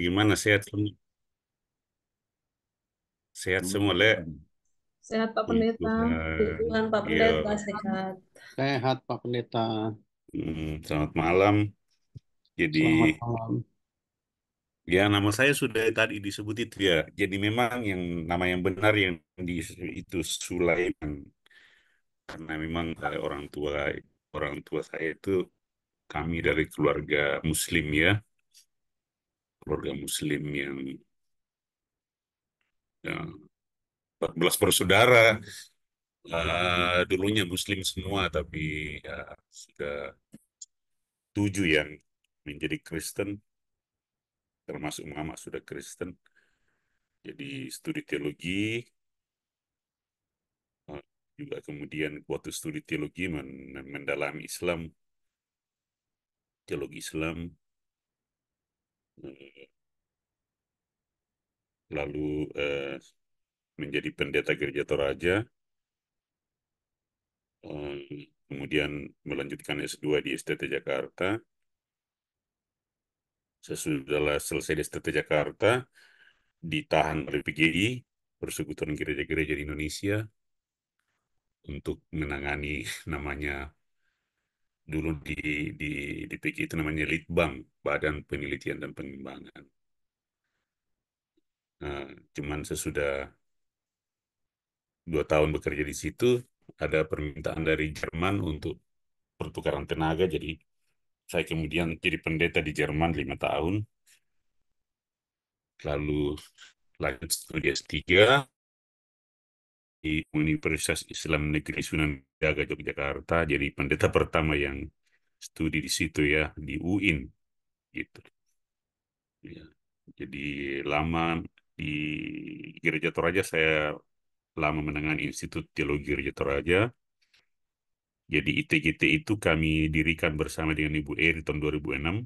Gimana sehat semua? Sehat semua, Le. Hmm. Sehat Pak gitu, Pendeta. Tuhan Pak iya. Pendeta sehat. Sehat Pak Pendeta. Hmm, selamat malam. Jadi Ya, nama saya sudah tadi disebut itu ya. Jadi memang yang nama yang benar yang di itu Sulaiman. Karena memang orang tua orang tua saya itu kami dari keluarga muslim ya keluarga muslim yang ya, 14 bersaudara uh, dulunya muslim semua tapi ya, sudah tujuh yang menjadi Kristen termasuk Muhammad sudah Kristen jadi studi teologi eh, juga kemudian waktu studi teologi mendalami Islam teologi Islam lalu eh, menjadi pendeta gereja Toraja, eh, kemudian melanjutkan S2 di STT Jakarta. sesudah selesai di STT Jakarta, ditahan oleh PGI, Persekutuan Gereja-Gereja di Indonesia, untuk menangani namanya dulu di di di PG itu namanya Litbang, Badan Penelitian dan Pengembangan. Nah, cuman sesudah dua tahun bekerja di situ, ada permintaan dari Jerman untuk pertukaran tenaga, jadi saya kemudian jadi pendeta di Jerman lima tahun, lalu lanjut studi S3, di Universitas Islam Negeri Sunan Jaga Yogyakarta jadi pendeta pertama yang studi di situ ya di UIN gitu ya. jadi lama di Gereja Toraja saya lama menangani Institut Teologi Gereja Toraja jadi ITGT itu kami dirikan bersama dengan Ibu Eri tahun 2006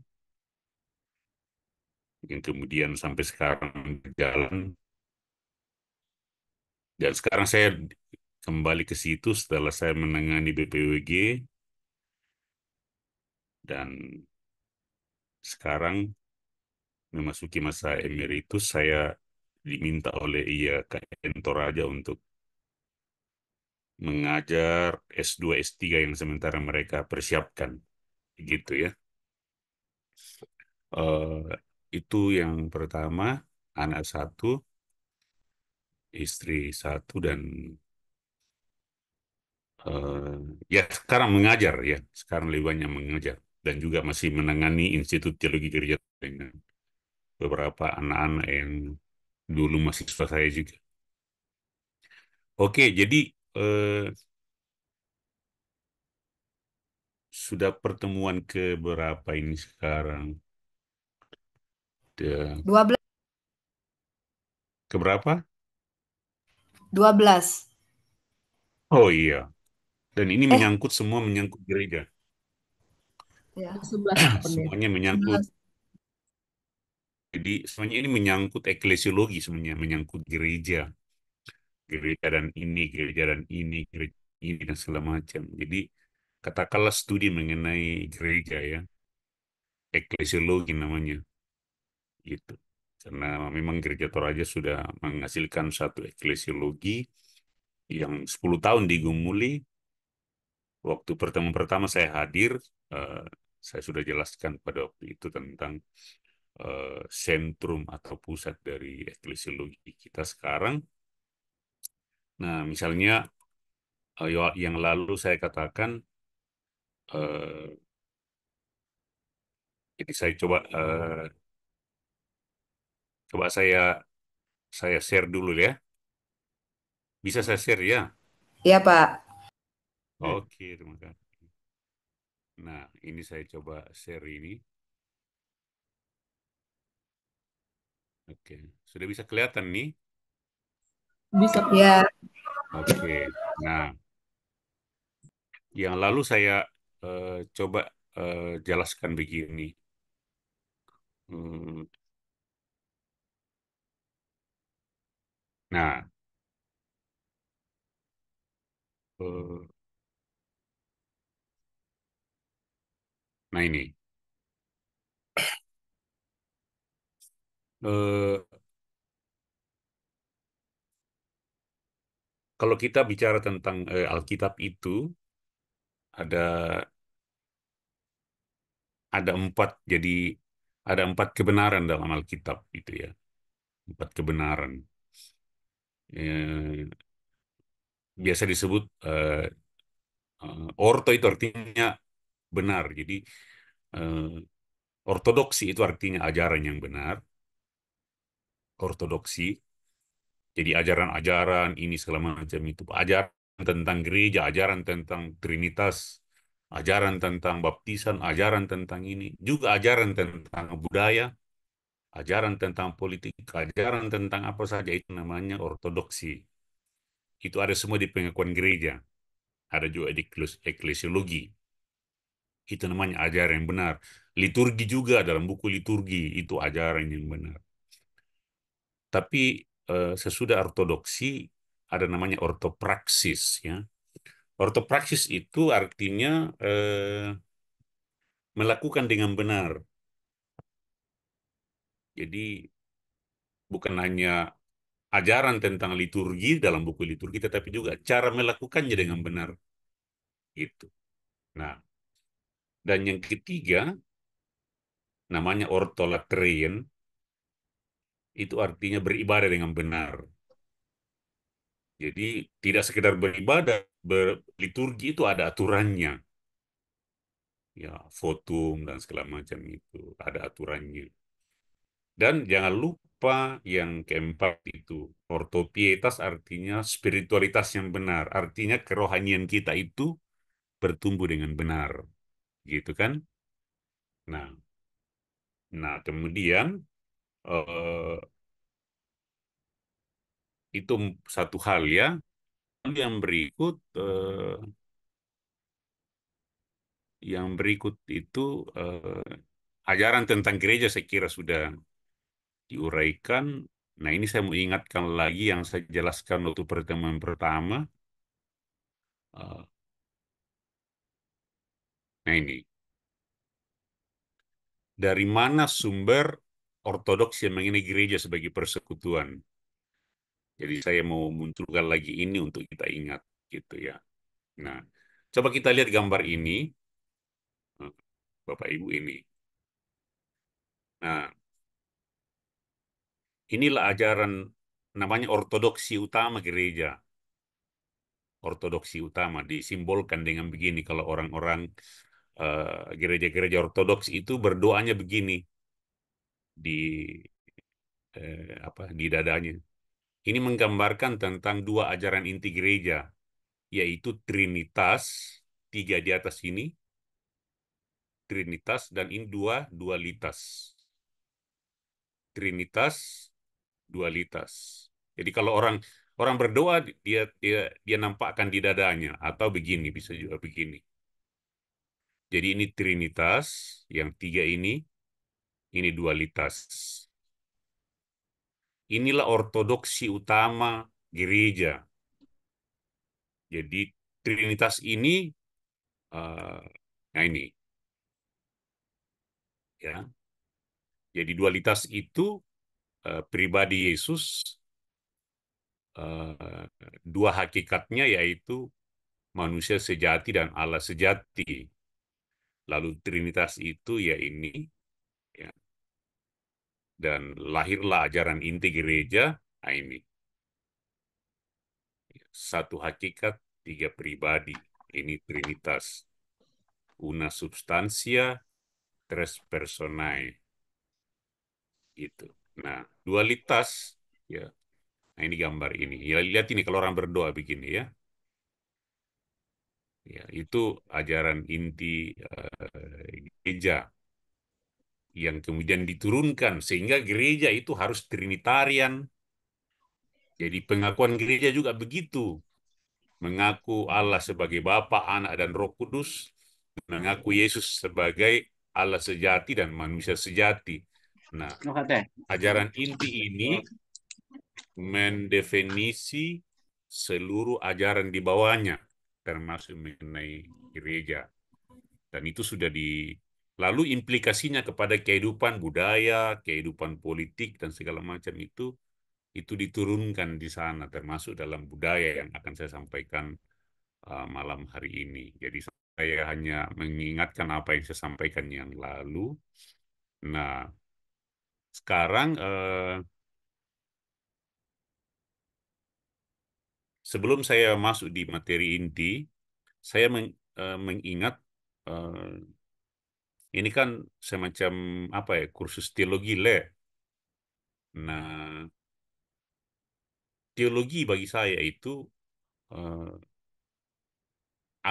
yang kemudian sampai sekarang jalan dan sekarang saya kembali ke situ setelah saya menangani BPWG dan sekarang memasuki masa emeritus saya diminta oleh Ia KN Toraja untuk mengajar S2 S3 yang sementara mereka persiapkan gitu ya uh, itu yang pertama anak satu istri satu dan uh, ya sekarang mengajar ya sekarang lebih banyak mengajar dan juga masih menangani Institut Teologi Gereja dengan beberapa anak-anak yang dulu mahasiswa saya juga. Oke, jadi uh, sudah pertemuan ke berapa ini sekarang? Dua belas. Keberapa? 12. Oh iya. Dan ini eh. menyangkut semua menyangkut gereja. Ya, Semuanya menyangkut. Jadi semuanya ini menyangkut eklesiologi semuanya, menyangkut gereja. Gereja dan ini, gereja dan ini, gereja ini dan segala macam. Jadi katakanlah studi mengenai gereja ya. Eklesiologi namanya. Gitu. Karena memang gereja Toraja sudah menghasilkan satu eklesiologi yang 10 tahun digumuli. Waktu pertemuan pertama saya hadir, uh, saya sudah jelaskan pada waktu itu tentang uh, sentrum atau pusat dari eklesiologi kita sekarang. Nah, misalnya uh, yang lalu saya katakan uh, jadi saya coba uh, Coba saya saya share dulu ya. Bisa saya share ya? Iya, Pak. Oke, terima kasih. Nah, ini saya coba share ini. Oke, sudah bisa kelihatan nih? Bisa, ya. Oke, nah. Yang lalu saya uh, coba uh, jelaskan begini. Hmm Nah, eh, nah ini. Eh, kalau kita bicara tentang eh, Alkitab itu ada ada empat jadi ada empat kebenaran dalam Alkitab itu ya empat kebenaran Eh, biasa disebut eh, orto itu artinya benar. Jadi eh, ortodoksi itu artinya ajaran yang benar. Ortodoksi. Jadi ajaran-ajaran ini segala macam itu ajaran tentang gereja, ajaran tentang trinitas, ajaran tentang baptisan, ajaran tentang ini, juga ajaran tentang budaya, ajaran tentang politik, ajaran tentang apa saja itu namanya ortodoksi. Itu ada semua di pengakuan gereja. Ada juga di eklesiologi. Itu namanya ajaran yang benar. Liturgi juga dalam buku liturgi itu ajaran yang benar. Tapi eh, sesudah ortodoksi ada namanya ortopraksis ya. Ortopraksis itu artinya eh, melakukan dengan benar jadi bukan hanya ajaran tentang liturgi dalam buku liturgi, tetapi juga cara melakukannya dengan benar. Itu. Nah, dan yang ketiga, namanya ortolatrian, itu artinya beribadah dengan benar. Jadi tidak sekedar beribadah, berliturgi itu ada aturannya. Ya, fotum dan segala macam itu, ada aturannya. Dan jangan lupa yang keempat itu, ortopietas artinya spiritualitas yang benar. Artinya kerohanian kita itu bertumbuh dengan benar. Gitu kan? Nah, nah kemudian uh, itu satu hal ya. Yang berikut uh, yang berikut itu uh, ajaran tentang gereja saya kira sudah diuraikan. Nah, ini saya mau ingatkan lagi yang saya jelaskan waktu pertemuan pertama. Eh, nah, ini. Dari mana sumber ortodoksi yang mengenai gereja sebagai persekutuan? Jadi saya mau munculkan lagi ini untuk kita ingat gitu ya. Nah, coba kita lihat gambar ini. Nah, Bapak Ibu ini. Nah, Inilah ajaran namanya ortodoksi utama gereja. Ortodoksi utama disimbolkan dengan begini kalau orang-orang uh, gereja-gereja ortodoks itu berdoanya begini di eh, apa di dadanya. Ini menggambarkan tentang dua ajaran inti gereja, yaitu Trinitas, tiga di atas ini, Trinitas, dan ini dua, dualitas. Trinitas dualitas. Jadi kalau orang orang berdoa dia dia dia nampakkan di dadanya atau begini bisa juga begini. Jadi ini trinitas, yang tiga ini ini dualitas. Inilah ortodoksi utama gereja. Jadi trinitas ini uh, nah ini ya. Jadi dualitas itu Eh, pribadi Yesus eh, dua hakikatnya yaitu manusia sejati dan Allah sejati. Lalu Trinitas itu ya ini ya. dan lahirlah ajaran inti gereja nah ini satu hakikat tiga pribadi ini Trinitas una substansia tres personae gitu. Nah, dualitas ya. Nah, ini gambar ini. Ya, lihat ini kalau orang berdoa begini ya. Ya, itu ajaran inti uh, gereja yang kemudian diturunkan sehingga gereja itu harus trinitarian. Jadi pengakuan gereja juga begitu. Mengaku Allah sebagai Bapa, Anak dan Roh Kudus, mengaku Yesus sebagai Allah sejati dan manusia sejati Nah, ajaran inti ini mendefinisi seluruh ajaran di bawahnya, termasuk mengenai gereja. Dan itu sudah di lalu implikasinya kepada kehidupan budaya, kehidupan politik dan segala macam itu itu diturunkan di sana termasuk dalam budaya yang akan saya sampaikan uh, malam hari ini. Jadi saya hanya mengingatkan apa yang saya sampaikan yang lalu. Nah, sekarang eh, sebelum saya masuk di materi inti, saya meng, eh, mengingat eh, ini kan semacam apa ya kursus teologi le. Nah, teologi bagi saya itu eh,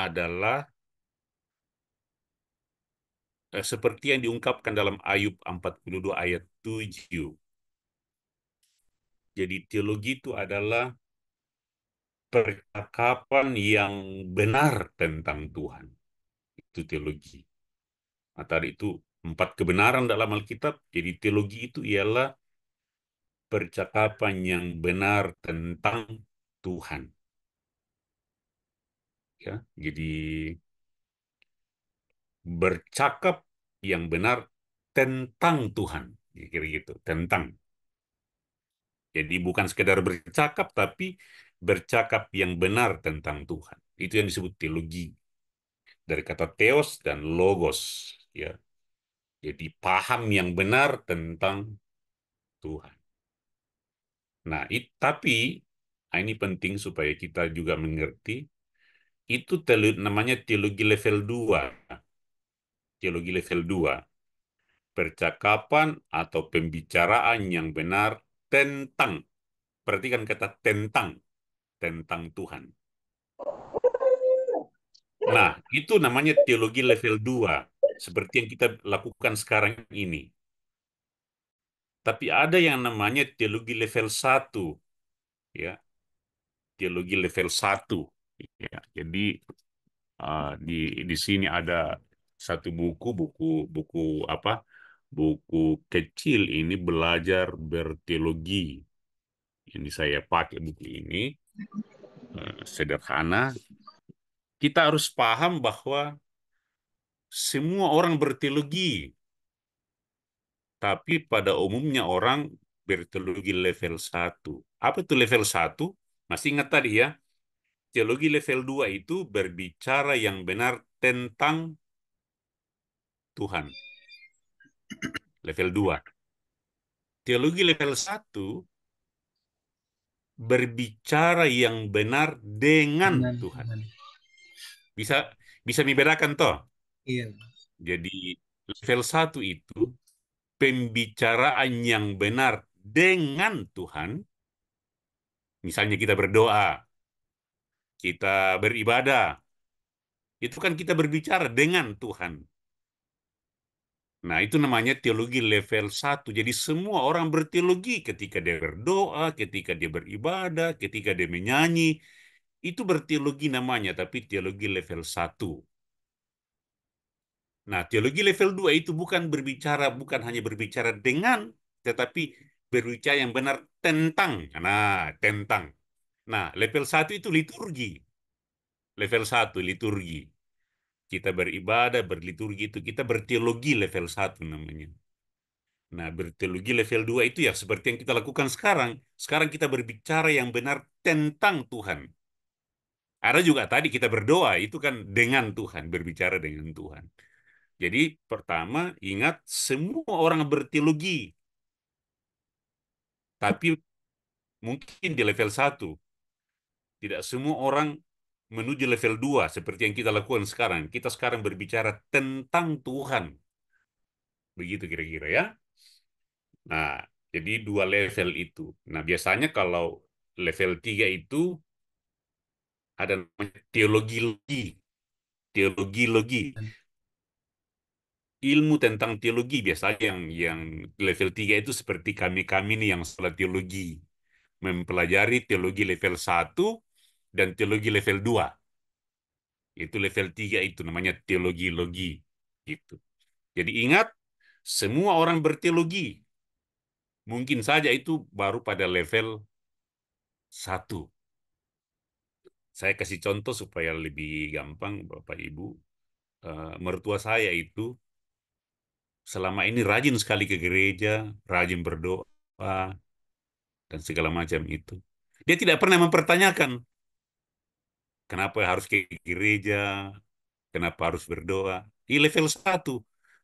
adalah eh, seperti yang diungkapkan dalam Ayub 42 ayat tujuh. Jadi teologi itu adalah percakapan yang benar tentang Tuhan. Itu teologi. Nah, tadi itu empat kebenaran dalam Alkitab. Jadi teologi itu ialah percakapan yang benar tentang Tuhan. Ya, jadi bercakap yang benar tentang Tuhan kira gitu tentang jadi bukan sekedar bercakap tapi bercakap yang benar tentang Tuhan itu yang disebut teologi dari kata teos dan logos ya jadi paham yang benar tentang Tuhan nah it, tapi nah ini penting supaya kita juga mengerti itu teologi, namanya teologi level 2 teologi level 2 percakapan atau pembicaraan yang benar tentang. Perhatikan kata tentang. Tentang Tuhan. Nah, itu namanya teologi level 2. Seperti yang kita lakukan sekarang ini. Tapi ada yang namanya teologi level 1. Ya. Teologi level 1. Ya. Jadi uh, di di sini ada satu buku buku buku apa buku kecil ini belajar berteologi. Ini saya pakai buku ini eh, sederhana. Kita harus paham bahwa semua orang berteologi. Tapi pada umumnya orang berteologi level 1. Apa itu level 1? Masih ingat tadi ya? Teologi level 2 itu berbicara yang benar tentang Tuhan. Level 2. Teologi level 1 berbicara yang benar dengan benar, Tuhan. Bisa bisa membedakan toh? Iya. Jadi level 1 itu pembicaraan yang benar dengan Tuhan. Misalnya kita berdoa, kita beribadah. Itu kan kita berbicara dengan Tuhan. Nah, itu namanya teologi level 1. Jadi semua orang berteologi ketika dia berdoa, ketika dia beribadah, ketika dia menyanyi. Itu berteologi namanya, tapi teologi level 1. Nah, teologi level 2 itu bukan berbicara, bukan hanya berbicara dengan, tetapi berbicara yang benar tentang. Nah, tentang. Nah, level 1 itu liturgi. Level 1, liturgi. Kita beribadah, berliturgi itu kita berteologi level 1 namanya. Nah, berteologi level 2 itu ya seperti yang kita lakukan sekarang. Sekarang kita berbicara yang benar tentang Tuhan. Ada juga tadi kita berdoa, itu kan dengan Tuhan, berbicara dengan Tuhan. Jadi pertama, ingat semua orang berteologi. Tapi mungkin di level 1. Tidak semua orang menuju level 2 seperti yang kita lakukan sekarang. Kita sekarang berbicara tentang Tuhan. Begitu kira-kira ya. Nah, jadi dua level itu. Nah, biasanya kalau level 3 itu ada teologi logi. Teologi logi. Hmm. Ilmu tentang teologi biasanya yang yang level 3 itu seperti kami-kami nih yang setelah teologi mempelajari teologi level 1 dan teologi level 2. Itu level 3 itu namanya teologi-logi. Gitu. Jadi ingat, semua orang berteologi. Mungkin saja itu baru pada level 1. Saya kasih contoh supaya lebih gampang Bapak Ibu. Uh, mertua saya itu selama ini rajin sekali ke gereja, rajin berdoa, dan segala macam itu. Dia tidak pernah mempertanyakan Kenapa harus ke gereja? Kenapa harus berdoa? Di level 1.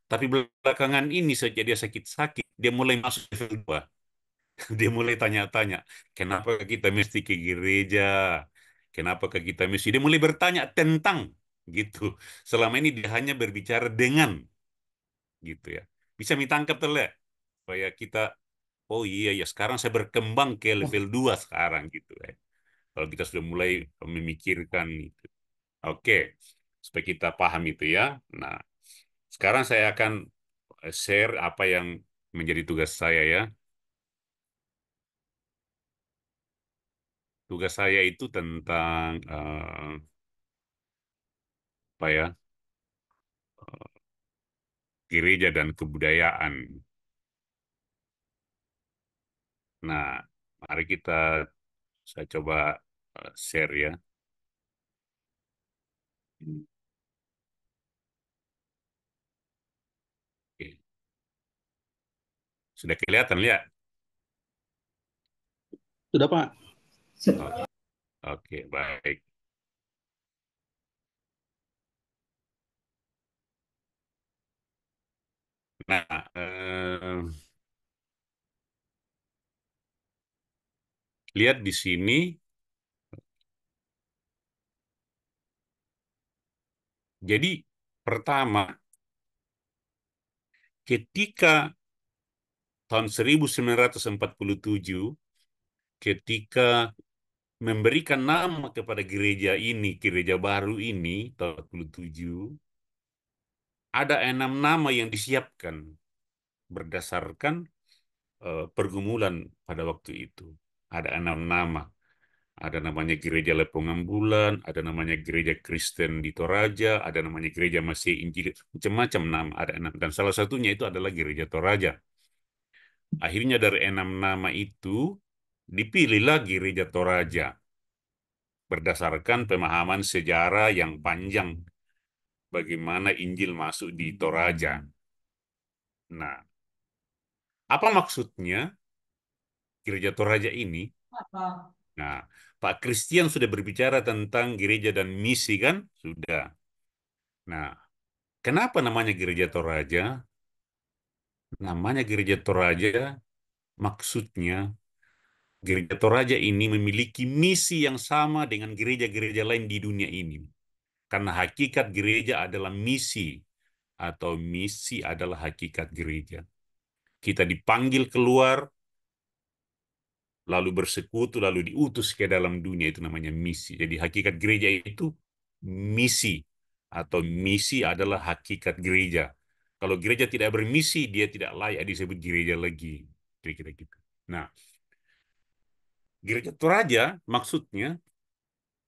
Tapi belakangan ini sejak dia sakit-sakit, dia mulai masuk level 2. Dia mulai tanya-tanya, kenapa kita mesti ke gereja? Kenapa kita mesti? Dia mulai bertanya tentang gitu. Selama ini dia hanya berbicara dengan gitu ya. Bisa ditangkap terlihat supaya kita oh iya ya sekarang saya berkembang ke level 2 sekarang gitu ya. Kalau kita sudah mulai memikirkan itu. Oke, supaya kita paham itu ya. Nah, sekarang saya akan share apa yang menjadi tugas saya ya. Tugas saya itu tentang uh, apa ya? Uh, gereja dan kebudayaan. Nah, mari kita saya coba Serbia. share ya. Oke. Sudah kelihatan, lihat. Sudah, Pak. Oke, Oke baik. Nah, eh, lihat di sini Jadi pertama, ketika tahun 1947, ketika memberikan nama kepada gereja ini, gereja baru ini, tahun 47, ada enam nama yang disiapkan berdasarkan uh, pergumulan pada waktu itu. Ada enam nama ada namanya gereja lepungan Bulan, ada namanya gereja Kristen di Toraja, ada namanya gereja Masih Injil, macam-macam nama ada enam dan salah satunya itu adalah gereja Toraja. Akhirnya dari enam nama itu dipilihlah gereja Toraja berdasarkan pemahaman sejarah yang panjang bagaimana Injil masuk di Toraja. Nah, apa maksudnya gereja Toraja ini? Apa? Nah, Pak Christian sudah berbicara tentang gereja dan misi kan? Sudah. Nah, kenapa namanya gereja Toraja? Namanya gereja Toraja maksudnya gereja Toraja ini memiliki misi yang sama dengan gereja-gereja lain di dunia ini. Karena hakikat gereja adalah misi atau misi adalah hakikat gereja. Kita dipanggil keluar lalu bersekutu, lalu diutus ke dalam dunia itu namanya misi. Jadi hakikat gereja itu misi atau misi adalah hakikat gereja. Kalau gereja tidak bermisi, dia tidak layak disebut gereja lagi. Kira-kira gitu. Nah, gereja Toraja maksudnya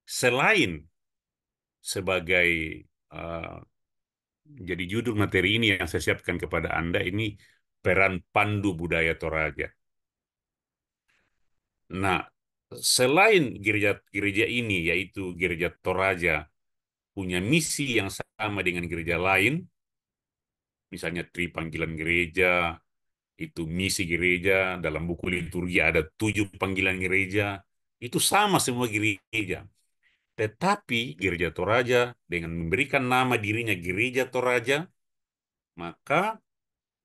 selain sebagai uh, jadi judul materi ini yang saya siapkan kepada Anda ini peran pandu budaya Toraja Nah, selain gereja-gereja ini, yaitu gereja Toraja, punya misi yang sama dengan gereja lain, misalnya Tri Panggilan Gereja, itu misi gereja, dalam buku liturgi ada tujuh panggilan gereja, itu sama semua gereja. Tetapi gereja Toraja dengan memberikan nama dirinya gereja Toraja, maka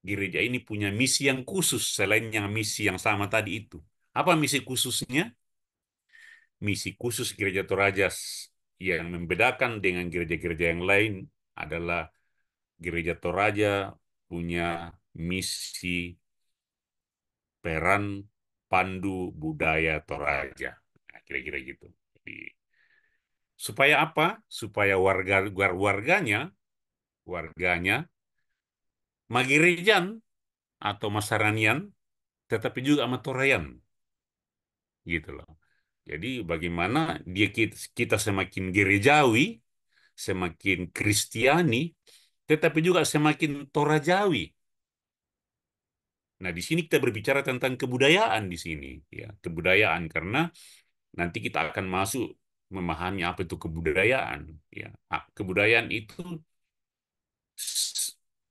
gereja ini punya misi yang khusus selain yang misi yang sama tadi itu. Apa misi khususnya? Misi khusus gereja Toraja yang membedakan dengan gereja-gereja yang lain adalah gereja Toraja punya misi peran pandu budaya Toraja. Nah, kira-kira gitu. supaya apa? Supaya warga warganya warganya Magirijan atau Masaranian, tetapi juga Amatorayan gitu loh. Jadi bagaimana dia kita, kita semakin gerejawi, semakin kristiani, tetapi juga semakin torajawi. Nah, di sini kita berbicara tentang kebudayaan di sini, ya, kebudayaan karena nanti kita akan masuk memahami apa itu kebudayaan, ya. Nah, kebudayaan itu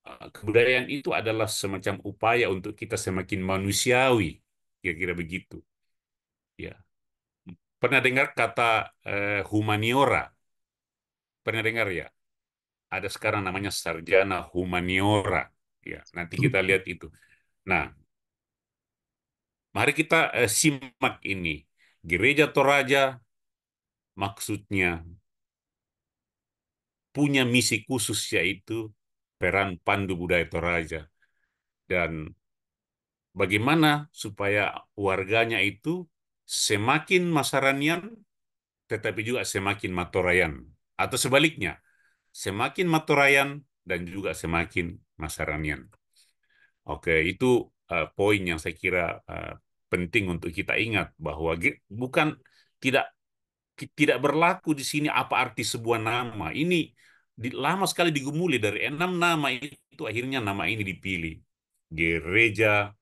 eh, kebudayaan itu adalah semacam upaya untuk kita semakin manusiawi, kira-kira begitu. Ya. Pernah dengar kata eh, humaniora? Pernah dengar ya? Ada sekarang namanya sarjana humaniora. Ya, nanti kita hmm. lihat itu. Nah, mari kita eh, simak ini. Gereja Toraja maksudnya punya misi khusus yaitu peran pandu budaya Toraja. Dan bagaimana supaya warganya itu semakin masaranian, tetapi juga semakin matorayan. Atau sebaliknya, semakin matorayan dan juga semakin masaranian. Oke, itu uh, poin yang saya kira uh, penting untuk kita ingat bahwa bukan tidak tidak berlaku di sini apa arti sebuah nama. Ini di, lama sekali digumuli dari enam nama itu akhirnya nama ini dipilih. Gereja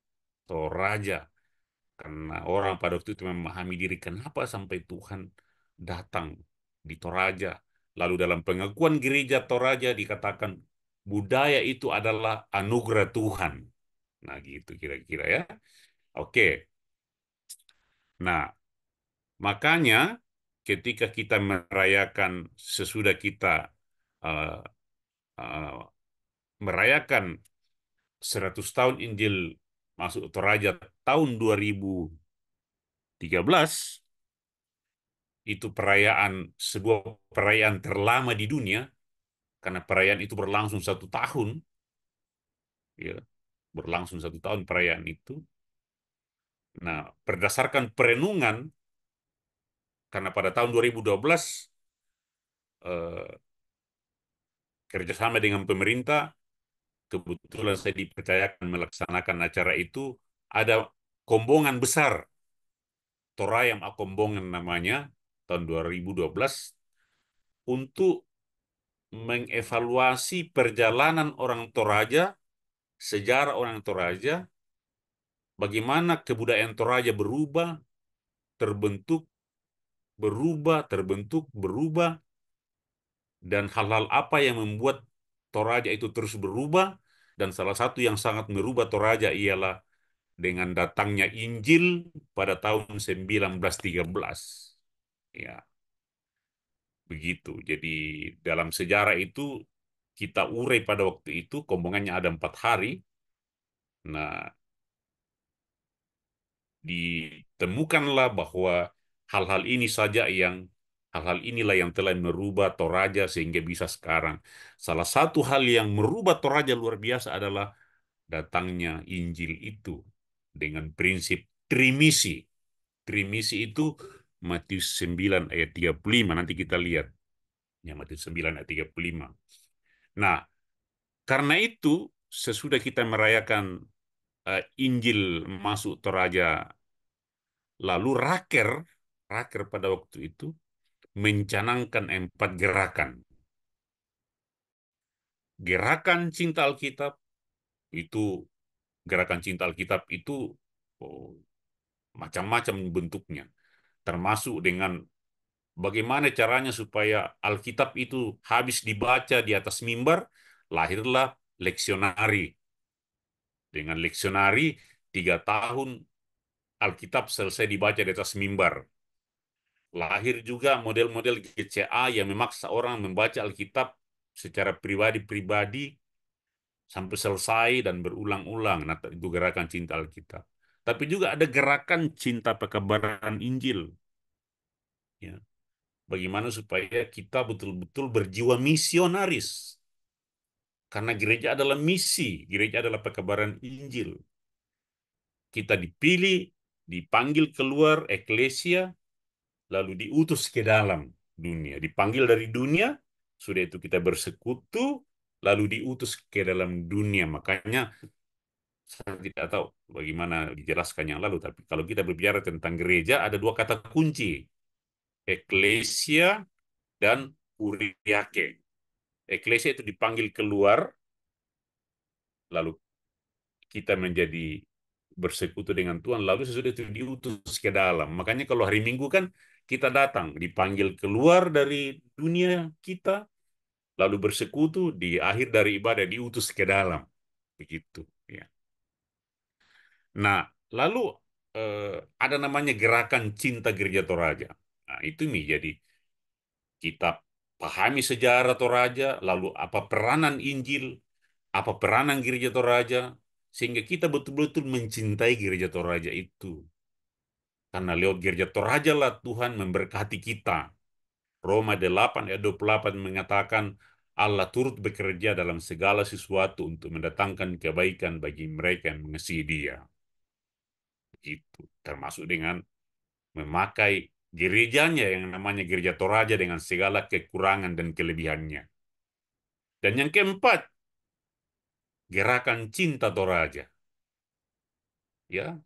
Toraja karena orang pada waktu itu memahami diri kenapa sampai Tuhan datang di Toraja. Lalu dalam pengakuan gereja Toraja dikatakan budaya itu adalah anugerah Tuhan. Nah gitu kira-kira ya. Oke. Nah, makanya ketika kita merayakan sesudah kita uh, uh, merayakan 100 tahun Injil masuk Toraja tahun 2013 itu perayaan sebuah perayaan terlama di dunia karena perayaan itu berlangsung satu tahun ya berlangsung satu tahun perayaan itu nah berdasarkan perenungan karena pada tahun 2012 eh, kerjasama dengan pemerintah kebetulan saya dipercayakan melaksanakan acara itu, ada kombongan besar, Torayam Akombongan namanya, tahun 2012, untuk mengevaluasi perjalanan orang Toraja, sejarah orang Toraja, bagaimana kebudayaan Toraja berubah, terbentuk, berubah, terbentuk, berubah, dan hal-hal apa yang membuat Toraja itu terus berubah, dan salah satu yang sangat merubah Toraja ialah dengan datangnya Injil pada tahun 1913. Ya. Begitu. Jadi dalam sejarah itu kita urai pada waktu itu kombongannya ada empat hari. Nah, ditemukanlah bahwa hal-hal ini saja yang Hal-hal inilah yang telah merubah Toraja sehingga bisa sekarang. Salah satu hal yang merubah Toraja luar biasa adalah datangnya Injil itu dengan prinsip trimisi. Trimisi itu Matius 9 ayat 35, nanti kita lihat. Ya, Matius 9 ayat 35. Nah, karena itu sesudah kita merayakan uh, Injil masuk Toraja lalu raker, raker pada waktu itu, mencanangkan empat gerakan. Gerakan cinta Alkitab itu gerakan cinta Alkitab itu macam oh, macam-macam bentuknya, termasuk dengan bagaimana caranya supaya Alkitab itu habis dibaca di atas mimbar, lahirlah leksionari. Dengan leksionari, tiga tahun Alkitab selesai dibaca di atas mimbar. Lahir juga model-model GCA yang memaksa orang membaca Alkitab secara pribadi-pribadi sampai selesai dan berulang-ulang. Nah, itu gerakan cinta Alkitab. Tapi juga ada gerakan cinta pekabaran Injil. Ya. Bagaimana supaya kita betul-betul berjiwa misionaris. Karena gereja adalah misi, gereja adalah pekabaran Injil. Kita dipilih, dipanggil keluar eklesia lalu diutus ke dalam dunia. Dipanggil dari dunia, sudah itu kita bersekutu, lalu diutus ke dalam dunia. Makanya saya tidak tahu bagaimana dijelaskan yang lalu, tapi kalau kita berbicara tentang gereja, ada dua kata kunci. Eklesia dan uriake. Eklesia itu dipanggil keluar, lalu kita menjadi bersekutu dengan Tuhan, lalu sesudah itu diutus ke dalam. Makanya kalau hari Minggu kan kita datang, dipanggil keluar dari dunia kita, lalu bersekutu di akhir dari ibadah diutus ke dalam, begitu. Ya. Nah, lalu eh, ada namanya gerakan cinta gereja Toraja. Nah, itu nih jadi kita pahami sejarah Toraja, lalu apa peranan Injil, apa peranan gereja Toraja, sehingga kita betul-betul mencintai gereja Toraja itu. Karena lewat gereja Toraja lah Tuhan memberkati kita. Roma 8 ayat 28 mengatakan Allah turut bekerja dalam segala sesuatu untuk mendatangkan kebaikan bagi mereka yang mengasihi dia. Itu termasuk dengan memakai gerejanya yang namanya gereja Toraja dengan segala kekurangan dan kelebihannya. Dan yang keempat, gerakan cinta Toraja. Ya,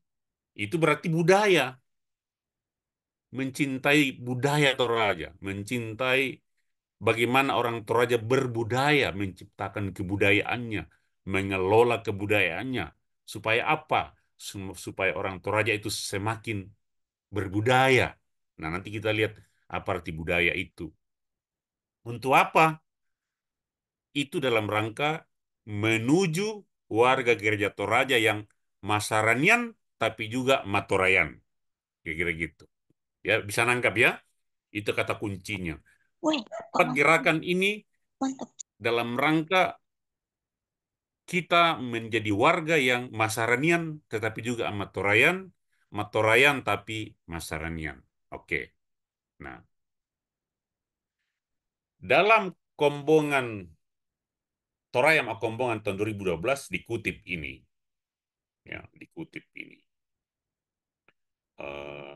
itu berarti budaya mencintai budaya Toraja, mencintai bagaimana orang Toraja berbudaya, menciptakan kebudayaannya, mengelola kebudayaannya. Supaya apa? Supaya orang Toraja itu semakin berbudaya. Nah, nanti kita lihat apa arti budaya itu. Untuk apa? Itu dalam rangka menuju warga gereja Toraja yang masaranian tapi juga matorayan. Kira-kira gitu. Ya, bisa nangkap ya? Itu kata kuncinya. Empat gerakan ini dalam rangka kita menjadi warga yang masaranian tetapi juga amatorayan, matorayan tapi masaranian. Oke. Nah, dalam kombongan Torayam kombongan tahun 2012 dikutip ini. Ya, dikutip ini. Uh,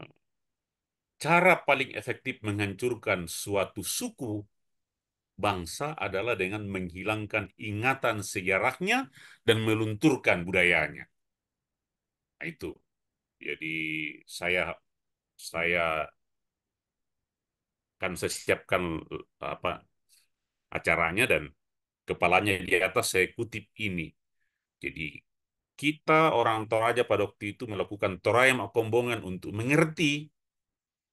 cara paling efektif menghancurkan suatu suku bangsa adalah dengan menghilangkan ingatan sejarahnya dan melunturkan budayanya. Nah, itu. Jadi saya saya kan saya siapkan apa acaranya dan kepalanya di atas saya kutip ini. Jadi kita orang Toraja pada waktu itu melakukan torayam akombongan untuk mengerti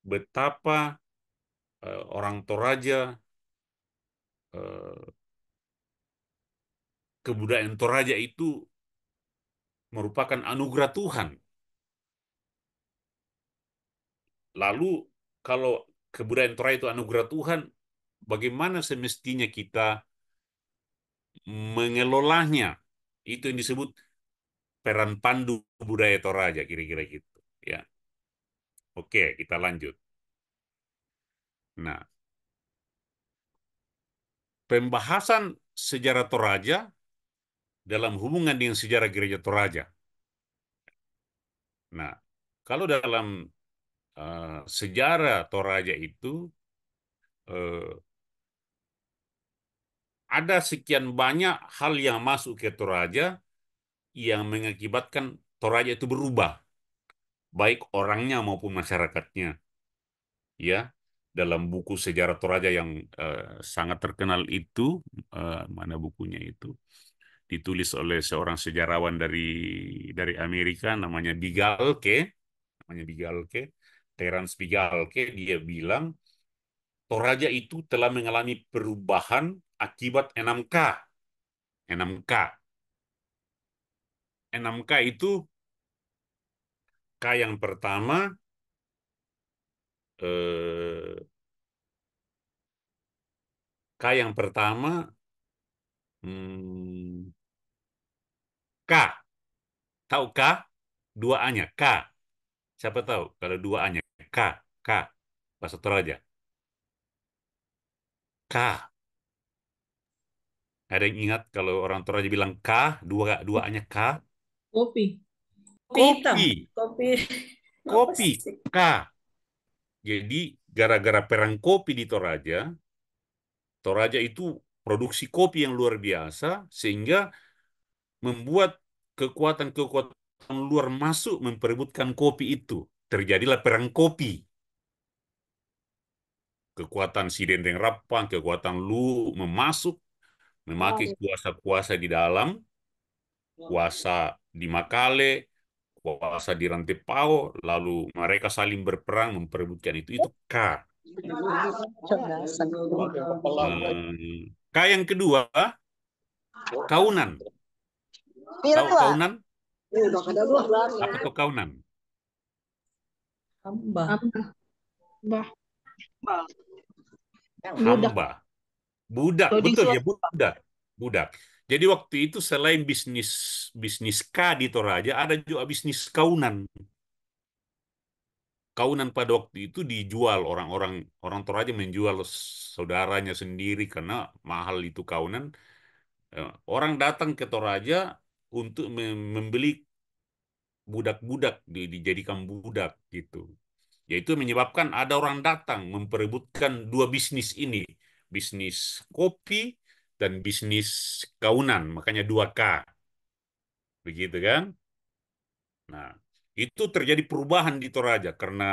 betapa uh, orang Toraja uh, kebudayaan Toraja itu merupakan anugerah Tuhan. Lalu kalau kebudayaan Toraja itu anugerah Tuhan, bagaimana semestinya kita mengelolanya? Itu yang disebut peran pandu budaya Toraja kira-kira gitu. Oke, kita lanjut. Nah, pembahasan sejarah Toraja dalam hubungan dengan sejarah gereja Toraja. Nah, kalau dalam uh, sejarah Toraja itu uh, ada sekian banyak hal yang masuk ke Toraja yang mengakibatkan Toraja itu berubah baik orangnya maupun masyarakatnya. Ya, dalam buku sejarah Toraja yang uh, sangat terkenal itu, uh, mana bukunya itu, ditulis oleh seorang sejarawan dari dari Amerika, namanya Bigalke, namanya Bigalke, Terence Bigalke, dia bilang Toraja itu telah mengalami perubahan akibat 6K. 6K. 6K itu K yang pertama eh, K yang pertama hmm, K tahu K dua A nya K siapa tahu kalau dua A nya K K Pak aja, K ada yang ingat kalau orang Toraja bilang K dua dua A nya K kopi kopi hitam. Kopi. Kopi. K. Jadi gara-gara perang kopi di Toraja, Toraja itu produksi kopi yang luar biasa sehingga membuat kekuatan-kekuatan luar masuk memperebutkan kopi itu. Terjadilah perang kopi. Kekuatan si Dendeng Rapang, kekuatan Lu memasuk, memakai kuasa-kuasa di dalam, kuasa di Makale, kuasa di rantai PAO, lalu mereka saling berperang memperebutkan itu, itu K. K hmm. yang kedua, kaunan. Kau kaunan? Apa tuh kaunan? Hamba. Hamba. Hamba. Budak, betul ya budak. Budak. Jadi waktu itu selain bisnis bisnis K di Toraja, ada juga bisnis kaunan. Kaunan pada waktu itu dijual orang-orang orang Toraja menjual saudaranya sendiri karena mahal itu kaunan. Eh, orang datang ke Toraja untuk membeli budak-budak dijadikan budak gitu. Yaitu menyebabkan ada orang datang memperebutkan dua bisnis ini, bisnis kopi dan bisnis kaunan, makanya 2K. Begitu kan? Nah, itu terjadi perubahan di Toraja karena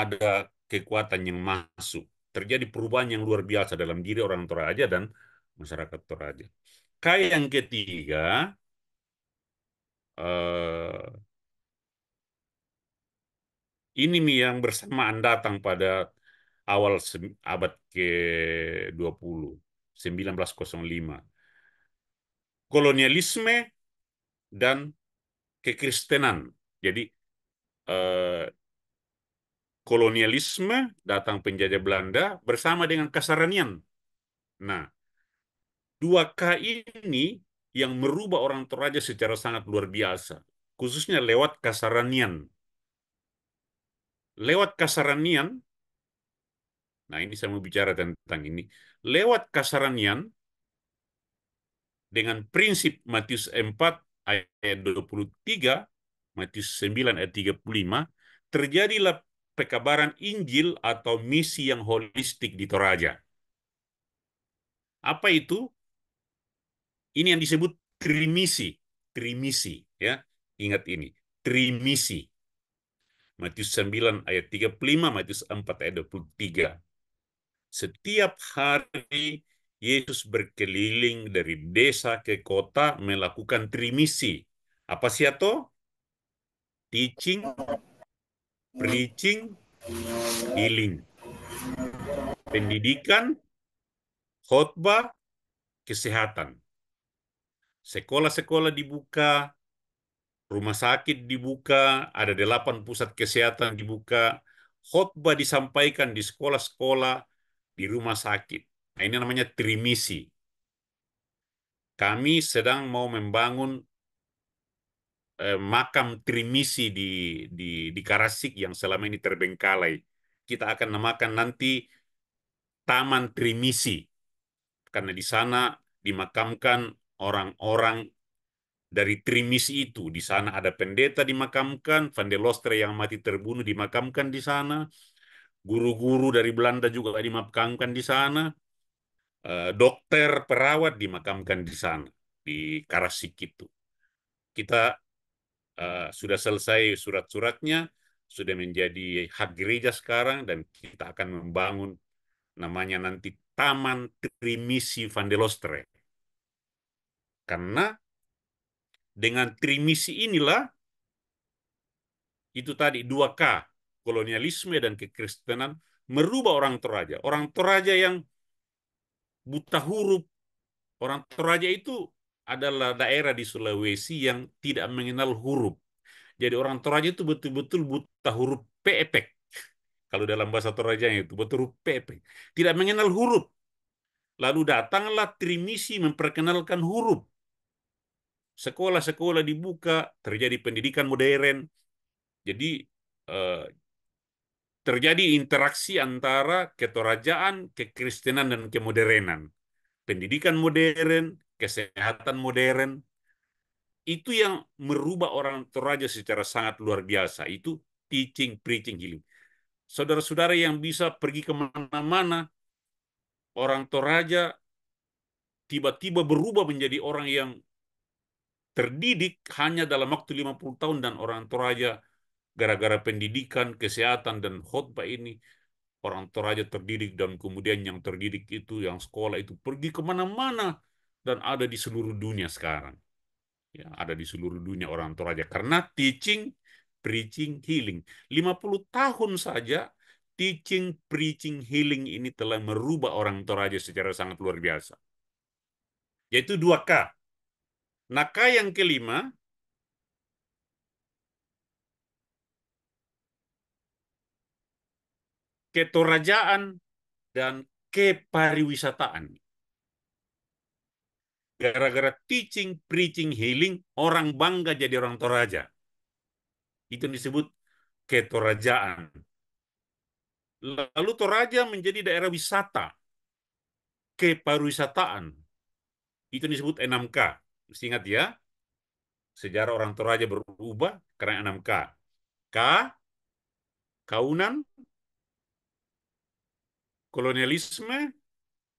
ada kekuatan yang masuk. Terjadi perubahan yang luar biasa dalam diri orang Toraja dan masyarakat Toraja. K yang ketiga, eh, ini nih yang bersamaan datang pada awal abad ke-20. 1905. Kolonialisme dan kekristenan. Jadi eh, kolonialisme datang penjajah Belanda bersama dengan kasaranian. Nah, dua K ini yang merubah orang Toraja secara sangat luar biasa, khususnya lewat kasaranian. Lewat kasaranian, Nah, ini saya mau bicara tentang ini. Lewat kasaranian dengan prinsip Matius 4 ayat 23, Matius 9 ayat 35, terjadilah pekabaran Injil atau misi yang holistik di Toraja. Apa itu? Ini yang disebut trimisi, trimisi ya. Ingat ini, trimisi. Matius 9 ayat 35, Matius 4 ayat 23. Setiap hari Yesus berkeliling dari desa ke kota melakukan trimisi. Apa sih itu Teaching, preaching, healing. Pendidikan, khotbah, kesehatan. Sekolah-sekolah dibuka, rumah sakit dibuka, ada delapan pusat kesehatan dibuka, khotbah disampaikan di sekolah-sekolah, di rumah sakit. Nah, ini namanya trimisi. Kami sedang mau membangun eh, makam trimisi di, di, di Karasik yang selama ini terbengkalai. Kita akan namakan nanti Taman Trimisi. Karena di sana dimakamkan orang-orang dari Trimisi itu. Di sana ada pendeta dimakamkan, Van de yang mati terbunuh dimakamkan di sana, Guru-guru dari Belanda juga dimakamkan di sana. Eh, dokter, perawat dimakamkan di sana, di Karasik itu. Kita eh, sudah selesai surat-suratnya, sudah menjadi hak gereja sekarang, dan kita akan membangun namanya nanti Taman Trimisi Van de Lostre. Karena dengan trimisi inilah, itu tadi 2K, kolonialisme dan kekristenan merubah orang Toraja. Orang Toraja yang buta huruf, orang Toraja itu adalah daerah di Sulawesi yang tidak mengenal huruf. Jadi orang Toraja itu betul-betul buta huruf pepek. Kalau dalam bahasa Toraja itu betul huruf pepek. Tidak mengenal huruf. Lalu datanglah trimisi memperkenalkan huruf. Sekolah-sekolah dibuka, terjadi pendidikan modern. Jadi eh, terjadi interaksi antara ketorajaan, kekristenan, dan kemodernan. Pendidikan modern, kesehatan modern, itu yang merubah orang Toraja secara sangat luar biasa. Itu teaching, preaching, healing. Saudara-saudara yang bisa pergi kemana-mana, orang Toraja tiba-tiba berubah menjadi orang yang terdidik hanya dalam waktu 50 tahun dan orang Toraja gara-gara pendidikan, kesehatan, dan khutbah ini, orang toraja terdidik dan kemudian yang terdidik itu, yang sekolah itu pergi kemana-mana dan ada di seluruh dunia sekarang. Ya, ada di seluruh dunia orang toraja karena teaching, preaching, healing. 50 tahun saja teaching, preaching, healing ini telah merubah orang toraja secara sangat luar biasa. Yaitu 2K. Naka yang kelima, ketorajaan, dan kepariwisataan. Gara-gara teaching, preaching, healing, orang bangga jadi orang toraja. Itu yang disebut ketorajaan. Lalu Toraja menjadi daerah wisata, kepariwisataan. Itu disebut 6K. Mesti ingat ya, sejarah orang Toraja berubah karena 6K. K, Kaunan, kolonialisme,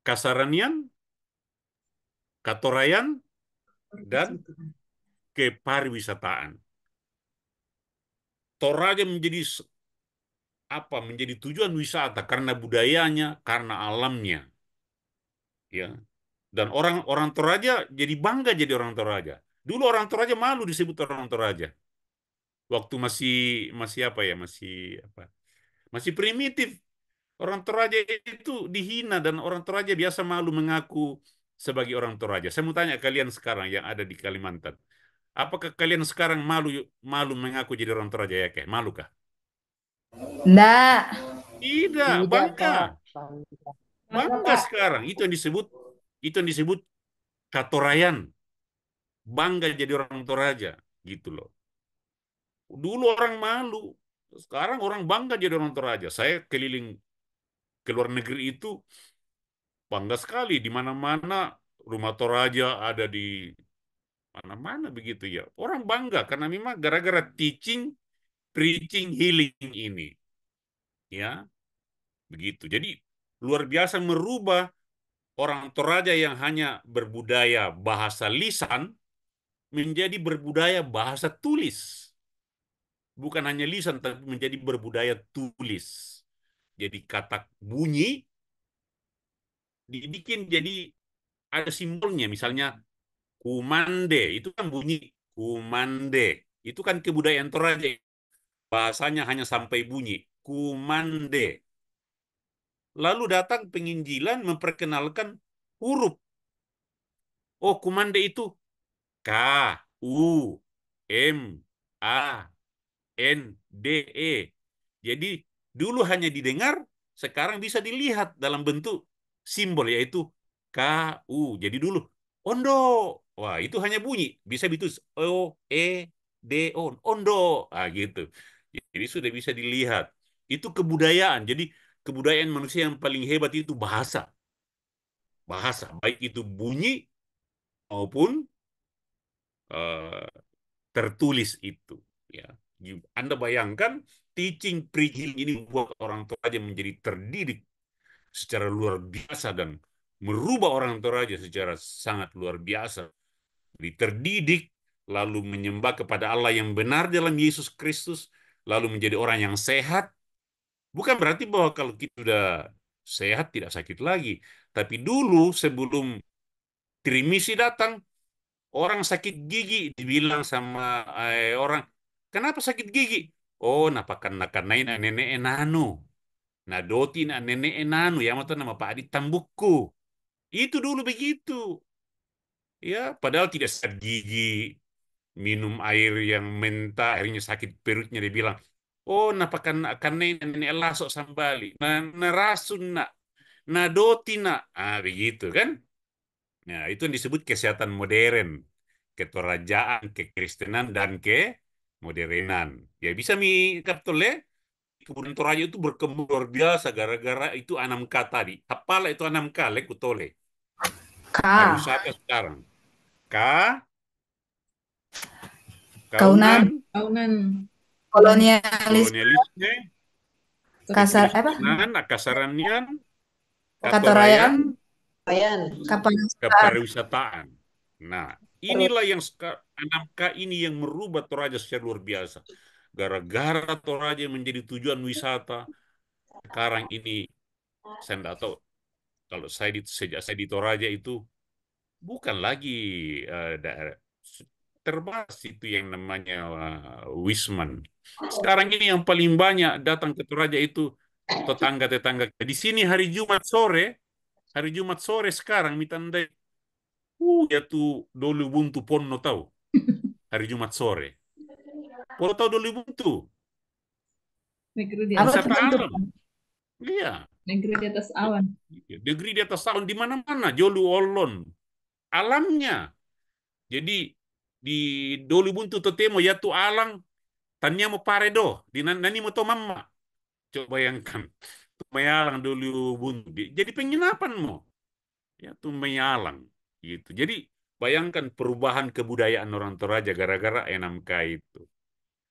kasaranian, katorayan, dan kepariwisataan. Toraja menjadi apa menjadi tujuan wisata karena budayanya, karena alamnya. Ya. Dan orang-orang Toraja jadi bangga jadi orang Toraja. Dulu orang Toraja malu disebut orang Toraja. Waktu masih masih apa ya? Masih apa? Masih primitif Orang Toraja itu dihina dan orang Toraja biasa malu mengaku sebagai orang Toraja. Saya mau tanya kalian sekarang yang ada di Kalimantan. Apakah kalian sekarang malu malu mengaku jadi orang Toraja ya, Kek? Malu kah? Nggak. Tidak, Tidak bangga. Bangga sekarang. Itu yang disebut itu yang disebut katorayan. Bangga jadi orang Toraja, gitu loh. Dulu orang malu, sekarang orang bangga jadi orang Toraja. Saya keliling ke luar negeri itu bangga sekali di mana-mana rumah toraja ada di mana-mana begitu ya. Orang bangga karena memang gara-gara teaching, preaching, healing ini. Ya. Begitu. Jadi luar biasa merubah orang Toraja yang hanya berbudaya bahasa lisan menjadi berbudaya bahasa tulis. Bukan hanya lisan tapi menjadi berbudaya tulis jadi katak bunyi dibikin jadi ada simbolnya misalnya kumande itu kan bunyi kumande itu kan kebudayaan Toraja bahasanya hanya sampai bunyi kumande lalu datang penginjilan memperkenalkan huruf oh kumande itu k u m a n d e jadi Dulu hanya didengar, sekarang bisa dilihat dalam bentuk simbol yaitu KU. Jadi dulu ondo. Wah, itu hanya bunyi. Bisa ditulis O E D O ondo. Ah gitu. Jadi sudah bisa dilihat. Itu kebudayaan. Jadi kebudayaan manusia yang paling hebat itu bahasa. Bahasa, baik itu bunyi maupun uh, tertulis itu. Ya, Anda bayangkan teaching preaching ini membuat orang Toraja menjadi terdidik secara luar biasa dan merubah orang Toraja secara sangat luar biasa. Jadi terdidik lalu menyembah kepada Allah yang benar dalam Yesus Kristus, lalu menjadi orang yang sehat. Bukan berarti bahwa kalau kita sudah sehat tidak sakit lagi, tapi dulu sebelum trimisi datang, orang sakit gigi dibilang sama eh, orang, "Kenapa sakit gigi?" o oh, napakannakanai na nene'e enano? na doti na enano, nanu yamato nama Adit tambukku itu dulu begitu ya padahal tidak sakit gigi minum air yang mentah akhirnya sakit perutnya dia bilang oh napakan kanai na elaso lasok sambali na nerasun na na doti na ah begitu kan Nah, itu yang disebut kesehatan modern, keterajaan, kekristenan, dan kemodernan. Ya bisa mi ya kebun Toraja itu berkembang luar biasa gara-gara itu enam k tadi. Apalah itu enam k utole K. Harusaka sekarang. K. Kaunan. Kaunan. Kolonialis. Kolonialisme. Kasar apa? Kasaranian. katorayan kapariwisataan Nah, inilah yang 6K ini yang merubah Toraja secara luar biasa. Gara-gara Toraja menjadi tujuan wisata, sekarang ini saya tidak tahu. Kalau saya di, sejak saya di Toraja itu bukan lagi uh, daerah terbatas itu yang namanya uh, Wisman. Sekarang ini yang paling banyak datang ke Toraja itu tetangga-tetangga. Di sini hari Jumat sore, hari Jumat sore sekarang mitandai uh, yaitu dulu buntu pon tahu. Hari Jumat sore. Pulau tahun 2000 buntu. Negeri di atas awan. Iya. Negeri di atas awan. Negeri di atas awan di mana-mana. Jolu Olon. Alamnya. Jadi di doli buntu Totemo ya tu alang tanya mo paredo di nani mo to mama. Coba bayangkan. mayalang dulu buntu. Jadi penginapan mo. Ya mayalang Gitu. Jadi bayangkan perubahan kebudayaan orang Toraja gara-gara enam NMK itu.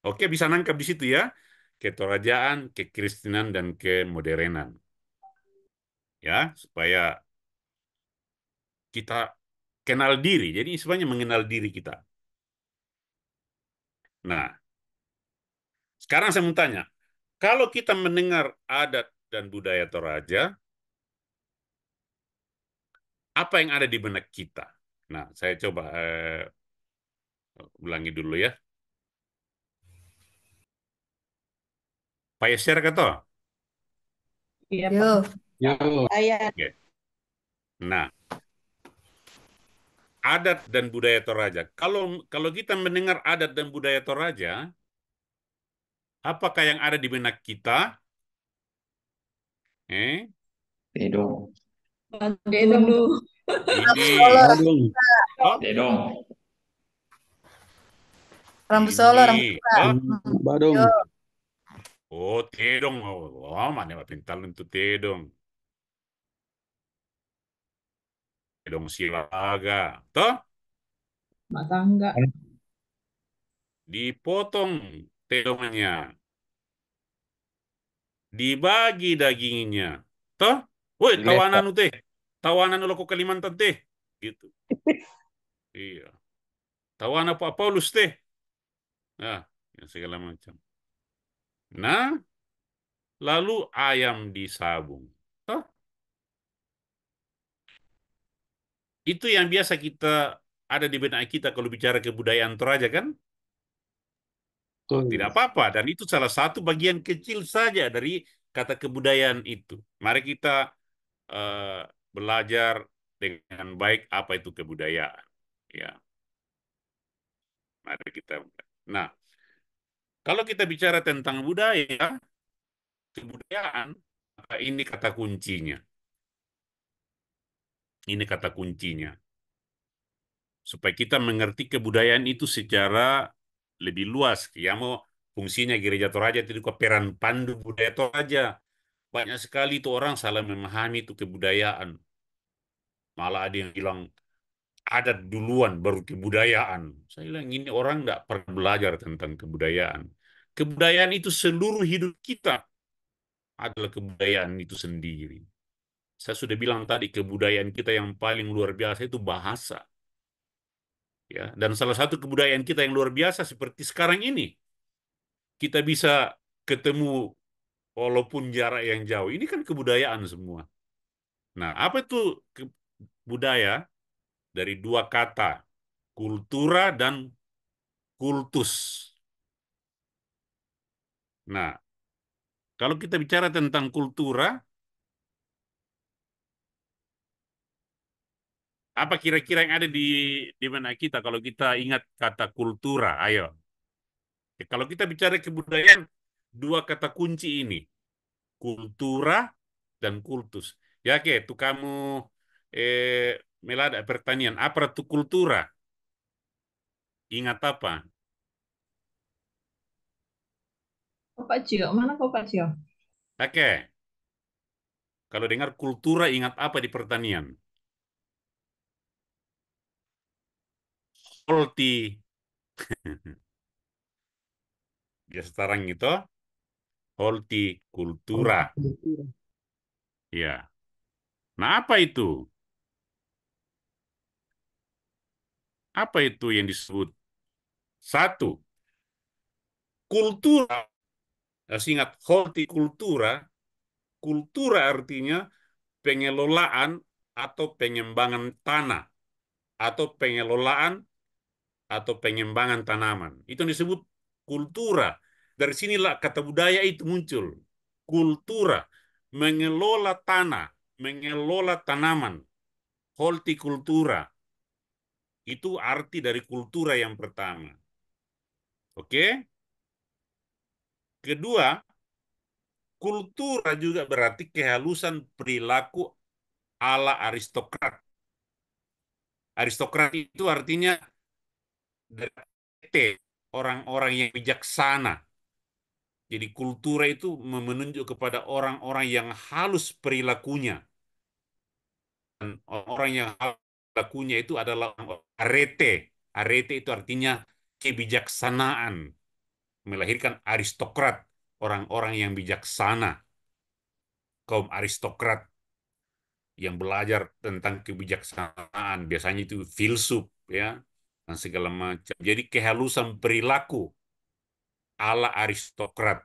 Oke, bisa nangkap di situ ya. Ketorajaan, kekristenan, dan kemodernan. Ya, supaya kita kenal diri. Jadi sebenarnya mengenal diri kita. Nah, sekarang saya mau tanya, kalau kita mendengar adat dan budaya Toraja, apa yang ada di benak kita? Nah, saya coba eh, ulangi dulu ya. Pak Yeser kata? Iya, Pak. Ya. Okay. Nah, adat dan budaya Toraja. Kalau kalau kita mendengar adat dan budaya Toraja, apakah yang ada di benak kita? Eh? Dedong. Dedong Dedong. Dedong. Rambut solo, rambut oh. hmm. Badung. Oh, tedong. Oh, oh, mana va pintarlo en tu tedong. silaga. Toh? Matangga. Dipotong tedongnya. Dibagi dagingnya. Toh? Woi, tawanan teh. Tawanan lo ke Kalimantan teh. Gitu. iya. Tawanan Pak Paulus teh. Nah, ya segala macam. Nah, lalu ayam disabung. Toh? Itu yang biasa kita ada di benak kita kalau bicara kebudayaan Toraja kan? Tidak apa-apa dan itu salah satu bagian kecil saja dari kata kebudayaan itu. Mari kita uh, belajar dengan baik apa itu kebudayaan. Ya, mari kita. Nah, kalau kita bicara tentang budaya, kebudayaan, ini kata kuncinya. Ini kata kuncinya. Supaya kita mengerti kebudayaan itu secara lebih luas. Ya mau fungsinya gereja Toraja itu juga peran pandu budaya Toraja. Banyak sekali itu orang salah memahami itu kebudayaan. Malah ada yang bilang adat duluan baru kebudayaan. Saya bilang ini orang tidak pernah belajar tentang kebudayaan. Kebudayaan itu seluruh hidup kita adalah kebudayaan itu sendiri. Saya sudah bilang tadi kebudayaan kita yang paling luar biasa itu bahasa. Ya, dan salah satu kebudayaan kita yang luar biasa seperti sekarang ini. Kita bisa ketemu walaupun jarak yang jauh. Ini kan kebudayaan semua. Nah, apa itu budaya dari dua kata, kultura dan kultus. Nah, kalau kita bicara tentang kultura, apa kira-kira yang ada di di mana kita kalau kita ingat kata kultura? Ayo. Ya, kalau kita bicara kebudayaan, dua kata kunci ini, kultura dan kultus. Ya oke. itu kamu eh, melada pertanian. Apa itu kultura? Ingat apa? Cio, mana Cio? Oke. Kalau dengar kultura ingat apa di pertanian? Holti. ya sekarang itu Kultura. Ya. Nah, apa itu? Apa itu yang disebut? Satu, kultura singkat hortikultura, kultura artinya pengelolaan atau pengembangan tanah atau pengelolaan atau pengembangan tanaman. Itu yang disebut kultura. Dari sinilah kata budaya itu muncul. Kultura, mengelola tanah, mengelola tanaman, hortikultura. Itu arti dari kultura yang pertama. Oke? Okay? Kedua, kultura juga berarti kehalusan perilaku ala aristokrat. Aristokrat itu artinya orang-orang yang bijaksana. Jadi kultura itu menunjuk kepada orang-orang yang halus perilakunya. Dan orang yang halus perilakunya itu adalah arete. Arete itu artinya kebijaksanaan, melahirkan aristokrat, orang-orang yang bijaksana, kaum aristokrat yang belajar tentang kebijaksanaan, biasanya itu filsuf ya, dan segala macam. Jadi kehalusan perilaku ala aristokrat.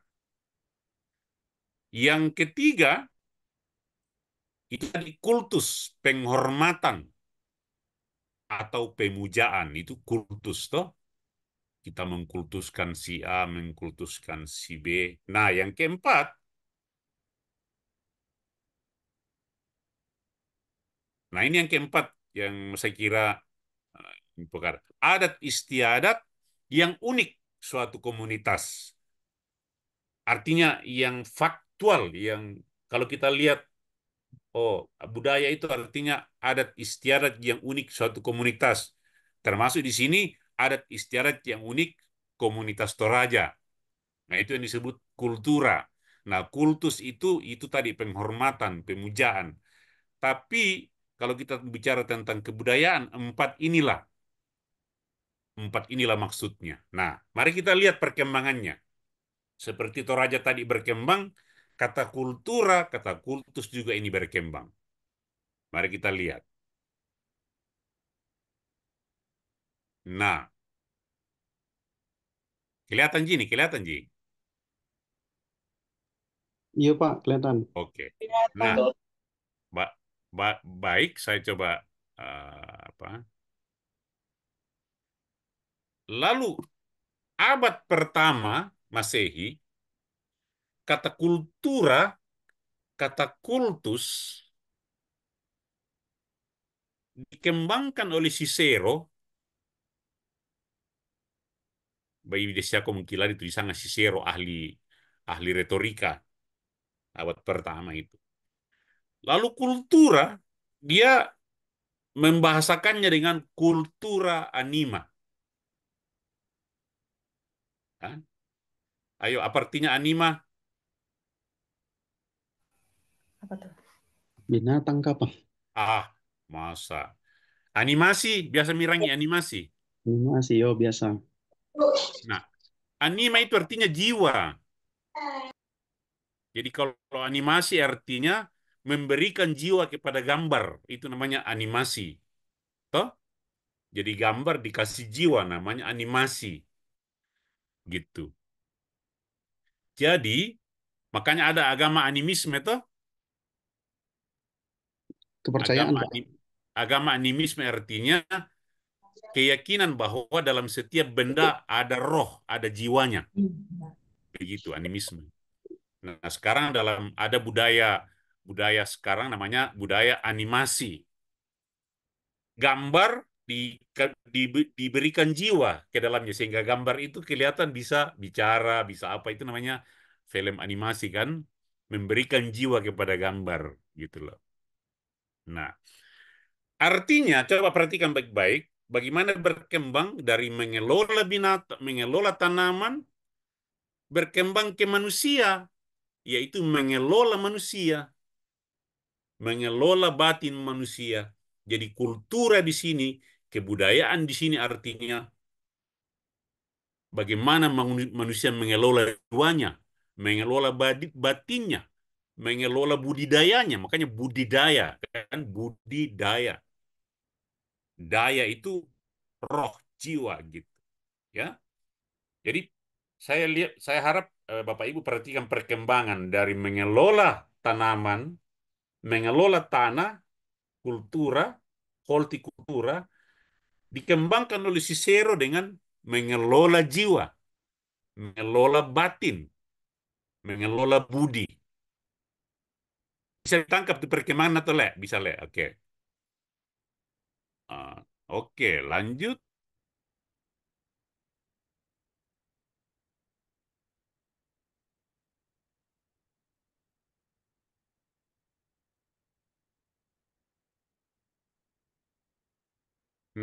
Yang ketiga, itu tadi kultus penghormatan atau pemujaan itu kultus toh kita mengkultuskan si A, mengkultuskan si B. Nah, yang keempat, nah ini yang keempat yang saya kira eh, perkara adat istiadat yang unik suatu komunitas. Artinya yang faktual, yang kalau kita lihat, oh budaya itu artinya adat istiadat yang unik suatu komunitas. Termasuk di sini adat istiadat yang unik komunitas Toraja. Nah, itu yang disebut kultura. Nah, kultus itu itu tadi penghormatan, pemujaan. Tapi kalau kita bicara tentang kebudayaan, empat inilah. Empat inilah maksudnya. Nah, mari kita lihat perkembangannya. Seperti Toraja tadi berkembang, kata kultura, kata kultus juga ini berkembang. Mari kita lihat. Nah. Kelihatan Ji nih, kelihatan Ji. Iya Pak, kelihatan. Oke. Okay. Nah, ba ba baik saya coba uh, apa? Lalu abad pertama Masehi kata kultura, kata kultus dikembangkan oleh Cicero Baibi desiako mengkilari tulisan sero oh, ahli ahli retorika abad pertama itu. Lalu kultura dia membahasakannya dengan kultura anima. Hah? Ayo, apa artinya anima? Apa tuh? Binatang apa? Ah, masa. Animasi, biasa mirangi animasi. Animasi, yo oh, biasa. Nah, anima itu artinya jiwa. Jadi kalau animasi artinya memberikan jiwa kepada gambar, itu namanya animasi. Toh? Jadi gambar dikasih jiwa namanya animasi. Gitu. Jadi makanya ada agama animisme toh? Agama, agama animisme artinya keyakinan bahwa dalam setiap benda ada roh, ada jiwanya. Iya. Begitu animisme. Nah, sekarang dalam ada budaya budaya sekarang namanya budaya animasi. Gambar di, di, diberikan jiwa ke dalamnya sehingga gambar itu kelihatan bisa bicara, bisa apa itu namanya film animasi kan memberikan jiwa kepada gambar gitu loh. Nah, artinya coba perhatikan baik-baik bagaimana berkembang dari mengelola binatang, mengelola tanaman, berkembang ke manusia, yaitu mengelola manusia, mengelola batin manusia. Jadi kultura di sini, kebudayaan di sini artinya bagaimana manusia mengelola jiwanya, mengelola batinnya, mengelola budidayanya. Makanya budidaya, kan budidaya daya itu roh jiwa gitu ya jadi saya lihat saya harap eh, Bapak Ibu perhatikan perkembangan dari mengelola tanaman mengelola tanah kultura hortikultura dikembangkan oleh Cicero dengan mengelola jiwa mengelola batin mengelola budi bisa ditangkap di perkembangan atau lek bisa lek oke okay. Ah, oke, lanjut.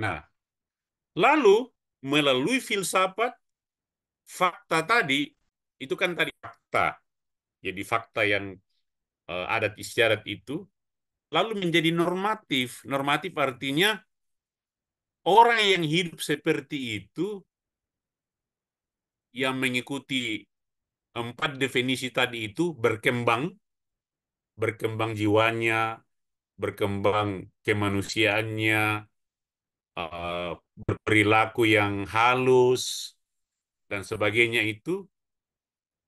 Nah, lalu melalui filsafat fakta tadi itu kan tadi fakta. Jadi fakta yang eh, adat istiadat itu lalu menjadi normatif. Normatif artinya orang yang hidup seperti itu yang mengikuti empat definisi tadi itu berkembang, berkembang jiwanya, berkembang kemanusiaannya, eh, berperilaku yang halus, dan sebagainya itu,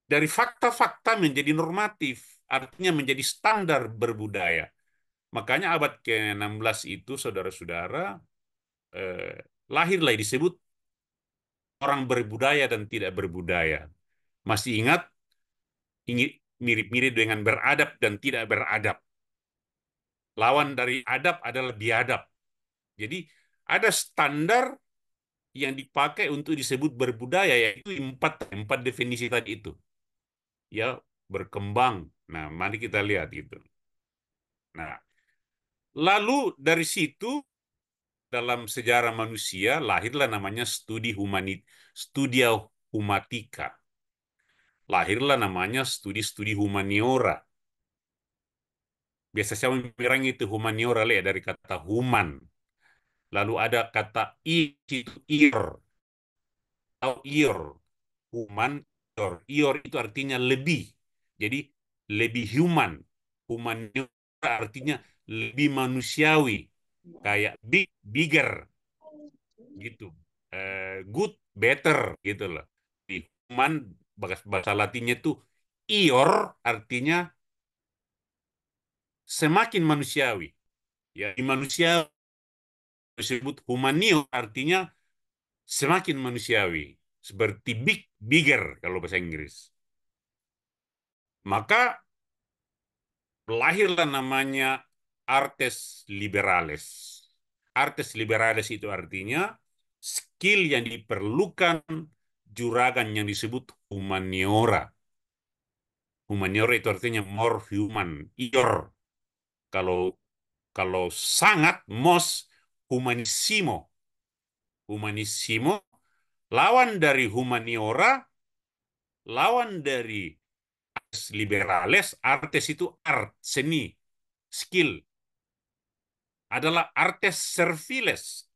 dari fakta-fakta menjadi normatif, artinya menjadi standar berbudaya. Makanya abad ke-16 itu, saudara-saudara, eh, lahirlah disebut orang berbudaya dan tidak berbudaya. Masih ingat mirip-mirip dengan beradab dan tidak beradab. Lawan dari adab adalah biadab. Jadi ada standar yang dipakai untuk disebut berbudaya yaitu empat empat definisi tadi itu. Ya, berkembang. Nah, mari kita lihat itu. Nah, lalu dari situ dalam sejarah manusia lahirlah namanya studi humanit studia humatika. Lahirlah namanya studi-studi humaniora. Biasa saya bilang itu humaniora le dari kata human. Lalu ada kata i itu ir. Atau ir. Human ior. Ior itu artinya lebih. Jadi lebih human. Humaniora artinya lebih manusiawi, kayak big bigger gitu uh, good better gitu loh di human bahasa latinnya tuh ior artinya semakin manusiawi ya di manusia disebut humanio artinya semakin manusiawi seperti big bigger kalau bahasa Inggris maka lahirlah namanya artes liberales. Artes liberales itu artinya skill yang diperlukan juragan yang disebut humaniora. Humaniora itu artinya more human, your. Kalau kalau sangat mos humanissimo. Humanissimo lawan dari humaniora, lawan dari liberales, artes itu art, seni, skill adalah artes serviles.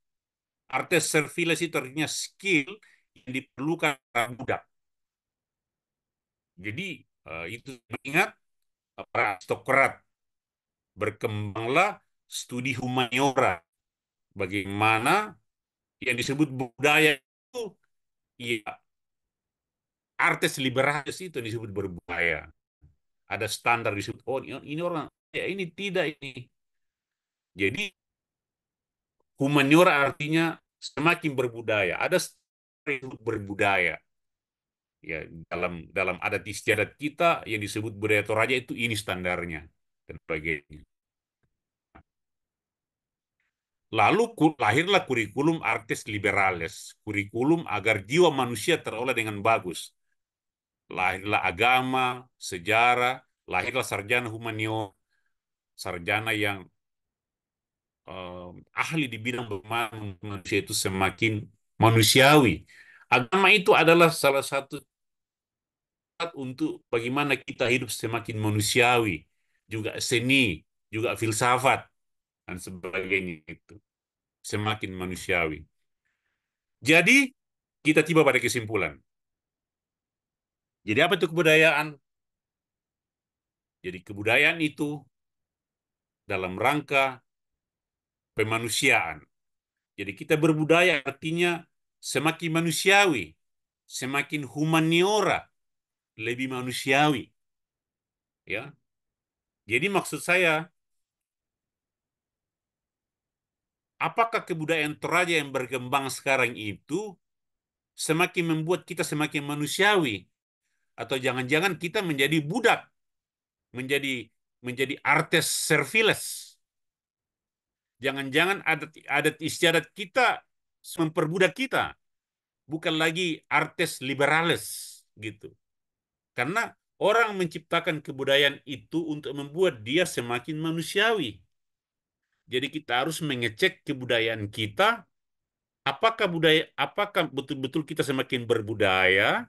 Artes serviles itu artinya skill yang diperlukan para budak. Jadi eh, itu mengingat eh, para aristokrat berkembanglah studi humaniora bagaimana yang disebut budaya itu ya artis liberalis itu yang disebut berbudaya ada standar disebut oh ini orang ya ini tidak ini jadi humaniora artinya semakin berbudaya. Ada berbudaya. Ya, dalam dalam adat istiadat kita yang disebut budaya Toraja itu ini standarnya dan sebagainya. Lalu lahirlah kurikulum artis liberales, kurikulum agar jiwa manusia terolah dengan bagus. Lahirlah agama, sejarah, lahirlah sarjana humaniora, sarjana yang uh, ahli di bidang bagaimana manusia itu semakin manusiawi. Agama itu adalah salah satu untuk bagaimana kita hidup semakin manusiawi, juga seni, juga filsafat dan sebagainya itu semakin manusiawi. Jadi kita tiba pada kesimpulan. Jadi apa itu kebudayaan? Jadi kebudayaan itu dalam rangka pemanusiaan. Jadi kita berbudaya artinya semakin manusiawi, semakin humaniora, lebih manusiawi. Ya. Jadi maksud saya apakah kebudayaan Toraja yang berkembang sekarang itu semakin membuat kita semakin manusiawi atau jangan-jangan kita menjadi budak menjadi menjadi artis serviles Jangan-jangan adat adat istiadat kita memperbudak kita. Bukan lagi artis liberalis gitu. Karena orang menciptakan kebudayaan itu untuk membuat dia semakin manusiawi. Jadi kita harus mengecek kebudayaan kita apakah budaya apakah betul-betul kita semakin berbudaya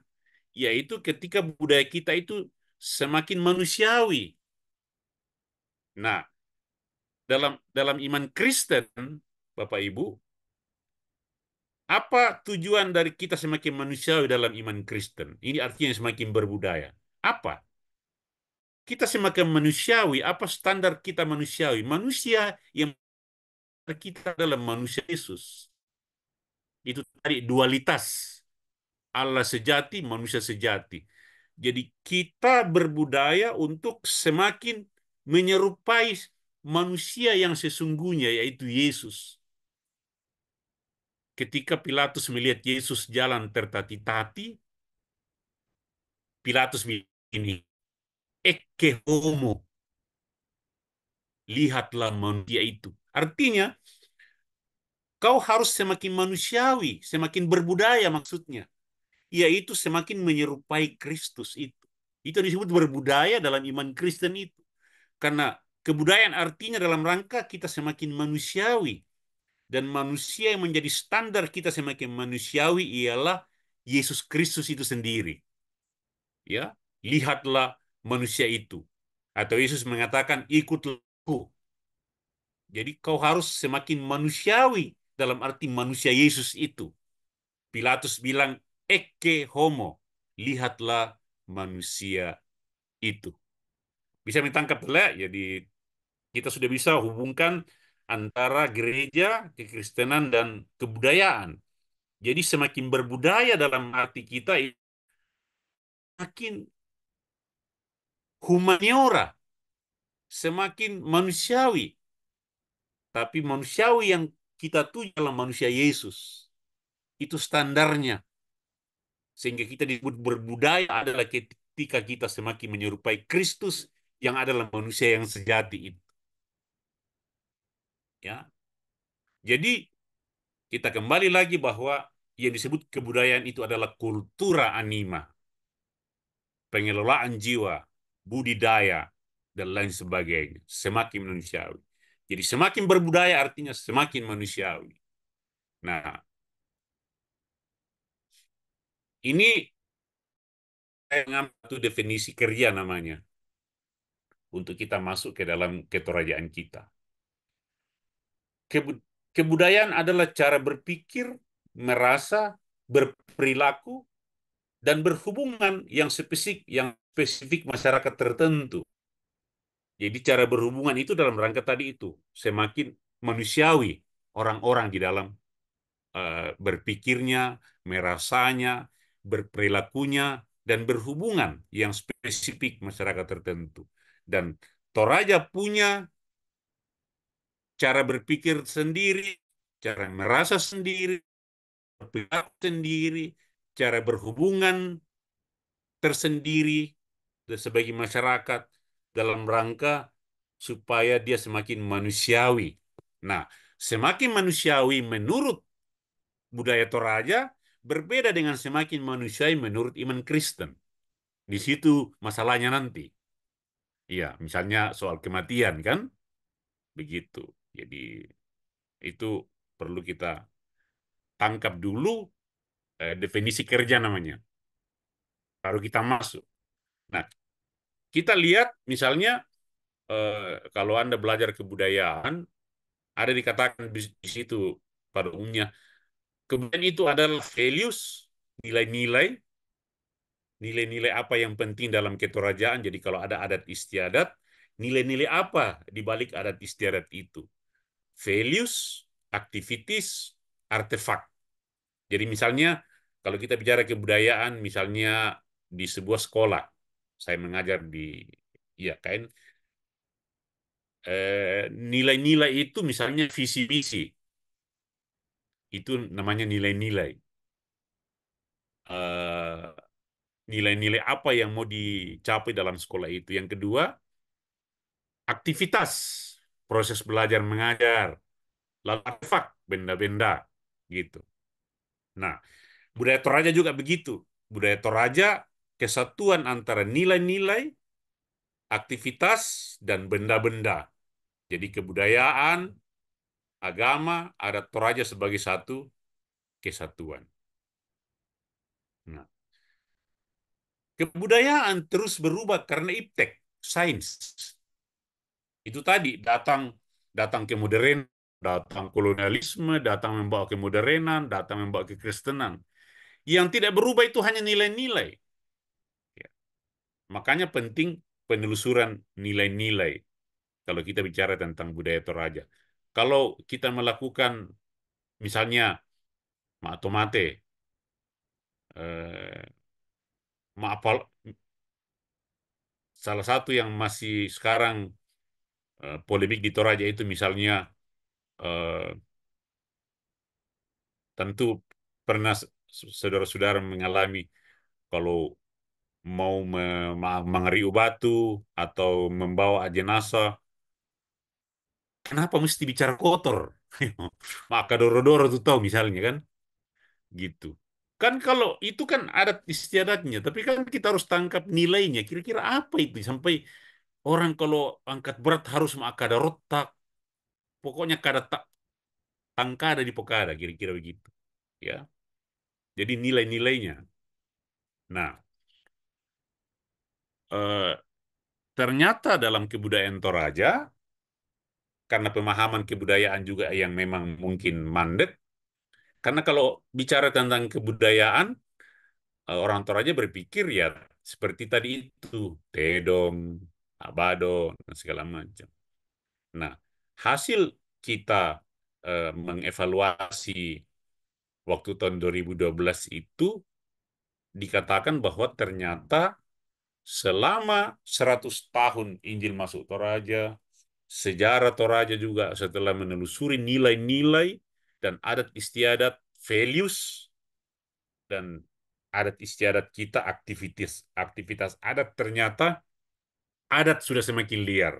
yaitu ketika budaya kita itu semakin manusiawi. Nah, dalam dalam iman Kristen, Bapak Ibu, apa tujuan dari kita semakin manusiawi dalam iman Kristen? Ini artinya semakin berbudaya. Apa? Kita semakin manusiawi, apa standar kita manusiawi? Manusia yang kita dalam manusia Yesus. Itu tadi dualitas. Allah sejati, manusia sejati. Jadi kita berbudaya untuk semakin menyerupai manusia yang sesungguhnya yaitu Yesus. Ketika Pilatus melihat Yesus jalan tertati-tati, Pilatus ini, eke homo, lihatlah manusia itu. Artinya, kau harus semakin manusiawi, semakin berbudaya maksudnya. Yaitu semakin menyerupai Kristus itu. Itu disebut berbudaya dalam iman Kristen itu. Karena Kebudayaan artinya dalam rangka kita semakin manusiawi. Dan manusia yang menjadi standar kita semakin manusiawi ialah Yesus Kristus itu sendiri. Ya, lihatlah manusia itu. Atau Yesus mengatakan ikutlah Jadi kau harus semakin manusiawi dalam arti manusia Yesus itu. Pilatus bilang eke homo, lihatlah manusia itu. Bisa ditangkap lah, jadi kita sudah bisa hubungkan antara gereja, kekristenan, dan kebudayaan. Jadi semakin berbudaya dalam arti kita, semakin humaniora, semakin manusiawi. Tapi manusiawi yang kita tuju adalah manusia Yesus. Itu standarnya. Sehingga kita disebut berbudaya adalah ketika kita semakin menyerupai Kristus yang adalah manusia yang sejati itu. Ya. Jadi kita kembali lagi bahwa yang disebut kebudayaan itu adalah kultura anima, pengelolaan jiwa, budidaya, dan lain sebagainya. Semakin manusiawi. Jadi semakin berbudaya artinya semakin manusiawi. Nah, ini satu definisi kerja namanya untuk kita masuk ke dalam ketorajaan kita. Kebudayaan adalah cara berpikir, merasa, berperilaku, dan berhubungan yang spesifik, yang spesifik masyarakat tertentu. Jadi cara berhubungan itu dalam rangka tadi itu semakin manusiawi orang-orang di dalam uh, berpikirnya, merasanya, berperilakunya, dan berhubungan yang spesifik masyarakat tertentu. Dan Toraja punya cara berpikir sendiri, cara merasa sendiri, berpikir sendiri, cara berhubungan tersendiri sebagai masyarakat dalam rangka supaya dia semakin manusiawi. Nah, semakin manusiawi menurut budaya Toraja berbeda dengan semakin manusiawi menurut iman Kristen. Di situ masalahnya nanti. Iya, misalnya soal kematian kan? Begitu. Jadi itu perlu kita tangkap dulu eh, definisi kerja namanya. Baru kita masuk. Nah, kita lihat misalnya eh, kalau Anda belajar kebudayaan, ada dikatakan di situ pada umumnya, kemudian itu adalah values, nilai-nilai, nilai-nilai apa yang penting dalam keturajaan. Jadi kalau ada adat istiadat, nilai-nilai apa di balik adat istiadat itu values, activities, artefak. Jadi misalnya kalau kita bicara kebudayaan, misalnya di sebuah sekolah, saya mengajar di ya kan nilai eh, nilai-nilai itu misalnya visi misi itu namanya nilai-nilai nilai eh, nilai-nilai apa yang mau dicapai dalam sekolah itu yang kedua aktivitas proses belajar mengajar, lalu artefak benda-benda gitu. Nah, budaya Toraja juga begitu. Budaya Toraja kesatuan antara nilai-nilai, aktivitas dan benda-benda. Jadi kebudayaan, agama, adat Toraja sebagai satu kesatuan. Nah, kebudayaan terus berubah karena iptek, sains itu tadi datang datang ke modern, datang kolonialisme, datang membawa ke modernan, datang membawa ke Kristenan. Yang tidak berubah itu hanya nilai-nilai. Ya. Makanya penting penelusuran nilai-nilai kalau kita bicara tentang budaya Toraja. Kalau kita melakukan misalnya matomate eh, maapal salah satu yang masih sekarang Eh, polemik di Toraja itu misalnya eh, tentu pernah saudara-saudara mengalami kalau mau me mengeriu batu atau membawa jenazah kenapa mesti bicara kotor maka doro-doro tuh tahu misalnya kan gitu kan kalau itu kan adat istiadatnya tapi kan kita harus tangkap nilainya kira-kira apa itu sampai Orang kalau angkat berat harus makada rotak. Pokoknya kada tak tangka ada di pokada, kira-kira begitu. Ya. Jadi nilai-nilainya. Nah, eh, ternyata dalam kebudayaan Toraja, karena pemahaman kebudayaan juga yang memang mungkin mandek, karena kalau bicara tentang kebudayaan, eh, orang Toraja berpikir ya seperti tadi itu, tedong, abado, dan segala macam. Nah, hasil kita eh, mengevaluasi waktu tahun 2012 itu dikatakan bahwa ternyata selama 100 tahun Injil masuk Toraja, sejarah Toraja juga setelah menelusuri nilai-nilai dan adat istiadat, values, dan adat istiadat kita, aktivitas aktivitas adat ternyata adat sudah semakin liar.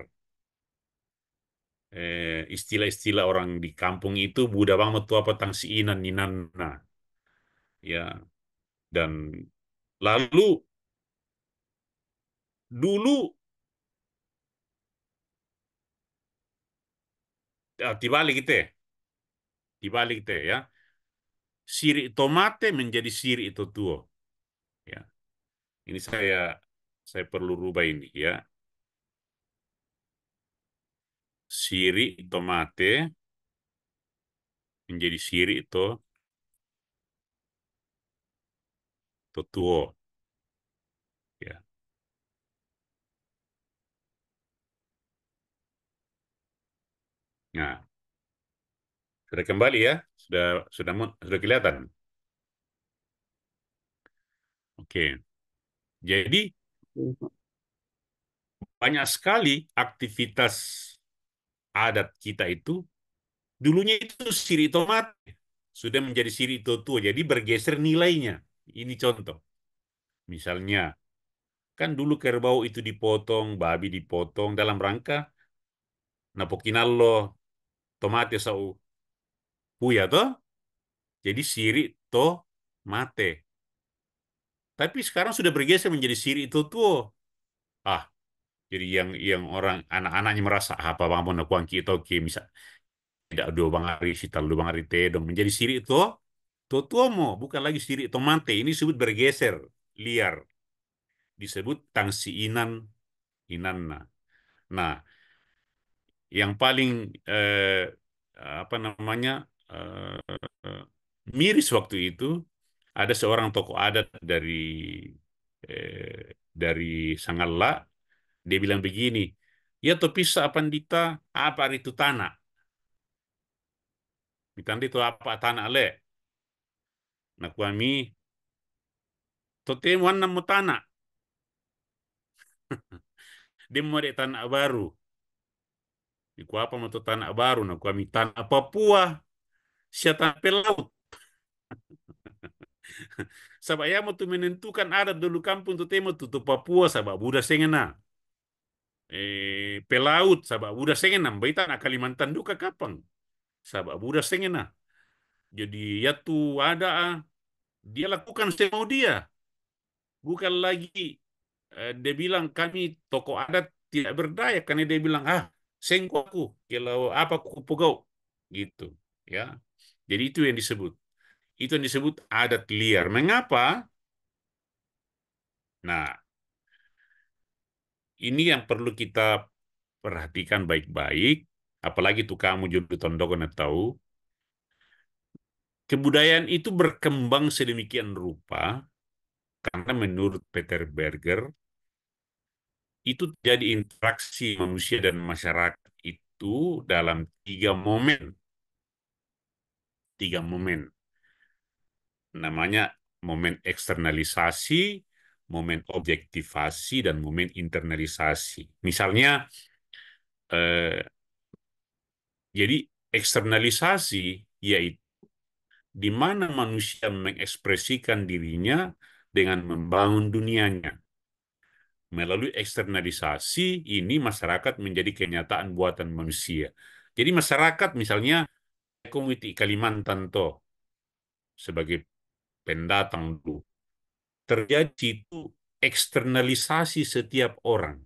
Eh, istilah-istilah eh, orang di kampung itu budak bang metua petang siinan na. Ya. Dan lalu dulu ah, dibalik itu ya. Dibalik itu ya. siri tomate menjadi siri itu tuo. Ya. Ini saya saya perlu rubah ini ya siri tomate menjadi siri itu tutuo ya nah sudah kembali ya sudah sudah sudah kelihatan oke jadi banyak sekali aktivitas adat kita itu dulunya itu siri tomat sudah menjadi siri toto jadi bergeser nilainya ini contoh misalnya kan dulu kerbau itu dipotong babi dipotong dalam rangka napokinallo ya sau huya toh jadi siri to mate tapi sekarang sudah bergeser menjadi siri itu tuh ah jadi yang yang orang anak-anaknya merasa ah, apa bang mau kuang kita oke misal tidak dua bang hari sita dua bang hari dong menjadi siri itu mau bukan lagi siri itu mante ini disebut bergeser liar disebut tangsi inan inanna. Nah, yang paling eh, apa namanya eh, miris waktu itu ada seorang tokoh adat dari eh, dari Sangalla dia bilang begini, ya apa dita apa itu tanah? Ditanti itu apa tanah le? Nah kuami, temuan namu tanah? Dia mau tanah baru. Iku apa mau tanah baru? Nak kuami tanah Papua, siapa pelaut. Sabaya ya mau tu menentukan adat dulu kampung tu temu tutup Papua sabak yang sengena eh, pelaut budak sengena baitana Kalimantan duka kapang budak sengena jadi ya tu ada ah, dia lakukan semau dia ah. bukan lagi eh, dia bilang kami toko adat tidak berdaya karena dia bilang ah sengku aku kalau apa aku pegau gitu ya jadi itu yang disebut itu yang disebut adat liar mengapa nah ini yang perlu kita perhatikan baik-baik, apalagi tuh kamu judul tondoko tahu. Kebudayaan itu berkembang sedemikian rupa karena menurut Peter Berger itu jadi interaksi manusia dan masyarakat itu dalam tiga momen. Tiga momen. Namanya momen eksternalisasi, momen objektivasi dan momen internalisasi. Misalnya, eh, jadi eksternalisasi yaitu di mana manusia mengekspresikan dirinya dengan membangun dunianya. Melalui eksternalisasi ini masyarakat menjadi kenyataan buatan manusia. Jadi masyarakat misalnya komuniti Kalimantan toh sebagai pendatang dulu terjadi itu eksternalisasi setiap orang.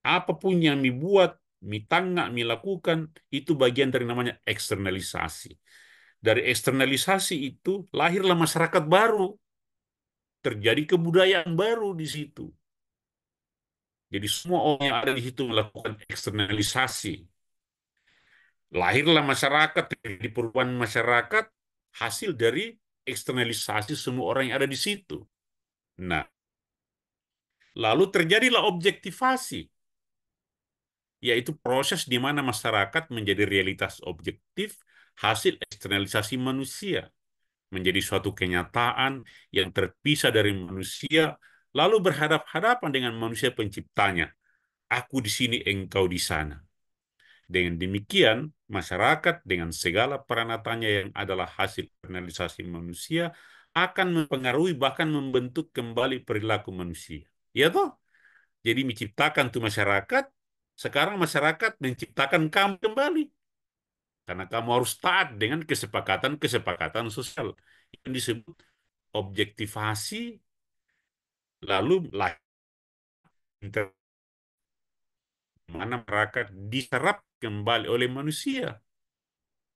Apapun yang dibuat, mitangga, dilakukan, itu bagian dari namanya eksternalisasi. Dari eksternalisasi itu lahirlah masyarakat baru. Terjadi kebudayaan baru di situ. Jadi semua orang yang ada di situ melakukan eksternalisasi. Lahirlah masyarakat, di perubahan masyarakat hasil dari eksternalisasi semua orang yang ada di situ. Nah, lalu terjadilah objektivasi, yaitu proses di mana masyarakat menjadi realitas objektif hasil eksternalisasi manusia, menjadi suatu kenyataan yang terpisah dari manusia, lalu berhadap-hadapan dengan manusia penciptanya. Aku di sini, engkau di sana. Dengan demikian, masyarakat dengan segala peranatannya yang adalah hasil penalisasi manusia akan mempengaruhi bahkan membentuk kembali perilaku manusia. Ya toh? Jadi menciptakan tuh masyarakat, sekarang masyarakat menciptakan kamu kembali. Karena kamu harus taat dengan kesepakatan-kesepakatan sosial yang disebut objektivasi lalu lain mana masyarakat diserap kembali oleh manusia.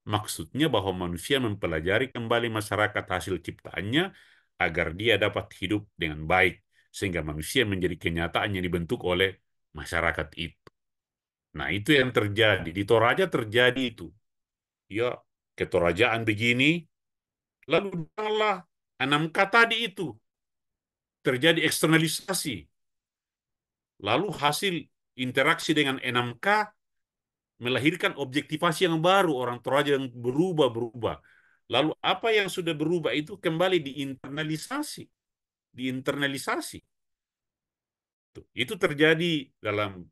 Maksudnya bahwa manusia mempelajari kembali masyarakat hasil ciptaannya agar dia dapat hidup dengan baik, sehingga manusia menjadi kenyataan yang dibentuk oleh masyarakat itu. Nah, itu yang terjadi. Di Toraja terjadi itu. Ya, ketorajaan begini, lalu Allah enam kata di itu. Terjadi eksternalisasi. Lalu hasil interaksi dengan 6K melahirkan objektivasi yang baru, orang Toraja yang berubah-berubah. Lalu apa yang sudah berubah itu kembali diinternalisasi. Diinternalisasi. Itu, terjadi dalam,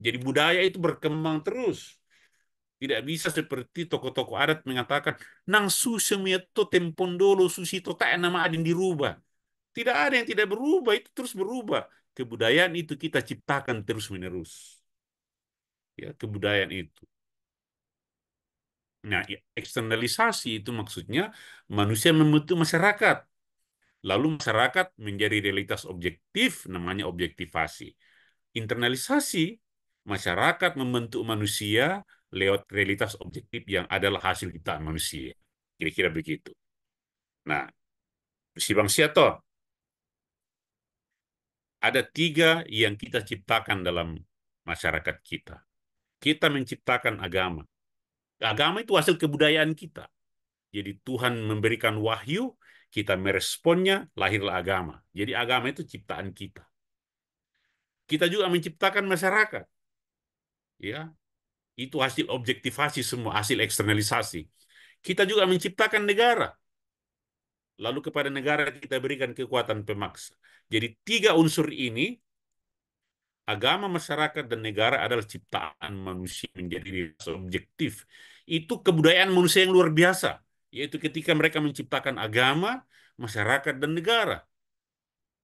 jadi budaya itu berkembang terus. Tidak bisa seperti tokoh-tokoh adat mengatakan, nang susi tempon dolo susi tak nama adin dirubah. Tidak ada yang tidak berubah, itu terus berubah kebudayaan itu kita ciptakan terus-menerus. Ya, kebudayaan itu. Nah, eksternalisasi itu maksudnya manusia membentuk masyarakat. Lalu masyarakat menjadi realitas objektif, namanya objektivasi. Internalisasi, masyarakat membentuk manusia lewat realitas objektif yang adalah hasil kita manusia. Kira-kira begitu. Nah, si Bang Siato, ada tiga yang kita ciptakan dalam masyarakat kita. Kita menciptakan agama. Agama itu hasil kebudayaan kita. Jadi Tuhan memberikan wahyu, kita meresponnya, lahirlah agama. Jadi agama itu ciptaan kita. Kita juga menciptakan masyarakat. Ya, itu hasil objektivasi semua, hasil eksternalisasi. Kita juga menciptakan negara lalu kepada negara kita berikan kekuatan pemaksa. Jadi tiga unsur ini, agama, masyarakat, dan negara adalah ciptaan manusia menjadi objektif. Itu kebudayaan manusia yang luar biasa, yaitu ketika mereka menciptakan agama, masyarakat, dan negara.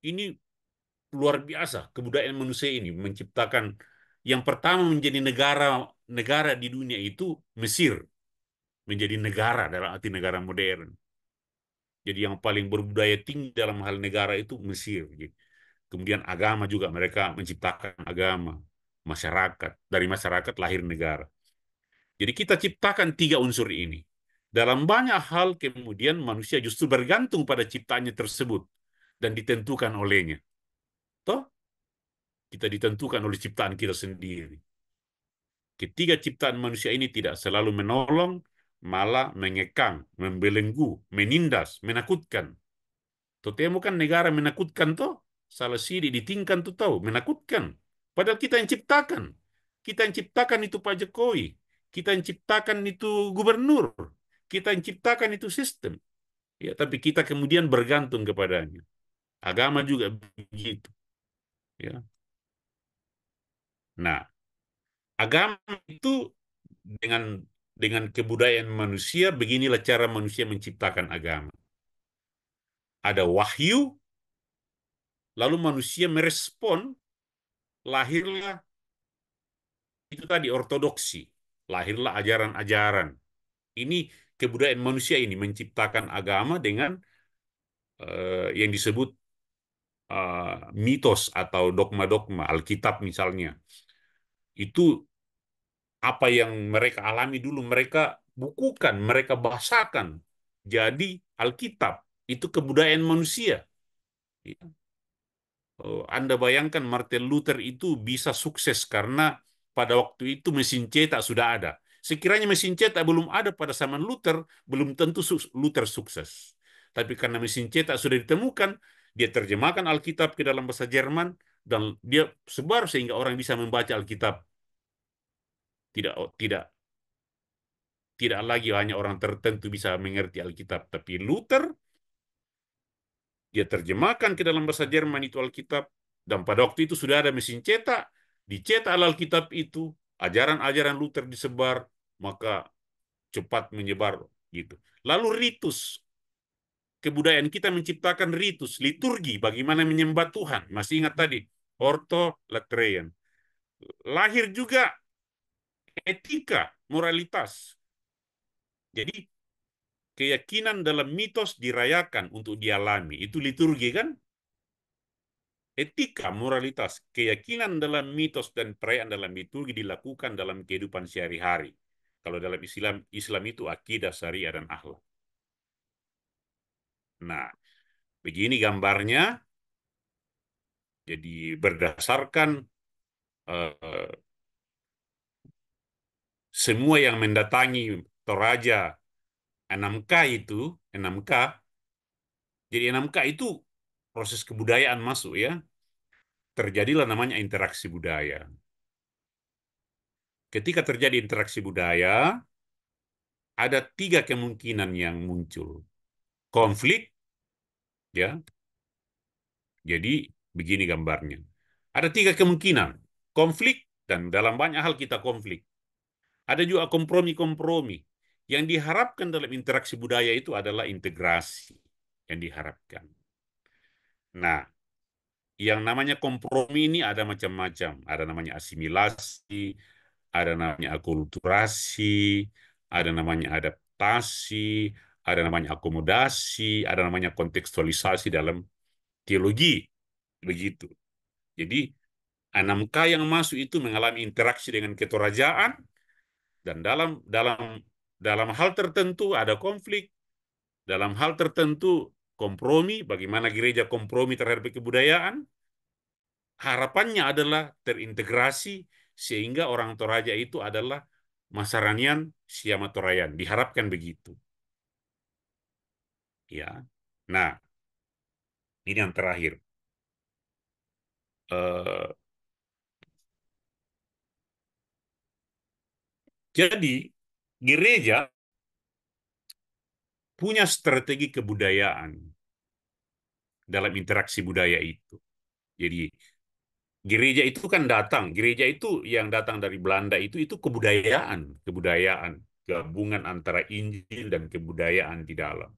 Ini luar biasa kebudayaan manusia ini menciptakan yang pertama menjadi negara negara di dunia itu Mesir menjadi negara dalam arti negara modern jadi yang paling berbudaya tinggi dalam hal negara itu Mesir. Gitu. Kemudian agama juga mereka menciptakan agama masyarakat dari masyarakat lahir negara. Jadi kita ciptakan tiga unsur ini. Dalam banyak hal kemudian manusia justru bergantung pada ciptanya tersebut dan ditentukan olehnya. Toh kita ditentukan oleh ciptaan kita sendiri. Ketiga ciptaan manusia ini tidak selalu menolong, malah mengekang, membelenggu, menindas, menakutkan. Totemu kan negara menakutkan toh. Salah siri ditingkan tuh tahu, menakutkan. Padahal kita yang ciptakan. Kita yang ciptakan itu Pak Jokowi. Kita yang ciptakan itu gubernur. Kita yang ciptakan itu sistem. Ya, tapi kita kemudian bergantung kepadanya. Agama juga begitu. Ya. Nah, agama itu dengan dengan kebudayaan manusia, beginilah cara manusia menciptakan agama. Ada wahyu, lalu manusia merespon, lahirlah itu tadi ortodoksi, lahirlah ajaran-ajaran. Ini kebudayaan manusia ini menciptakan agama dengan uh, yang disebut uh, mitos atau dogma-dogma Alkitab misalnya. Itu apa yang mereka alami dulu mereka bukukan, mereka bahasakan. Jadi Alkitab itu kebudayaan manusia. Oh, Anda bayangkan Martin Luther itu bisa sukses karena pada waktu itu mesin cetak sudah ada. Sekiranya mesin cetak belum ada pada zaman Luther, belum tentu Luther sukses. Tapi karena mesin cetak sudah ditemukan, dia terjemahkan Alkitab ke dalam bahasa Jerman dan dia sebar sehingga orang bisa membaca Alkitab tidak tidak tidak lagi hanya orang tertentu bisa mengerti Alkitab, tapi Luther dia terjemahkan ke dalam bahasa Jerman itu Alkitab dan pada waktu itu sudah ada mesin cetak, dicetak Alkitab itu, ajaran-ajaran Luther disebar, maka cepat menyebar gitu. Lalu ritus kebudayaan kita menciptakan ritus, liturgi, bagaimana menyembah Tuhan. Masih ingat tadi, orto latrean. Lahir juga etika, moralitas. Jadi keyakinan dalam mitos dirayakan untuk dialami. Itu liturgi kan? Etika, moralitas, keyakinan dalam mitos dan perayaan dalam liturgi dilakukan dalam kehidupan sehari-hari. Kalau dalam Islam, Islam itu akidah, syariah, dan akhlak. Nah, begini gambarnya. Jadi berdasarkan uh, semua yang mendatangi Toraja 6K itu, 6K, jadi 6K itu proses kebudayaan masuk ya, terjadilah namanya interaksi budaya. Ketika terjadi interaksi budaya, ada tiga kemungkinan yang muncul. Konflik, ya. Jadi begini gambarnya. Ada tiga kemungkinan. Konflik, dan dalam banyak hal kita konflik. Ada juga kompromi-kompromi. Yang diharapkan dalam interaksi budaya itu adalah integrasi yang diharapkan. Nah, yang namanya kompromi ini ada macam-macam. Ada namanya asimilasi, ada namanya akulturasi, ada namanya adaptasi, ada namanya akomodasi, ada namanya kontekstualisasi dalam teologi. Begitu. Jadi, 6K yang masuk itu mengalami interaksi dengan ketorajaan, dan dalam dalam dalam hal tertentu ada konflik, dalam hal tertentu kompromi, bagaimana gereja kompromi terhadap kebudayaan. Harapannya adalah terintegrasi sehingga orang Toraja itu adalah Masaranian Siama Torayan. Diharapkan begitu. Ya. Nah, ini yang terakhir. Uh, Jadi gereja punya strategi kebudayaan dalam interaksi budaya itu. Jadi gereja itu kan datang, gereja itu yang datang dari Belanda itu itu kebudayaan, kebudayaan, gabungan antara Injil dan kebudayaan di dalam.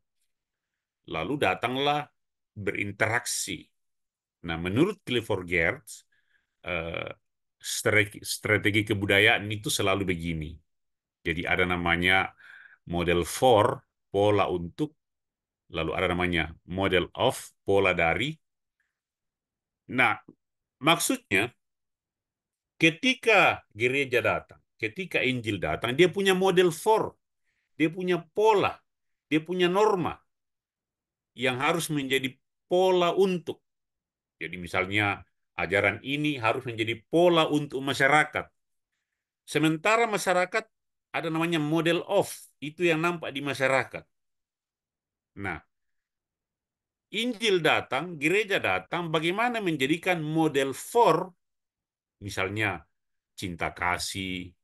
Lalu datanglah berinteraksi. Nah, menurut Clifford Geertz, eh, strategi, strategi kebudayaan itu selalu begini. Jadi ada namanya model for, pola untuk, lalu ada namanya model of, pola dari. Nah, maksudnya ketika gereja datang, ketika Injil datang, dia punya model for, dia punya pola, dia punya norma yang harus menjadi pola untuk. Jadi misalnya ajaran ini harus menjadi pola untuk masyarakat. Sementara masyarakat ada namanya model of Itu yang nampak di masyarakat. Nah, Injil datang, gereja datang, bagaimana menjadikan model for, misalnya cinta kasih,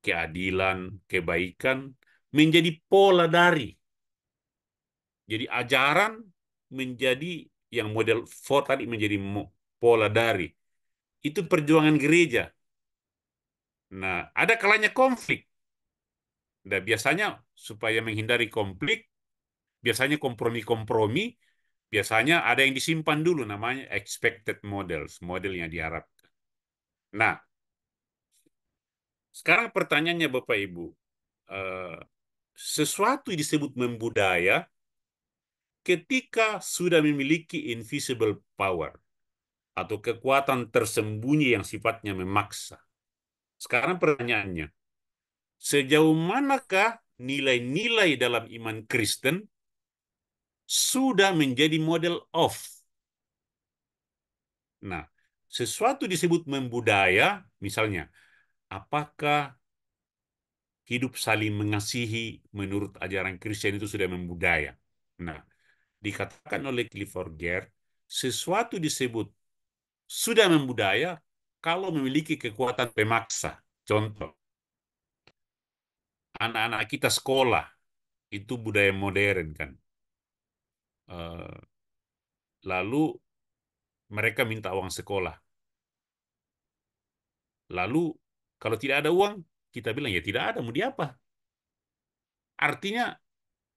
keadilan, kebaikan, menjadi pola dari. Jadi ajaran menjadi yang model for tadi menjadi pola dari. Itu perjuangan gereja. Nah, ada kalanya konflik. Nah, biasanya supaya menghindari konflik, biasanya kompromi-kompromi, biasanya ada yang disimpan dulu namanya expected models, model yang diharapkan. Nah, sekarang pertanyaannya Bapak Ibu, eh, sesuatu disebut membudaya ketika sudah memiliki invisible power atau kekuatan tersembunyi yang sifatnya memaksa. Sekarang pertanyaannya, sejauh manakah nilai-nilai dalam iman Kristen sudah menjadi model of. Nah, sesuatu disebut membudaya, misalnya, apakah hidup saling mengasihi menurut ajaran Kristen itu sudah membudaya? Nah, dikatakan oleh Clifford Geertz, sesuatu disebut sudah membudaya kalau memiliki kekuatan pemaksa. Contoh, anak-anak kita sekolah itu budaya modern kan. Uh, lalu mereka minta uang sekolah. Lalu kalau tidak ada uang, kita bilang ya tidak ada, mau diapa? Artinya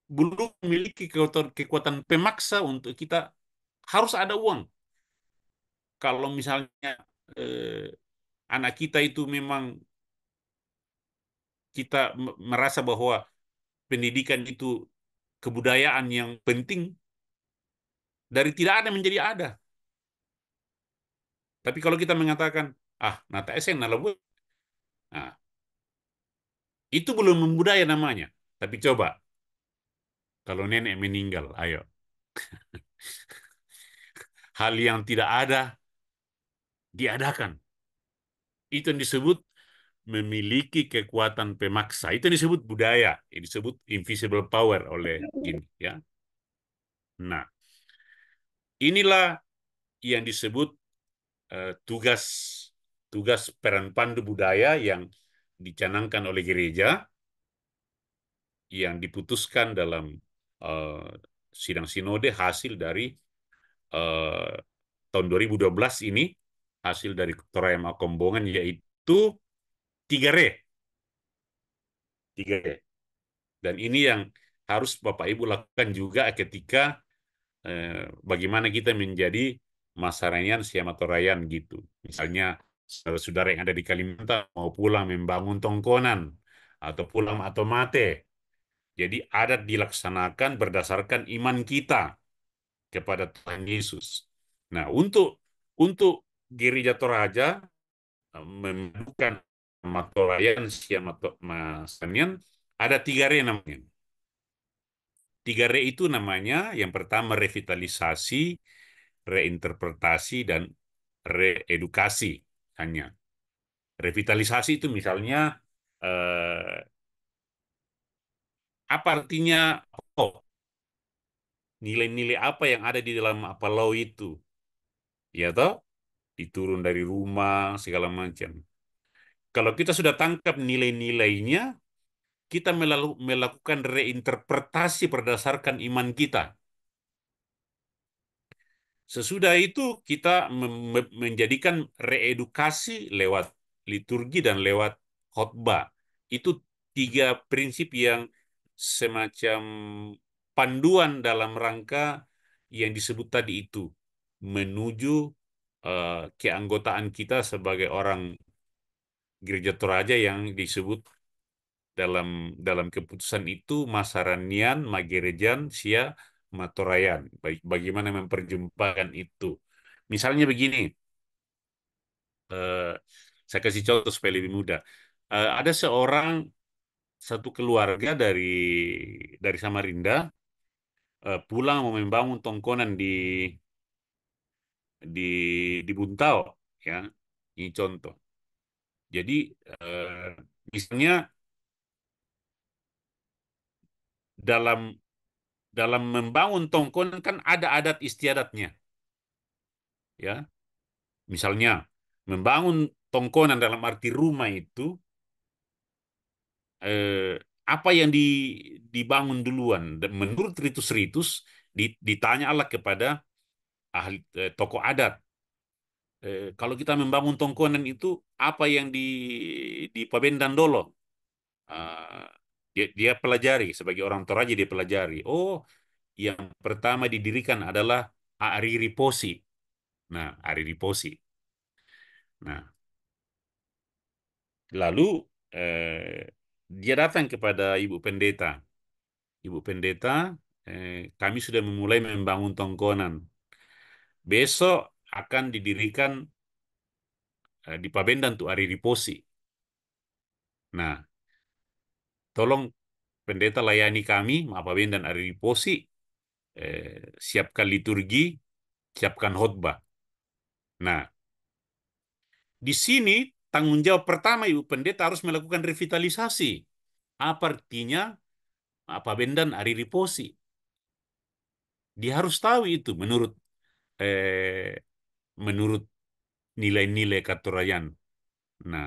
belum memiliki kekuatan, kekuatan pemaksa untuk kita harus ada uang. Kalau misalnya eh, anak kita itu memang kita merasa bahwa pendidikan itu kebudayaan yang penting dari tidak ada menjadi ada. Tapi kalau kita mengatakan, ah, nata esen nalabu, nah, itu belum membudaya namanya. Tapi coba, kalau nenek meninggal, ayo. Hal yang tidak ada, diadakan. Itu yang disebut memiliki kekuatan pemaksa. Itu yang disebut budaya, yang disebut invisible power oleh hmm. ini ya. Nah, inilah yang disebut eh, tugas tugas tugas peran pandu budaya yang dicanangkan oleh gereja yang diputuskan dalam uh, sidang sinode hasil dari uh, tahun 2012 ini hasil dari Torayama Kombongan yaitu 3 re, 3 re, Dan ini yang harus Bapak Ibu lakukan juga ketika eh, bagaimana kita menjadi masarayan siamatorayan gitu. Misalnya saudara-saudara yang ada di Kalimantan mau pulang membangun tongkonan atau pulang atau mate. Jadi adat dilaksanakan berdasarkan iman kita kepada Tuhan Yesus. Nah, untuk untuk gereja Toraja eh, memadukan mas Siamatosanian, ada tiga re namanya. Tiga re itu namanya, yang pertama revitalisasi, reinterpretasi, dan reedukasi hanya. Revitalisasi itu misalnya, eh, apa artinya oh, nilai-nilai apa yang ada di dalam apa law itu. Ya toh? Diturun dari rumah, segala macam kalau kita sudah tangkap nilai-nilainya, kita melalu, melakukan reinterpretasi berdasarkan iman kita. Sesudah itu kita menjadikan reedukasi lewat liturgi dan lewat khotbah. Itu tiga prinsip yang semacam panduan dalam rangka yang disebut tadi itu menuju uh, keanggotaan kita sebagai orang gereja Toraja yang disebut dalam dalam keputusan itu Masaranian, Magerejan, Sia, Matorayan. Bagaimana memperjumpakan itu? Misalnya begini, uh, saya kasih contoh supaya lebih mudah. Uh, ada seorang satu keluarga dari dari Samarinda uh, pulang mau membangun tongkonan di di di Buntao, ya. Ini contoh. Jadi eh, misalnya dalam dalam membangun tongkon kan ada adat istiadatnya. Ya. Misalnya membangun tongkonan dalam arti rumah itu eh, apa yang di, dibangun duluan menurut ritus-ritus ditanya Allah kepada ahli eh, tokoh adat. Eh, kalau kita membangun tongkonan itu apa yang di di Pabendan Dolo. Uh, dia, dia pelajari sebagai orang Toraja dia pelajari. Oh, yang pertama didirikan adalah Riposi Nah, Riposi Nah, lalu eh, dia datang kepada Ibu Pendeta. Ibu Pendeta, eh, kami sudah memulai membangun tongkonan. Besok akan didirikan Eh, di Pabendan tu hari Riposi. Nah, tolong pendeta layani kami, maaf Pabendan hari Riposi, eh, siapkan liturgi, siapkan khutbah, Nah, di sini tanggung jawab pertama Ibu Pendeta harus melakukan revitalisasi. Apa artinya? maaf Pabendan hari riposi? Dia harus tahu itu menurut eh, menurut nilai-nilai Katurayan. Nah,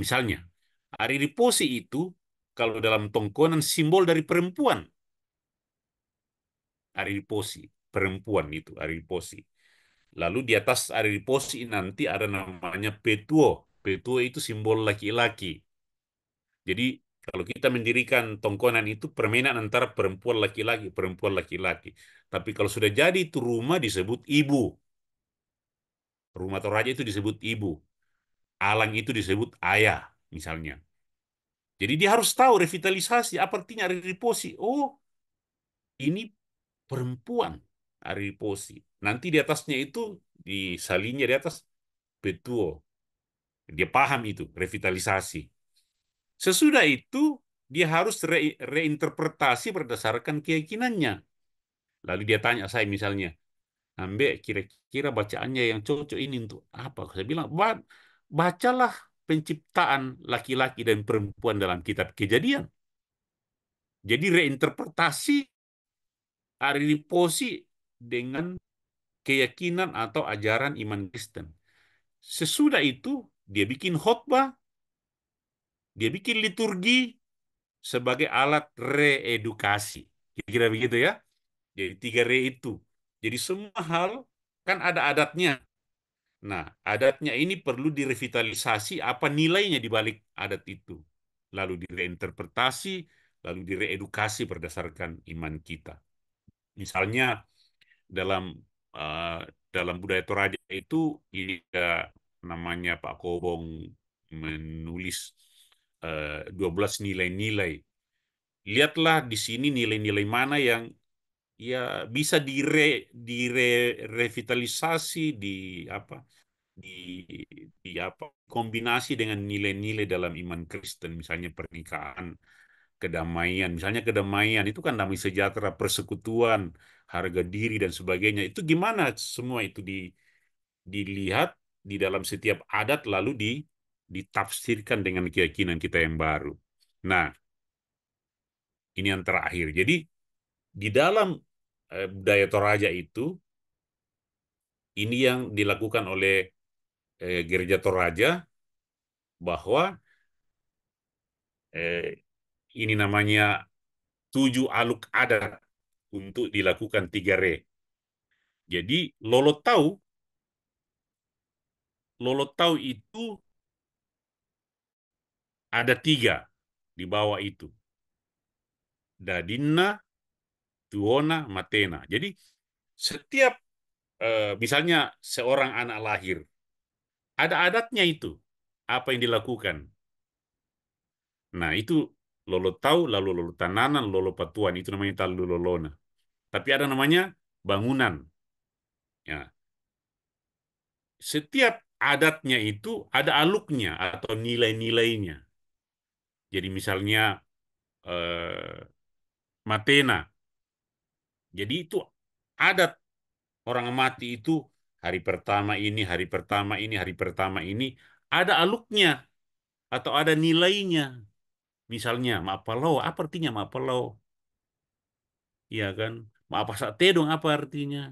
misalnya, posi itu kalau dalam tongkonan simbol dari perempuan. posi perempuan itu, posi. Lalu di atas posi nanti ada namanya Petuo. Petuo itu simbol laki-laki. Jadi kalau kita mendirikan tongkonan itu permainan antara perempuan laki-laki, perempuan laki-laki. Tapi kalau sudah jadi itu rumah disebut ibu. Rumah Toraja itu disebut ibu. Alang itu disebut ayah, misalnya. Jadi dia harus tahu revitalisasi, apa artinya ariposi. Oh, ini perempuan ariposi. Nanti di atasnya itu, di salinya di atas, betul. Dia paham itu, revitalisasi. Sesudah itu, dia harus re reinterpretasi berdasarkan keyakinannya. Lalu dia tanya saya misalnya, ambil kira-kira bacaannya yang cocok ini untuk apa? Saya bilang, bacalah penciptaan laki-laki dan perempuan dalam kitab kejadian. Jadi reinterpretasi Ariposi dengan keyakinan atau ajaran iman Kristen. Sesudah itu dia bikin khotbah, dia bikin liturgi sebagai alat reedukasi. Kira-kira begitu ya. Jadi tiga re itu jadi semua hal kan ada adatnya. Nah, adatnya ini perlu direvitalisasi apa nilainya di balik adat itu. Lalu direinterpretasi, lalu direedukasi berdasarkan iman kita. Misalnya dalam uh, dalam budaya Toraja itu ada ya, namanya Pak Kobong menulis uh, eh, 12 nilai-nilai. Lihatlah di sini nilai-nilai mana yang ya bisa dire dire revitalisasi di apa di di apa kombinasi dengan nilai-nilai dalam iman Kristen misalnya pernikahan kedamaian misalnya kedamaian itu kan damai sejahtera persekutuan harga diri dan sebagainya itu gimana semua itu di dilihat di dalam setiap adat lalu di ditafsirkan dengan keyakinan kita yang baru nah ini yang terakhir jadi di dalam daya eh, budaya Toraja itu ini yang dilakukan oleh eh, gereja Toraja bahwa eh, ini namanya tujuh aluk adat untuk dilakukan tiga re. Jadi lolo tahu lolo tahu itu ada tiga di bawah itu. Dadinna, tuona matena. Jadi setiap eh, misalnya seorang anak lahir, ada adatnya itu, apa yang dilakukan. Nah itu lolo tahu lalu lolo tananan, lolo patuan, itu namanya talu lolona. Tapi ada namanya bangunan. Ya. Setiap adatnya itu ada aluknya atau nilai-nilainya. Jadi misalnya eh, matena, jadi itu adat orang mati itu hari pertama ini, hari pertama ini, hari pertama ini ada aluknya atau ada nilainya. Misalnya, maapalau, apa artinya maapalau? Iya kan? Maapa sate dong, apa artinya?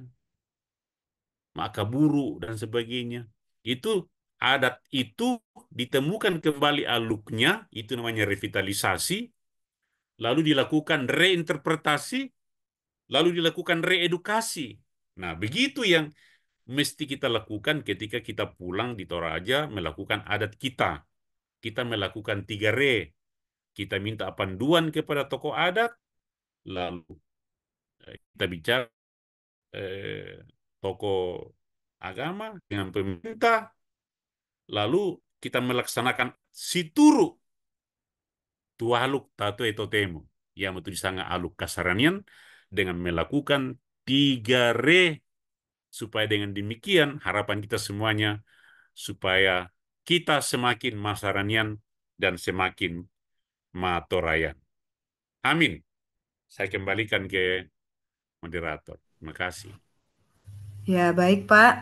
Maka kaburu dan sebagainya. Itu adat itu ditemukan kembali aluknya, itu namanya revitalisasi, lalu dilakukan reinterpretasi, lalu dilakukan reedukasi. Nah, begitu yang mesti kita lakukan ketika kita pulang di Toraja melakukan adat kita. Kita melakukan tiga re. Kita minta panduan kepada tokoh adat, lalu eh, kita bicara eh, tokoh agama dengan pemerintah, lalu kita melaksanakan situru tualuk tato etotemu yang itu sangat aluk kasaranian dengan melakukan tiga re supaya dengan demikian harapan kita semuanya supaya kita semakin masaranian dan semakin matorayan. Amin. Saya kembalikan ke moderator. Terima kasih. Ya, baik Pak.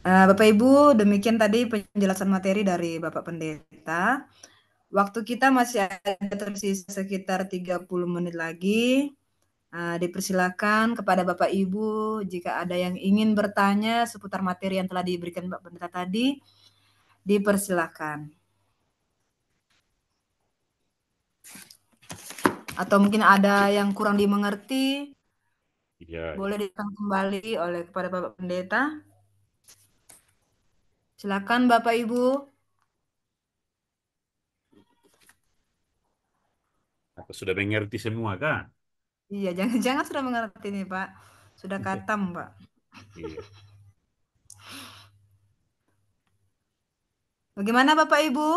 Eh, Bapak Ibu, demikian tadi penjelasan materi dari Bapak Pendeta. Waktu kita masih ada tersisa sekitar 30 menit lagi. Uh, dipersilakan kepada Bapak Ibu jika ada yang ingin bertanya seputar materi yang telah diberikan Mbak Pendeta tadi, dipersilakan. Atau mungkin ada yang kurang dimengerti, ya, boleh ditanggung kembali oleh kepada Bapak Pendeta. Silakan Bapak Ibu. Atau sudah mengerti semua kan? Iya, jangan-jangan sudah mengerti nih Pak. Sudah katam Pak. Iya. Bagaimana Bapak Ibu?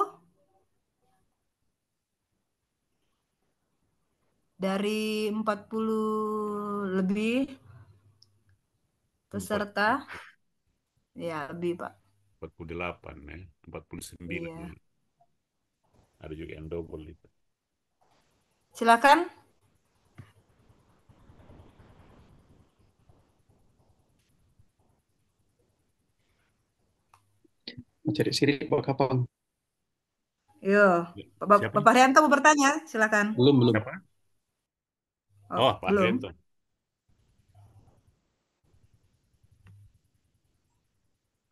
dari 40 lebih peserta ya lebih Pak 48 ya 49 iya. Ya. ada juga yang double itu Silakan. Jadi sirik Pak Kapang. Yo, pak Siapa? Bapak Rianto mau bertanya, silakan. Belum, belum. Siapa? Oh, oh Pak belum. Rianto.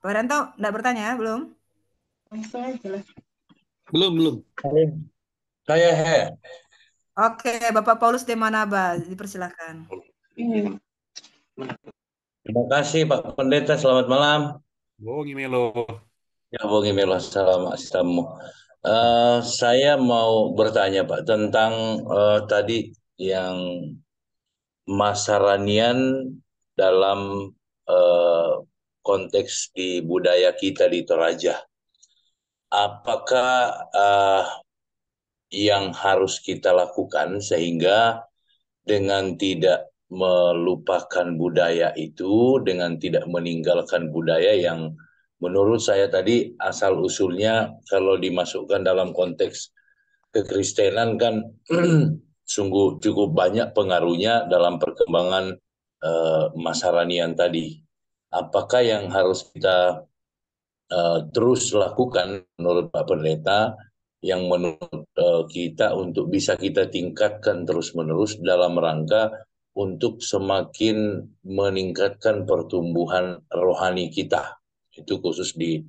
Pak Rianto, enggak bertanya, belum? Belum, belum. Saya, saya. Oke, Bapak Paulus de Manaba, dipersilakan. Iya. Terima kasih Pak Pendeta, selamat malam. Bongi Melo. Ya, Bongi Melo, salam asistamu. Uh, eh, saya mau bertanya Pak tentang uh, tadi yang masaranian dalam uh, konteks di budaya kita di Toraja. Apakah uh, yang harus kita lakukan sehingga dengan tidak melupakan budaya itu dengan tidak meninggalkan budaya yang menurut saya tadi asal usulnya kalau dimasukkan dalam konteks kekristenan kan sungguh cukup banyak pengaruhnya dalam perkembangan uh, eh, masaranian tadi apakah yang harus kita uh, terus lakukan menurut Pak Pendeta yang menurut eh, kita untuk bisa kita tingkatkan terus-menerus dalam rangka untuk semakin meningkatkan pertumbuhan rohani kita. Itu khusus di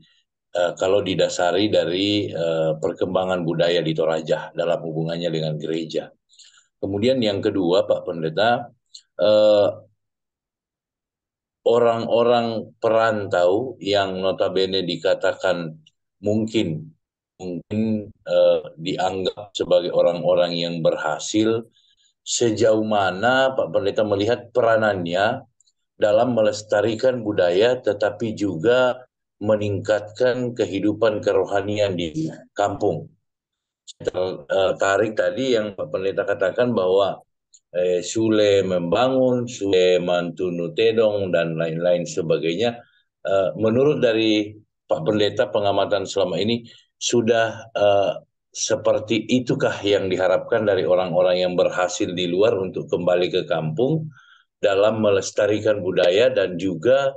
eh, kalau didasari dari eh, perkembangan budaya di Toraja dalam hubungannya dengan gereja. Kemudian yang kedua, Pak Pendeta, orang-orang perantau yang notabene dikatakan mungkin mungkin uh, dianggap sebagai orang-orang yang berhasil sejauh mana Pak Pendeta melihat peranannya dalam melestarikan budaya tetapi juga meningkatkan kehidupan kerohanian di kampung. Eh, tarik tadi yang Pak Pendeta katakan bahwa eh, Sule membangun, Sule mantunu tedong, dan lain-lain sebagainya. Eh, menurut dari Pak Pendeta pengamatan selama ini, sudah uh, seperti itukah yang diharapkan dari orang-orang yang berhasil di luar untuk kembali ke kampung dalam melestarikan budaya dan juga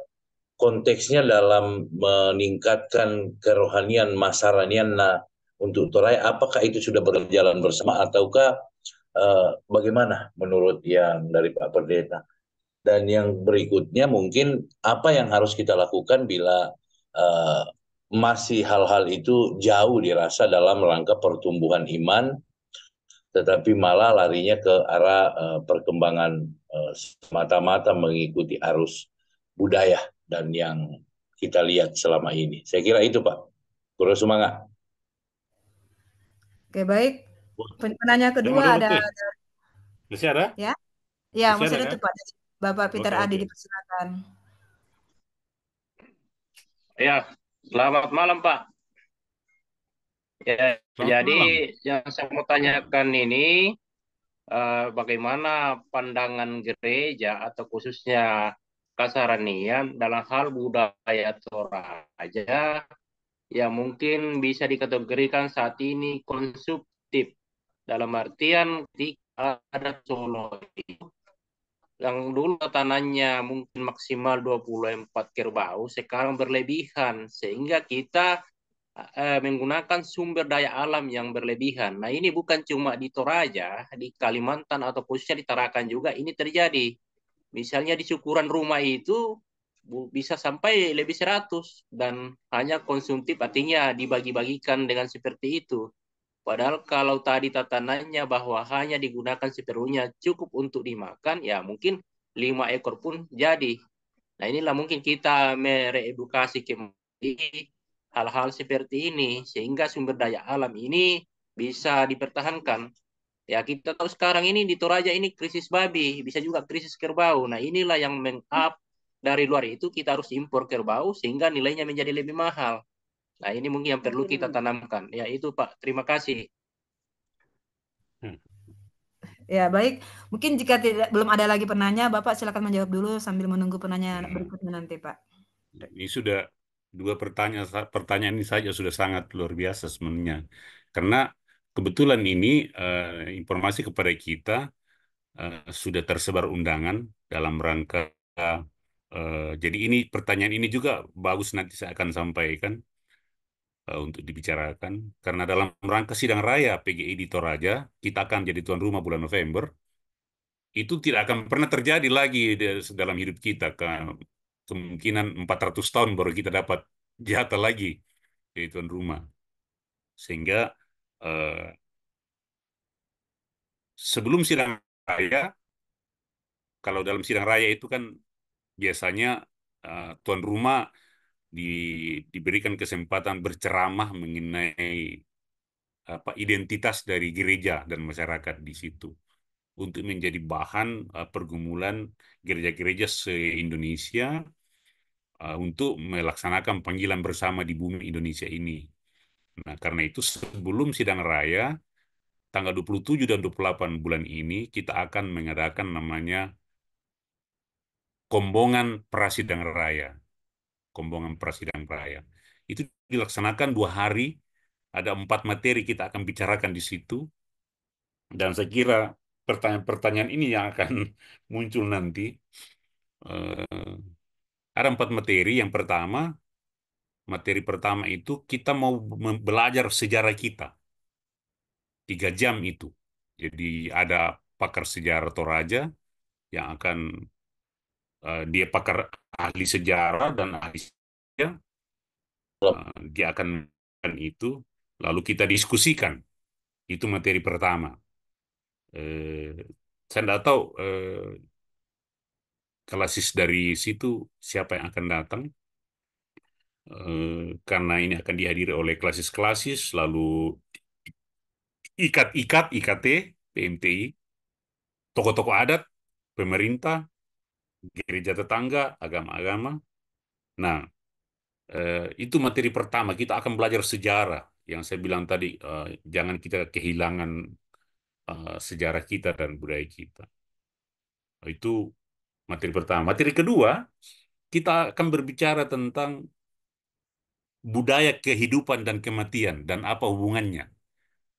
konteksnya dalam meningkatkan kerohanian masyarakat nah untuk torai apakah itu sudah berjalan bersama ataukah uh, bagaimana menurut yang dari Pak Pendeta dan yang berikutnya mungkin apa yang harus kita lakukan bila uh, masih hal-hal itu jauh dirasa dalam rangka pertumbuhan iman, tetapi malah larinya ke arah eh, perkembangan uh, semata-mata mengikuti arus budaya dan yang kita lihat selama ini. Saya kira itu Pak. Guru semangat Oke baik. Penanya kedua ada. Masih ada? Ya, ya masih ada, ya? ada Pak. Bapak Peter Adi dipersilakan. Ya, Selamat malam, Pak. Ya, Selamat jadi malam. yang saya mau tanyakan ini uh, bagaimana pandangan gereja atau khususnya Kasaranian dalam hal budaya Toraja yang mungkin bisa dikategorikan saat ini konsumtif dalam artian ketika ada solo itu yang dulu tanahnya mungkin maksimal 24 kerbau sekarang berlebihan sehingga kita eh, menggunakan sumber daya alam yang berlebihan. Nah, ini bukan cuma di Toraja, di Kalimantan atau khususnya di Tarakan juga ini terjadi. Misalnya di syukuran rumah itu bisa sampai lebih 100 dan hanya konsumtif artinya dibagi-bagikan dengan seperti itu. Padahal kalau tadi tatanannya bahwa hanya digunakan seperlunya cukup untuk dimakan, ya mungkin lima ekor pun jadi. Nah inilah mungkin kita mereedukasi kembali hal-hal seperti ini sehingga sumber daya alam ini bisa dipertahankan. Ya kita tahu sekarang ini di Toraja ini krisis babi, bisa juga krisis kerbau. Nah inilah yang meng-up dari luar itu kita harus impor kerbau sehingga nilainya menjadi lebih mahal. Nah, ini mungkin yang perlu kita tanamkan. Ya, itu Pak. Terima kasih. Hmm. Ya, baik. Mungkin jika tidak belum ada lagi penanya, Bapak silakan menjawab dulu sambil menunggu penanya hmm. berikutnya nanti, Pak. Ya, ini sudah dua pertanyaan pertanyaan ini saja sudah sangat luar biasa sebenarnya. Karena kebetulan ini uh, informasi kepada kita uh, sudah tersebar undangan dalam rangka uh, jadi ini pertanyaan ini juga bagus nanti saya akan sampaikan Eh, untuk dibicarakan karena dalam rangka sidang raya PGI di Toraja kita akan jadi tuan rumah bulan November itu tidak akan pernah terjadi lagi dalam hidup kita kemungkinan 400 tahun baru kita dapat jatah lagi jadi tuan rumah sehingga eh, sebelum sidang raya kalau dalam sidang raya itu kan biasanya eh, tuan rumah di, diberikan kesempatan berceramah mengenai apa identitas dari gereja dan masyarakat di situ untuk menjadi bahan uh, pergumulan gereja-gereja se-Indonesia uh, untuk melaksanakan panggilan bersama di bumi Indonesia ini. Nah, karena itu sebelum sidang raya tanggal 27 dan 28 bulan ini kita akan mengadakan namanya kombongan prasidang raya Kombongan Prasidang Raya. Itu dilaksanakan dua hari, ada empat materi kita akan bicarakan di situ, dan saya kira pertanyaan-pertanyaan ini yang akan muncul nanti. Uh, ada empat materi. Yang pertama, materi pertama itu kita mau belajar sejarah kita. Tiga jam itu. Jadi ada pakar sejarah Toraja yang akan eh, dia pakar ahli sejarah dan ahli sejarah, uh, dia akan itu lalu kita diskusikan itu materi pertama eh, saya tidak tahu eh, kelasis dari situ siapa yang akan datang eh, karena ini akan dihadiri oleh klasis-klasis lalu ikat-ikat IKT PMTI tokoh-tokoh adat pemerintah gereja tetangga, agama-agama. Nah, eh, itu materi pertama. Kita akan belajar sejarah. Yang saya bilang tadi, eh, jangan kita kehilangan eh, sejarah kita dan budaya kita. Itu materi pertama. Materi kedua, kita akan berbicara tentang budaya kehidupan dan kematian dan apa hubungannya.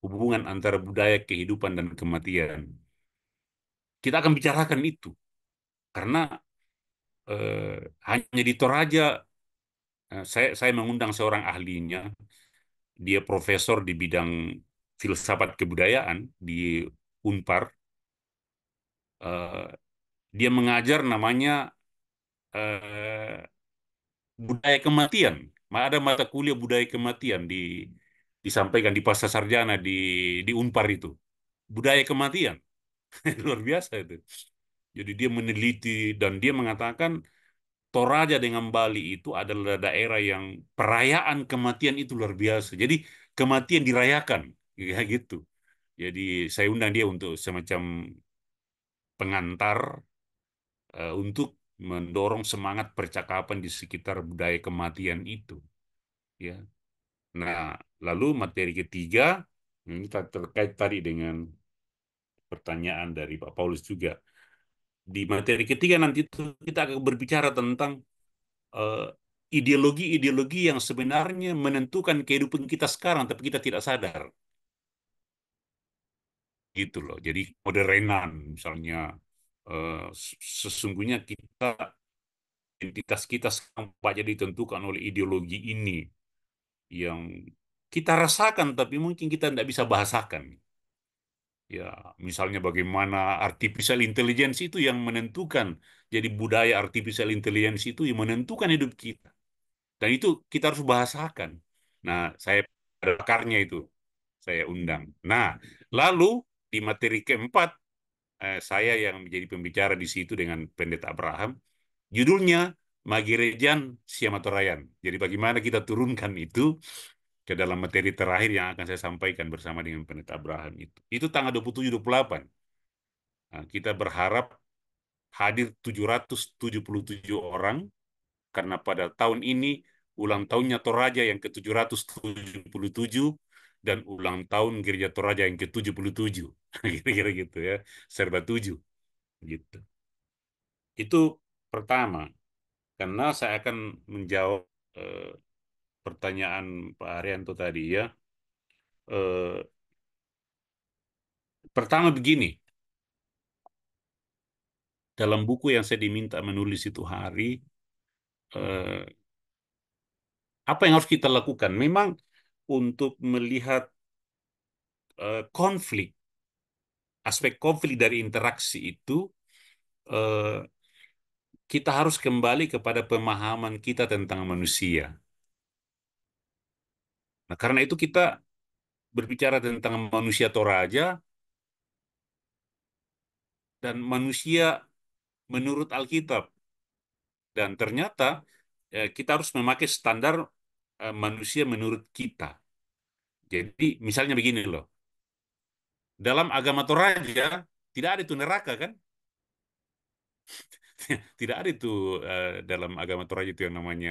Hubungan antara budaya kehidupan dan kematian. Kita akan bicarakan itu karena eh, hanya di Toraja nah, saya saya mengundang seorang ahlinya dia profesor di bidang filsafat kebudayaan di Unpar eh, dia mengajar namanya eh, budaya kematian ada mata kuliah budaya kematian di disampaikan di pasca sarjana di di Unpar itu budaya kematian luar biasa itu jadi dia meneliti dan dia mengatakan Toraja dengan Bali itu adalah daerah yang perayaan kematian itu luar biasa. Jadi kematian dirayakan, ya gitu. Jadi saya undang dia untuk semacam pengantar uh, untuk mendorong semangat percakapan di sekitar budaya kematian itu. Ya. Nah, lalu materi ketiga ini terkait tadi dengan pertanyaan dari Pak Paulus juga di materi ketiga nanti itu kita akan berbicara tentang eh, ideologi-ideologi uh, yang sebenarnya menentukan kehidupan kita sekarang tapi kita tidak sadar. Gitu loh. Jadi modernan Renan misalnya uh, sesungguhnya kita identitas kita sampai jadi ditentukan oleh ideologi ini yang kita rasakan tapi mungkin kita tidak bisa bahasakan. Ya, misalnya bagaimana artificial intelligence itu yang menentukan. Jadi budaya artificial intelligence itu yang menentukan hidup kita. Dan itu kita harus bahasakan. Nah, saya akarnya itu saya undang. Nah, lalu di materi keempat eh, saya yang menjadi pembicara di situ dengan Pendeta Abraham, judulnya Magirejan Siamatorayan. Jadi bagaimana kita turunkan itu ke dalam materi terakhir yang akan saya sampaikan bersama dengan Pendeta Abraham itu. Itu tanggal 27-28. Nah, kita berharap hadir 777 orang, karena pada tahun ini ulang tahunnya Toraja yang ke-777 dan ulang tahun Gereja Toraja yang ke-77. Kira-kira gitu ya, serba tujuh. Gitu. Itu pertama, karena saya akan menjawab eh, pertanyaan Pak Arianto tadi ya. Eh, pertama begini, dalam buku yang saya diminta menulis itu hari, eh, apa yang harus kita lakukan? Memang untuk melihat eh, konflik, aspek konflik dari interaksi itu, kita harus kembali kepada pemahaman kita tentang manusia. Nah, karena itu kita berbicara tentang manusia Toraja dan manusia menurut Alkitab. Dan ternyata ya, kita harus memakai standar e, manusia menurut kita. Jadi misalnya begini loh. Dalam agama Toraja tidak ada itu neraka kan? tidak ada itu e, dalam agama Toraja itu yang namanya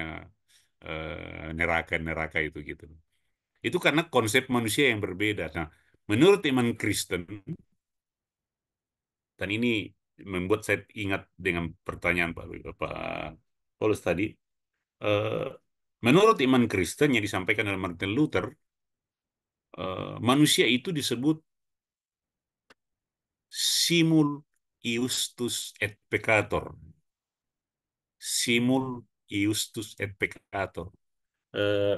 e, neraka neraka itu gitu. Itu karena konsep manusia yang berbeda. Nah, menurut iman Kristen, dan ini membuat saya ingat dengan pertanyaan Pak, Pak Paulus tadi, uh, menurut iman Kristen yang disampaikan oleh Martin Luther, uh, manusia itu disebut simul iustus et peccator. Simul iustus et peccator. Uh,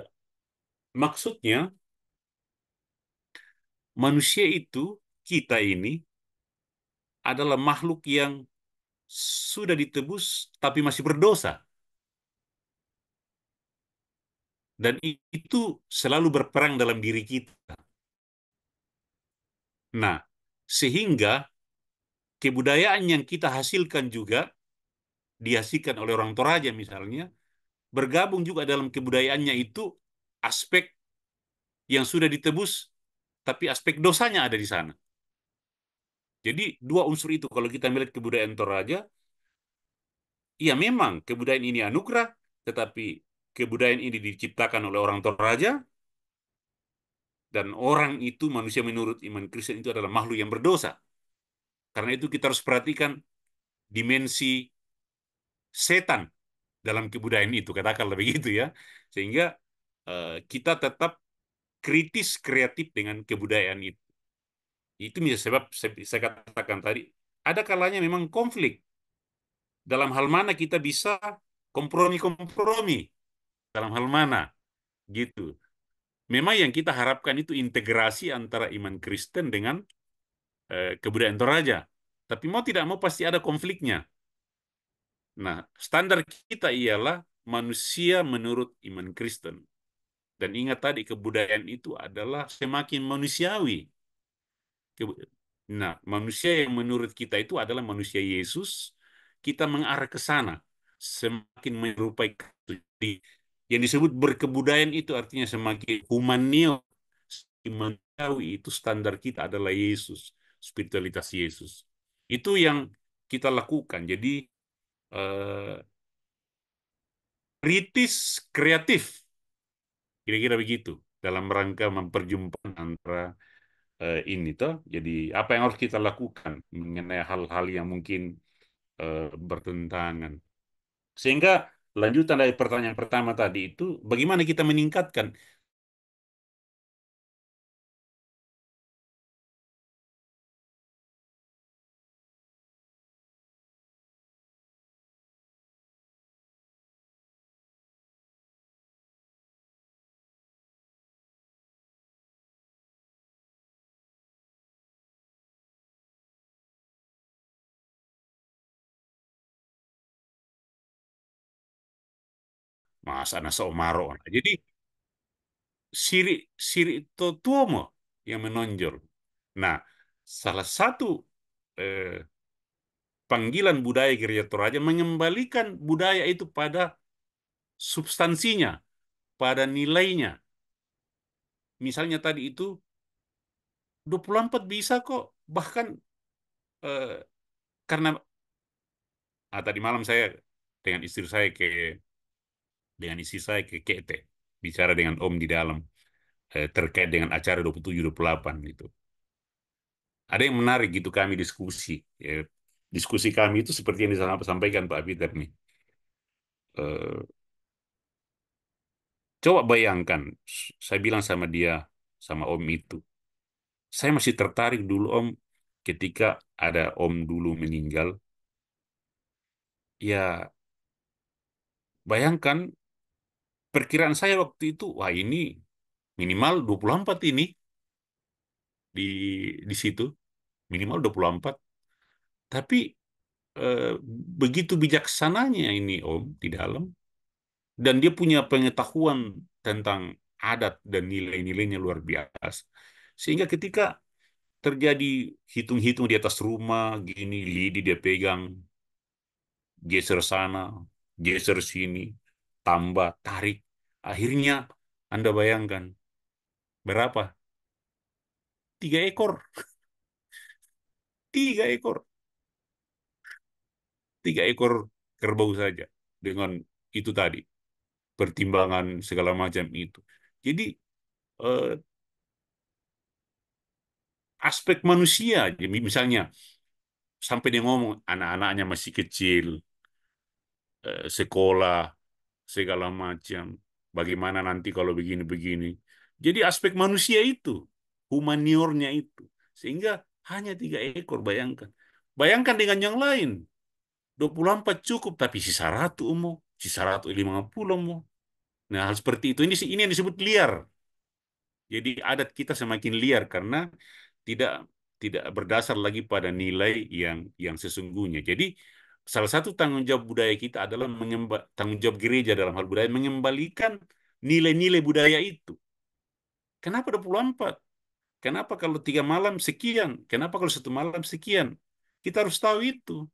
Maksudnya, manusia itu, kita ini, adalah makhluk yang sudah ditebus tapi masih berdosa. Dan itu selalu berperang dalam diri kita. Nah, sehingga kebudayaan yang kita hasilkan juga, dihasilkan oleh orang Toraja misalnya, bergabung juga dalam kebudayaannya itu aspek yang sudah ditebus, tapi aspek dosanya ada di sana. Jadi dua unsur itu kalau kita melihat kebudayaan Toraja, ya memang kebudayaan ini anugerah, tetapi kebudayaan ini diciptakan oleh orang Toraja, dan orang itu manusia menurut iman Kristen itu adalah makhluk yang berdosa. Karena itu kita harus perhatikan dimensi setan dalam kebudayaan itu, katakanlah begitu ya. Sehingga Eh, kita tetap kritis kreatif dengan kebudayaan itu. Itu bisa sebab saya, saya katakan tadi, ada kalanya memang konflik. Dalam hal mana kita bisa kompromi-kompromi? Dalam hal mana? Gitu. Memang yang kita harapkan itu integrasi antara iman Kristen dengan eh, kebudayaan Toraja. Tapi mau tidak mau pasti ada konfliknya. Nah, standar kita ialah manusia menurut iman Kristen. Dan ingat tadi, kebudayaan itu adalah semakin manusiawi. Nah, manusia yang menurut kita itu adalah manusia Yesus, kita mengarah ke sana, semakin menyerupai Jadi, yang disebut berkebudayaan itu artinya semakin humanio, semakin manusiawi, itu standar kita adalah Yesus, spiritualitas Yesus. Itu yang kita lakukan. Jadi, eh, kritis kreatif Kira-kira begitu dalam rangka memperjumpaan antara uh, ini toh. Jadi apa yang harus kita lakukan mengenai hal-hal yang mungkin uh, bertentangan. Sehingga lanjutan dari pertanyaan pertama tadi itu bagaimana kita meningkatkan Mas Anas Omaro. Nah, jadi sirik sirik totuomo yang menonjol. Nah, salah satu eh, panggilan budaya gereja Toraja mengembalikan budaya itu pada substansinya, pada nilainya. Misalnya tadi itu 24 bisa kok, bahkan eh, karena ah, tadi malam saya dengan istri saya ke dengan istri saya ke Kete bicara dengan Om di dalam eh, terkait dengan acara 27 28 itu. Ada yang menarik gitu kami diskusi. Ya, diskusi kami itu seperti yang disampaikan Pak Peter nih. Eh, coba bayangkan, saya bilang sama dia, sama Om itu, saya masih tertarik dulu Om ketika ada Om dulu meninggal. Ya, bayangkan perkiraan saya waktu itu, wah ini minimal 24 ini di di situ minimal 24. Tapi eh, begitu bijaksananya ini Om di dalam dan dia punya pengetahuan tentang adat dan nilai-nilainya luar biasa. Sehingga ketika terjadi hitung-hitung di atas rumah gini lidi dia pegang geser sana, geser sini, tambah, tarik. Akhirnya Anda bayangkan, berapa? Tiga ekor. Tiga ekor. Tiga ekor kerbau saja dengan itu tadi. Pertimbangan segala macam itu. Jadi, eh, aspek manusia, misalnya, sampai dia ngomong anak-anaknya masih kecil, eh, sekolah segala macam Bagaimana nanti kalau begini-begini. Jadi aspek manusia itu, humaniornya itu. Sehingga hanya tiga ekor, bayangkan. Bayangkan dengan yang lain. 24 cukup, tapi sisa ratu umum, sisa ratu 50 umum. Nah, hal seperti itu. Ini, ini yang disebut liar. Jadi adat kita semakin liar karena tidak tidak berdasar lagi pada nilai yang yang sesungguhnya. Jadi salah satu tanggung jawab budaya kita adalah tanggung jawab gereja dalam hal budaya mengembalikan nilai-nilai budaya itu. Kenapa 24? Kenapa kalau tiga malam sekian? Kenapa kalau satu malam sekian? Kita harus tahu itu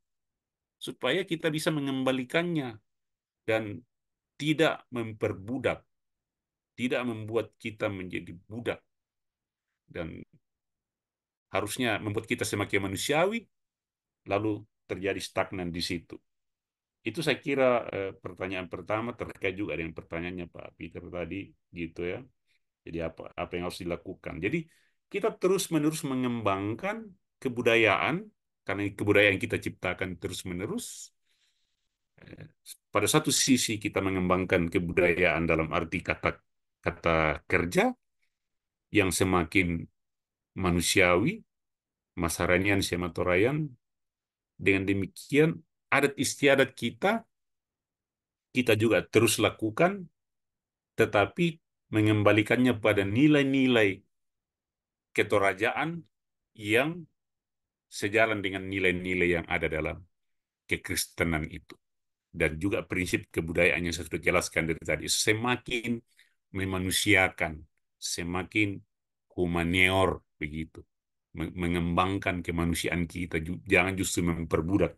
supaya kita bisa mengembalikannya dan tidak memperbudak, tidak membuat kita menjadi budak dan harusnya membuat kita semakin manusiawi lalu terjadi stagnan di situ. Itu saya kira eh, pertanyaan pertama terkait juga dengan pertanyaannya Pak Peter tadi gitu ya. Jadi apa apa yang harus dilakukan. Jadi kita terus-menerus mengembangkan kebudayaan karena kebudayaan kita ciptakan terus-menerus eh, pada satu sisi kita mengembangkan kebudayaan dalam arti kata kata kerja yang semakin manusiawi, masyarakat sematorayan, dengan demikian, adat istiadat kita, kita juga terus lakukan, tetapi mengembalikannya pada nilai-nilai ketorajaan yang sejalan dengan nilai-nilai yang ada dalam kekristenan itu. Dan juga prinsip kebudayaan yang saya sudah jelaskan dari tadi. Semakin memanusiakan, semakin humanior begitu mengembangkan kemanusiaan kita, jangan justru memperburuk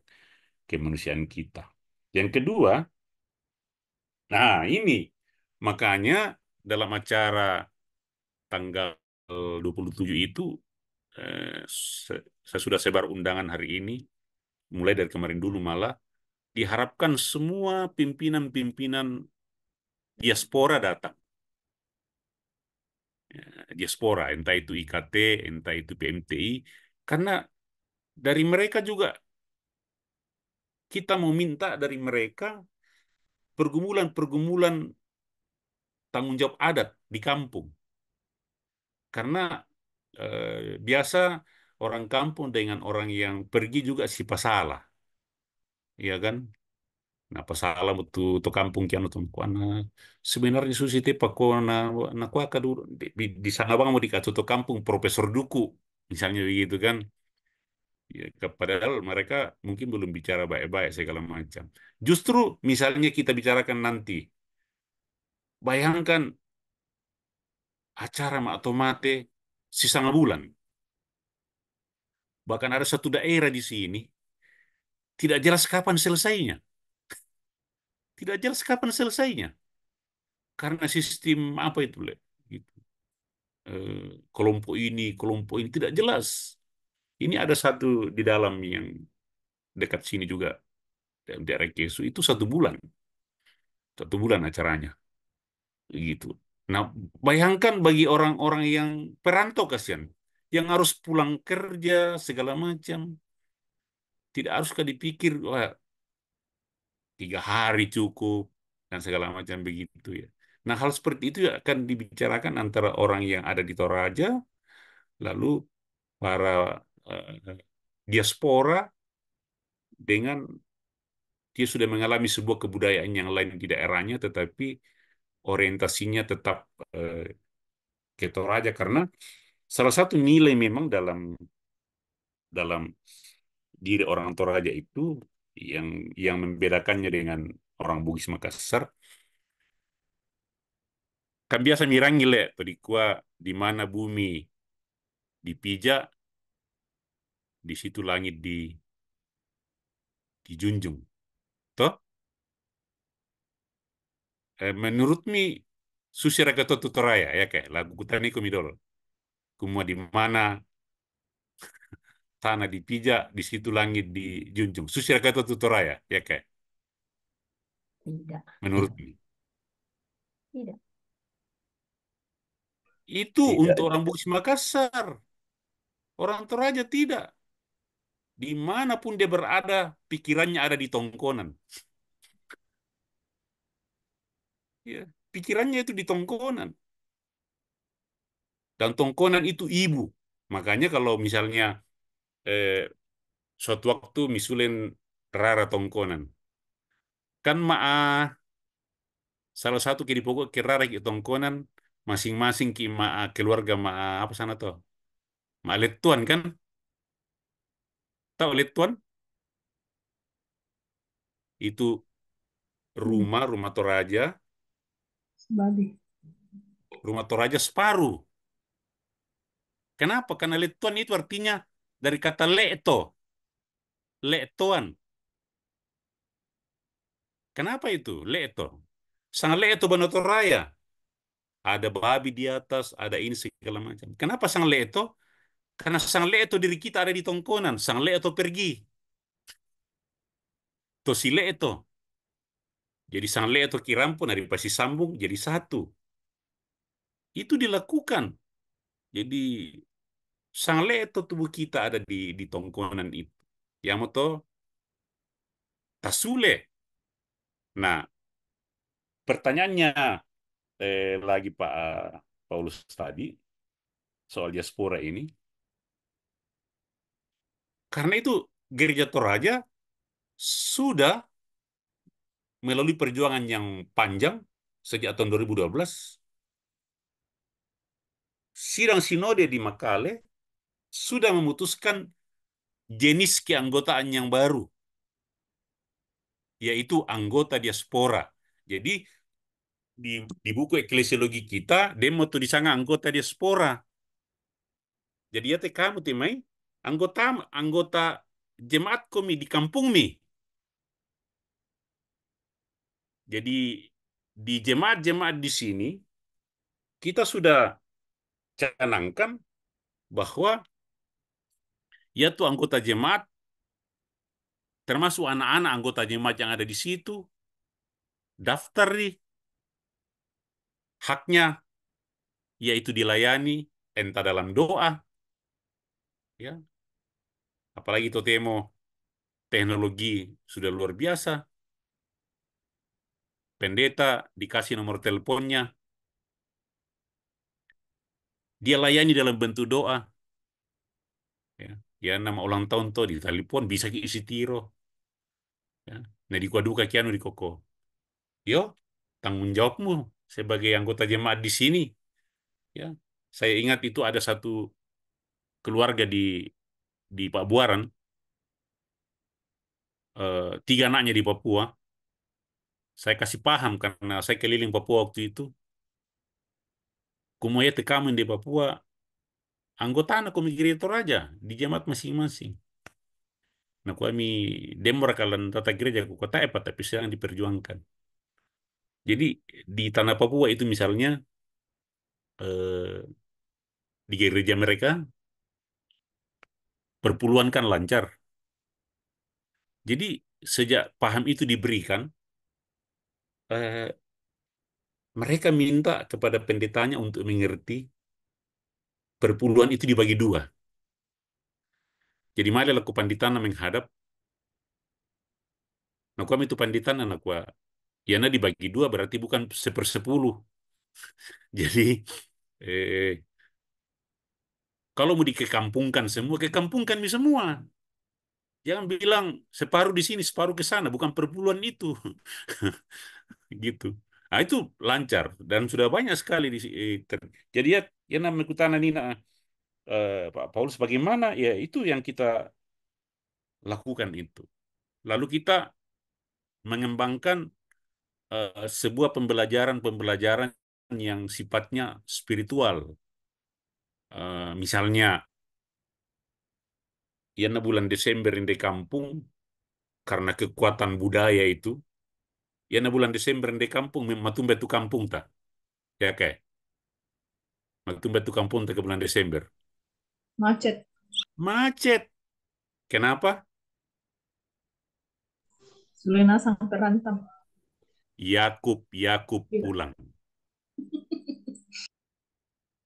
kemanusiaan kita. Yang kedua, nah ini makanya dalam acara tanggal 27 itu eh, saya sudah sebar undangan hari ini mulai dari kemarin dulu malah diharapkan semua pimpinan-pimpinan diaspora datang Ya, diaspora, entah itu IKT, entah itu PMTI, karena dari mereka juga kita mau minta dari mereka pergumulan-pergumulan tanggung jawab adat di kampung. Karena eh, biasa orang kampung dengan orang yang pergi juga si pasalah. Iya kan? na pasala mo tu to kampung kiano tu ko na susi susite pako na na ko aka di, di, sana bang mo dikatu to kampung Profesor Duku misalnya begitu kan ya, padahal mereka mungkin belum bicara baik-baik segala macam justru misalnya kita bicarakan nanti bayangkan acara mak tomate bulan bahkan ada satu daerah di sini tidak jelas kapan selesainya tidak jelas kapan selesainya karena sistem apa itu le gitu. Eh, kelompok ini kelompok ini tidak jelas ini ada satu di dalam yang dekat sini juga daerah Kesu itu satu bulan satu bulan acaranya gitu nah bayangkan bagi orang-orang yang perantau kasihan yang harus pulang kerja segala macam tidak haruskah dipikir wah tiga hari cukup, dan segala macam begitu ya. Nah hal seperti itu ya akan dibicarakan antara orang yang ada di Toraja, lalu para uh, diaspora dengan dia sudah mengalami sebuah kebudayaan yang lain di daerahnya, tetapi orientasinya tetap uh, ke Toraja karena salah satu nilai memang dalam dalam diri orang Toraja itu yang yang membedakannya dengan orang Bugis Makassar kan biasa mirang le perikua di mana bumi dipijak di situ langit di dijunjung toh eh, menurut mi susira ketua tutoraya ya kayak lagu kutani komidol kumua di mana tanah dipijak, di situ langit dijunjung. Susila kata tutoraya, ya kayak? Tidak. Menurut ini. Tidak. Itu tidak. untuk ya. orang Bukis Makassar. Orang Toraja tidak. Dimanapun dia berada, pikirannya ada di tongkonan. Ya, pikirannya itu di tongkonan. Dan tongkonan itu ibu. Makanya kalau misalnya eh, suatu waktu misulen rara tongkonan. Kan maa salah satu kiri pokok kirara ki tongkonan masing-masing ki maa keluarga maa apa sana toh? Maa letuan kan? Tahu letuan? Itu rumah rumah toraja. Rumah toraja separuh. Kenapa? Karena letuan itu artinya dari kata leto, letoan, Kenapa itu? leto? Sang leto banoto raya. Ada babi di atas, ada ini segala macam. Kenapa sang leto? Karena sang leto diri kita ada di tongkonan. Sang leto pergi. To si Jadi sang leto kiram pun dari pasti sambung jadi satu. Itu dilakukan. Jadi sang leto tubuh kita ada di di tongkonan itu. moto tasule. Nah, pertanyaannya eh, lagi Pak eh, Paulus tadi soal diaspora ini. Karena itu gereja Toraja sudah melalui perjuangan yang panjang sejak tahun 2012 sidang sinode di Makale sudah memutuskan jenis keanggotaan yang baru, yaitu anggota diaspora. Jadi di, di buku eklesiologi kita, demo tuh sana anggota diaspora. Jadi ya kamu timai anggota anggota jemaat kami di kampung mi. Jadi di jemaat-jemaat di sini kita sudah canangkan bahwa yaitu anggota jemaat, termasuk anak-anak anggota jemaat yang ada di situ, daftar nih. Haknya, yaitu dilayani, entah dalam doa, ya apalagi Totemo, teknologi sudah luar biasa. Pendeta dikasih nomor teleponnya. Dia layani dalam bentuk doa. Ya ya nama ulang tahun to di telepon bisa ki isi tiro ya nah di duka kianu di koko yo tanggung jawabmu sebagai anggota jemaat di sini ya saya ingat itu ada satu keluarga di di Pabuaran e, tiga anaknya di Papua saya kasih paham karena saya keliling Papua waktu itu kumaya tekamen di Papua anggota na komigrator aja di jemaat masing-masing. Nah, kami demor kalau tata gereja ku kota apa tapi sedang diperjuangkan. Jadi di tanah Papua itu misalnya eh, di gereja mereka perpuluhan kan lancar. Jadi sejak paham itu diberikan, eh, mereka minta kepada pendetanya untuk mengerti perpuluhan itu dibagi dua. Jadi mari laku panditana menghadap. Nah, kami itu panditana nakwa. Yana dibagi dua berarti bukan sepersepuluh. Jadi eh, kalau mau dikekampungkan semua, kekampungkan di semua. Jangan bilang separuh di sini, separuh ke sana, bukan perpuluhan itu. gitu. Nah, itu lancar dan sudah banyak sekali di, eh, Jadi ya ya nama kutana nina eh, Pak Paulus bagaimana ya itu yang kita lakukan itu lalu kita mengembangkan eh, sebuah pembelajaran-pembelajaran yang sifatnya spiritual eh, misalnya misalnya yana bulan Desember di kampung karena kekuatan budaya itu yana bulan Desember di kampung mematumbe tu kampung tak ya kayak waktu Batu Kampung ke bulan Desember. Macet. Macet. Kenapa? Sulina sang rantam. Yakub, Yakub iya. pulang.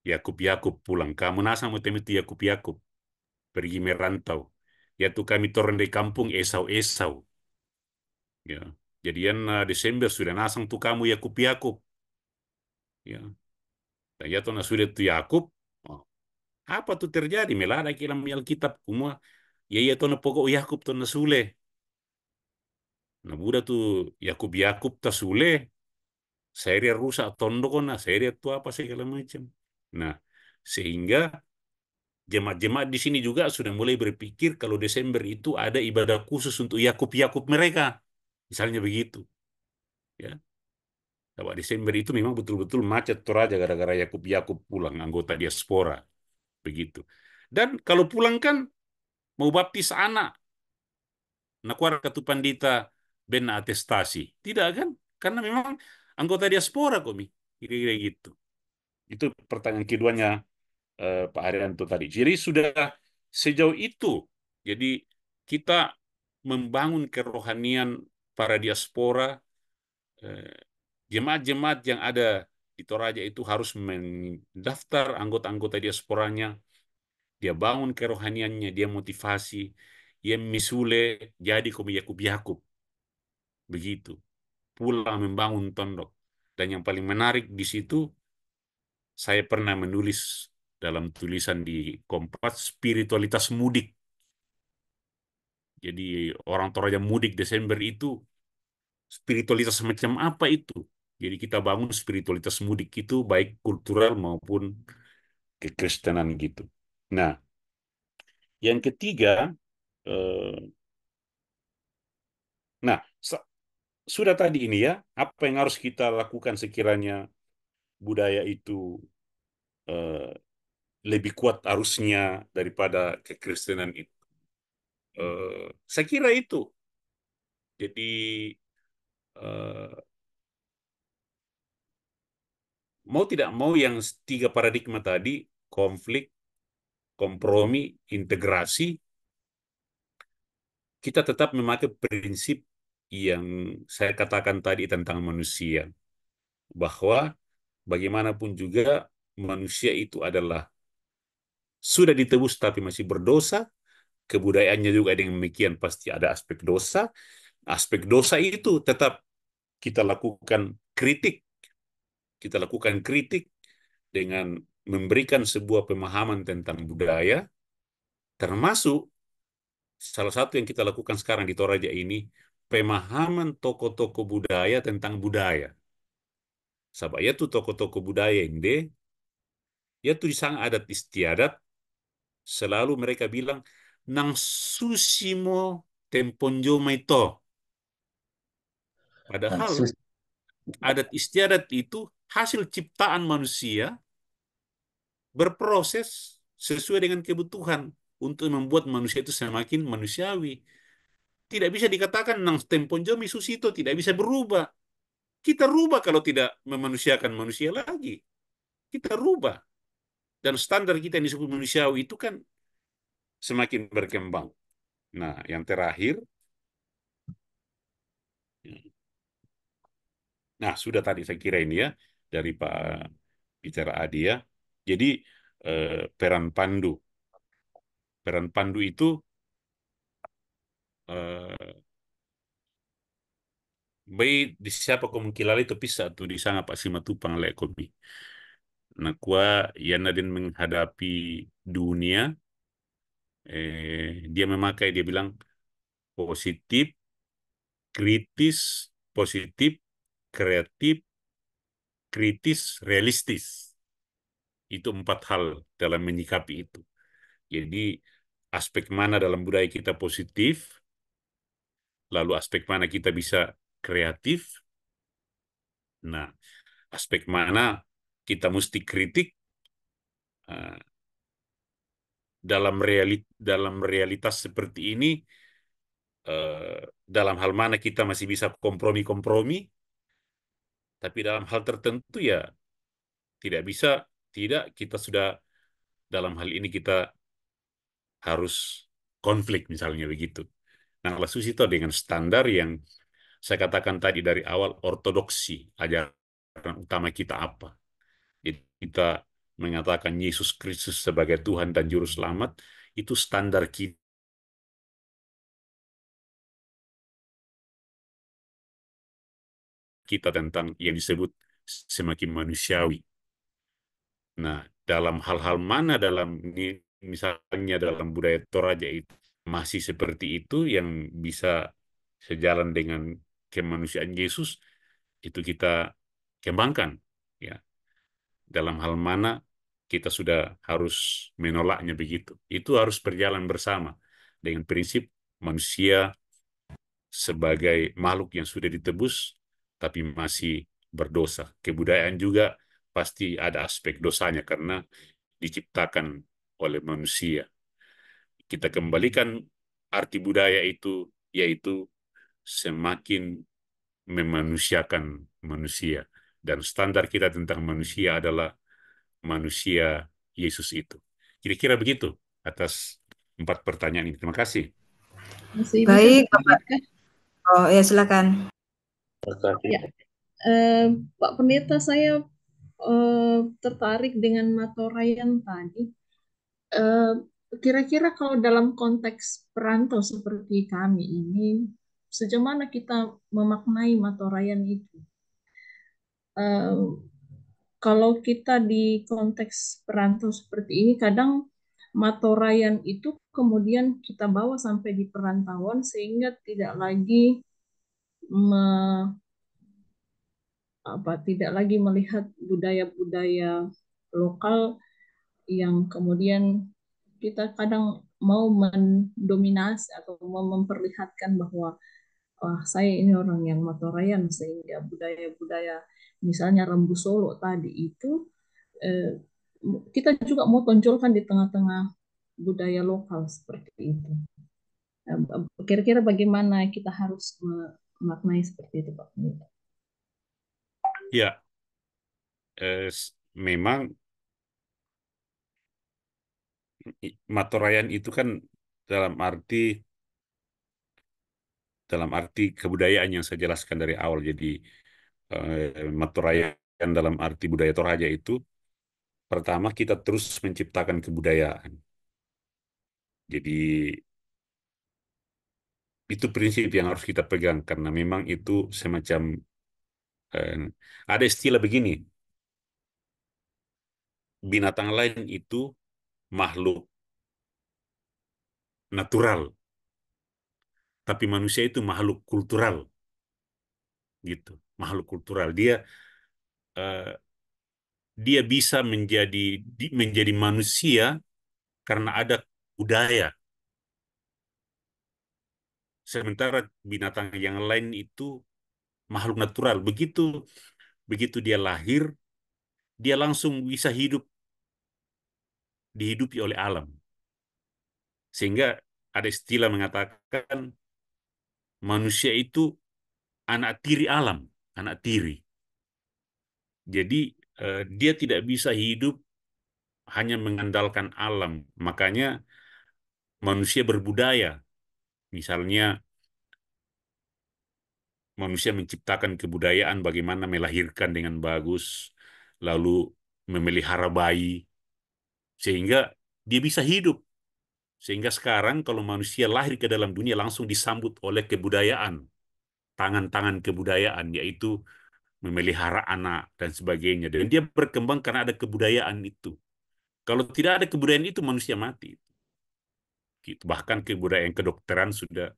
Yakub, Yakub pulang. Kamu nasa mau temi Yakub, Yakub. Pergi merantau. Yaitu kami turun dari kampung Esau, Esau. Ya. Jadian eh, Desember sudah nasang tuh kamu Yakub, Yakub. Ya. Tagiato na sulit tu Yakub. Oh, apa tu terjadi? Melada kilam kitab kumua. Ya iya tu na pokok Yakub tu na sule. Na tu Yakub Yakub ta sule. rusak rusak tondokona, saya tu apa segala macam. Nah, sehingga jemaat-jemaat di sini juga sudah mulai berpikir kalau Desember itu ada ibadah khusus untuk Yakub-Yakub mereka. Misalnya begitu. Ya. Bahwa Desember itu memang betul-betul macet Toraja gara-gara Yakub Yakub pulang anggota diaspora. Begitu. Dan kalau pulang kan mau baptis anak. Nakuar Katu Pandita ben atestasi. Tidak kan? Karena memang anggota diaspora komi. Kira-kira gitu. Itu pertanyaan keduanya eh, Pak Arianto tadi. Jadi sudah sejauh itu. Jadi kita membangun kerohanian para diaspora eh, jemaat-jemaat yang ada di Toraja itu harus mendaftar anggota-anggota diasporanya, dia bangun kerohaniannya, dia motivasi, dia misule jadi komi Yakub Yakub. Begitu. Pulang membangun tondok. Dan yang paling menarik di situ, saya pernah menulis dalam tulisan di Kompas, spiritualitas mudik. Jadi orang Toraja mudik Desember itu spiritualitas macam apa itu? Jadi kita bangun spiritualitas mudik itu baik kultural maupun kekristenan gitu. Nah, yang ketiga, eh, nah sudah tadi ini ya, apa yang harus kita lakukan sekiranya budaya itu eh, lebih kuat arusnya daripada kekristenan itu. Eh, saya kira itu. Jadi eh, mau tidak mau yang tiga paradigma tadi, konflik, kompromi, integrasi, kita tetap memakai prinsip yang saya katakan tadi tentang manusia. Bahwa bagaimanapun juga manusia itu adalah sudah ditebus tapi masih berdosa, kebudayaannya juga dengan demikian pasti ada aspek dosa. Aspek dosa itu tetap kita lakukan kritik kita lakukan kritik dengan memberikan sebuah pemahaman tentang budaya, termasuk salah satu yang kita lakukan sekarang di Toraja ini, pemahaman toko-toko budaya tentang budaya. Sebab ya tuh toko tokoh budaya ini, ya tuh di sang adat istiadat, selalu mereka bilang, nang susimo temponjo maito. Padahal adat istiadat itu hasil ciptaan manusia berproses sesuai dengan kebutuhan untuk membuat manusia itu semakin manusiawi. Tidak bisa dikatakan nang jomi susito tidak bisa berubah. Kita rubah kalau tidak memanusiakan manusia lagi. Kita rubah. Dan standar kita yang disebut manusiawi itu kan semakin berkembang. Nah, yang terakhir. Nah, sudah tadi saya kira ini ya dari Pak Peter Adia. Ya. Jadi eh, peran pandu. Peran pandu itu eh, bayi di siapa ko mengkilali tapi satu di sana Pak Simatupang lek komi. Nah, kuah Nadin menghadapi dunia, eh, dia memakai, dia bilang, positif, kritis, positif, kreatif, kritis, realistis. Itu empat hal dalam menyikapi itu. Jadi aspek mana dalam budaya kita positif, lalu aspek mana kita bisa kreatif, nah aspek mana kita mesti kritik uh, dalam reali dalam realitas seperti ini, uh, dalam hal mana kita masih bisa kompromi-kompromi, tapi dalam hal tertentu ya tidak bisa, tidak kita sudah dalam hal ini kita harus konflik misalnya begitu. Nah, Allah itu dengan standar yang saya katakan tadi dari awal ortodoksi ajaran utama kita apa. kita mengatakan Yesus Kristus sebagai Tuhan dan Juru Selamat, itu standar kita kita tentang yang disebut semakin manusiawi. Nah, dalam hal-hal mana dalam ini misalnya dalam budaya Toraja itu masih seperti itu yang bisa sejalan dengan kemanusiaan Yesus itu kita kembangkan ya. Dalam hal mana kita sudah harus menolaknya begitu. Itu harus berjalan bersama dengan prinsip manusia sebagai makhluk yang sudah ditebus tapi masih berdosa. Kebudayaan juga pasti ada aspek dosanya karena diciptakan oleh manusia. Kita kembalikan arti budaya itu yaitu semakin memanusiakan manusia dan standar kita tentang manusia adalah manusia Yesus itu. Kira-kira begitu atas empat pertanyaan ini. Terima kasih. Baik, Bapak. Oh ya silakan. Ya, eh, Pak Pendeta, saya eh, tertarik dengan Matorayan tadi. kira kira-kira kalau dalam konteks perantau seperti kami ini, sejauh mana kita memaknai Matorayan itu? kalau kita di konteks perantau seperti ini, kadang Matorayan itu kemudian kita bawa sampai di perantauan sehingga tidak lagi me, apa tidak lagi melihat budaya-budaya lokal yang kemudian kita kadang mau mendominasi atau mau memperlihatkan bahwa wah saya ini orang yang motorayan sehingga budaya-budaya misalnya rembu Solo tadi itu eh, kita juga mau tonjolkan di tengah-tengah budaya lokal seperti itu. Kira-kira bagaimana kita harus maknai seperti itu Pak Pendeta. Ya, eh, memang Maturayan itu kan dalam arti dalam arti kebudayaan yang saya jelaskan dari awal. Jadi eh, Maturayan dalam arti budaya Toraja itu pertama kita terus menciptakan kebudayaan. Jadi itu prinsip yang harus kita pegang karena memang itu semacam eh, ada istilah begini binatang lain itu makhluk natural tapi manusia itu makhluk kultural gitu makhluk kultural dia eh, dia bisa menjadi menjadi manusia karena ada budaya Sementara binatang yang lain itu makhluk natural. Begitu begitu dia lahir, dia langsung bisa hidup dihidupi oleh alam. Sehingga ada istilah mengatakan manusia itu anak tiri alam, anak tiri. Jadi eh, dia tidak bisa hidup hanya mengandalkan alam. Makanya manusia berbudaya Misalnya, manusia menciptakan kebudayaan bagaimana melahirkan dengan bagus, lalu memelihara bayi, sehingga dia bisa hidup. Sehingga sekarang kalau manusia lahir ke dalam dunia langsung disambut oleh kebudayaan, tangan-tangan kebudayaan, yaitu memelihara anak dan sebagainya. Dan dia berkembang karena ada kebudayaan itu. Kalau tidak ada kebudayaan itu, manusia mati. Gitu. bahkan kebudayaan kedokteran sudah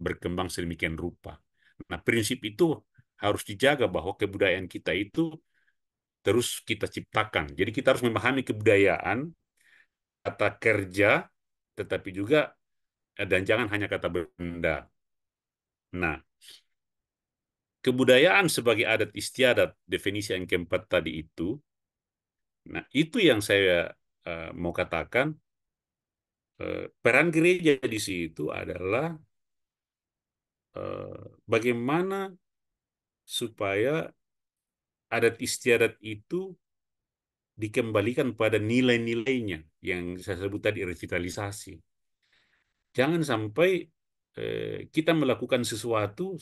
berkembang sedemikian rupa. Nah, prinsip itu harus dijaga bahwa kebudayaan kita itu terus kita ciptakan. Jadi kita harus memahami kebudayaan, kata kerja, tetapi juga eh, dan jangan hanya kata benda. Nah, kebudayaan sebagai adat istiadat definisi yang keempat tadi itu, nah itu yang saya uh, mau katakan Eh, peran gereja di situ adalah eh, bagaimana supaya adat istiadat itu dikembalikan pada nilai-nilainya yang saya sebut tadi revitalisasi. Jangan sampai eh, kita melakukan sesuatu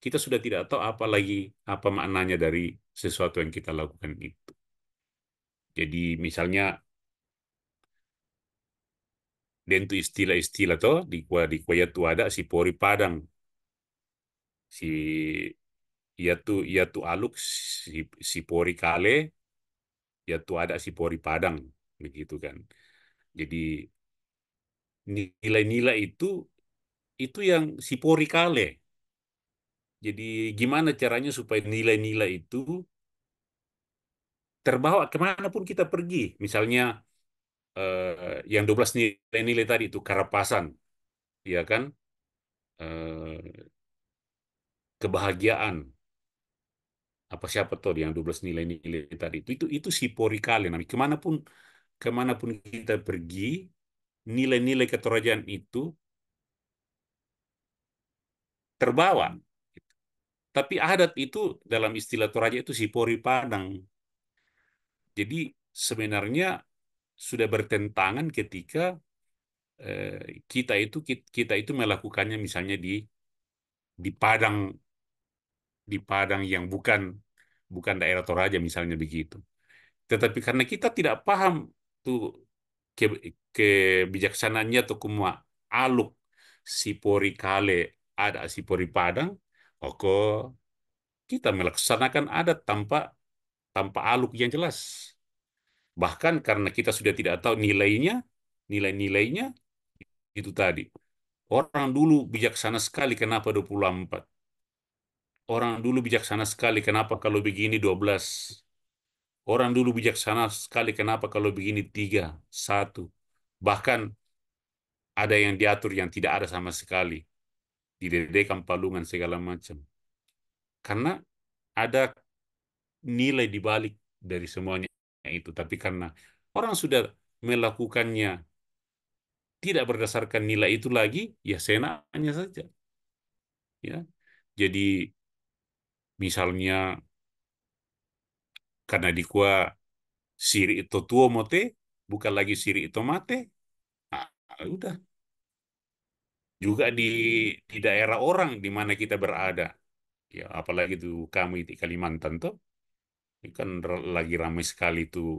kita sudah tidak tahu apa lagi apa maknanya dari sesuatu yang kita lakukan itu. Jadi misalnya dan tu istilah-istilah to di kuah di kuah yatu ada si pori padang si yatu yatu aluk si, si pori kale yatu ada si pori padang begitu kan jadi nilai-nilai itu itu yang si pori kale jadi gimana caranya supaya nilai-nilai itu terbawa kemanapun kita pergi misalnya eh, yang 12 nilai-nilai tadi itu karapasan, ya kan? Eh, kebahagiaan apa siapa tuh yang 12 nilai-nilai tadi itu itu itu sipori kalian kemanapun kemanapun kita pergi nilai-nilai keterajaan itu terbawa. Tapi adat itu dalam istilah Toraja itu si pori padang. Jadi sebenarnya sudah bertentangan ketika eh, kita itu kita itu melakukannya misalnya di di padang di padang yang bukan bukan daerah Toraja misalnya begitu. Tetapi karena kita tidak paham tuh ke, kebijaksanaannya atau kumua aluk sipori kale ada sipori padang, oke kita melaksanakan adat tanpa tanpa aluk yang jelas. Bahkan karena kita sudah tidak tahu nilainya, nilai-nilainya, itu tadi. Orang dulu bijaksana sekali kenapa 24? Orang dulu bijaksana sekali kenapa kalau begini 12? Orang dulu bijaksana sekali kenapa kalau begini 3, 1. Bahkan ada yang diatur yang tidak ada sama sekali. dedekan palungan segala macam. Karena ada nilai dibalik dari semuanya itu. Tapi karena orang sudah melakukannya tidak berdasarkan nilai itu lagi, ya senanya saja. Ya. Jadi misalnya karena dikua siri itu tua mote, bukan lagi siri itu mate, nah, udah. Juga di, di daerah orang di mana kita berada, ya apalagi itu kami di Kalimantan tuh, ini kan lagi ramai sekali itu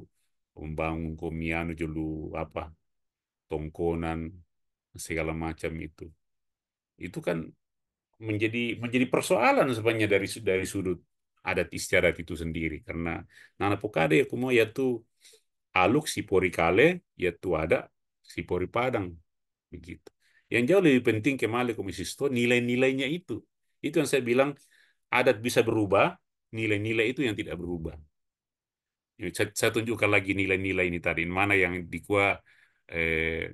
membangun Komiano dulu apa tongkonan segala macam itu. Itu kan menjadi menjadi persoalan sebenarnya dari dari sudut adat istiadat itu sendiri karena nana pokade ya kumo yaitu aluk pori kale yaitu ada si pori padang begitu. Yang jauh lebih penting kemali komisi nilai-nilainya itu. Itu yang saya bilang adat bisa berubah nilai-nilai itu yang tidak berubah. Saya, tunjukkan lagi nilai-nilai ini tadi, mana yang dikua eh,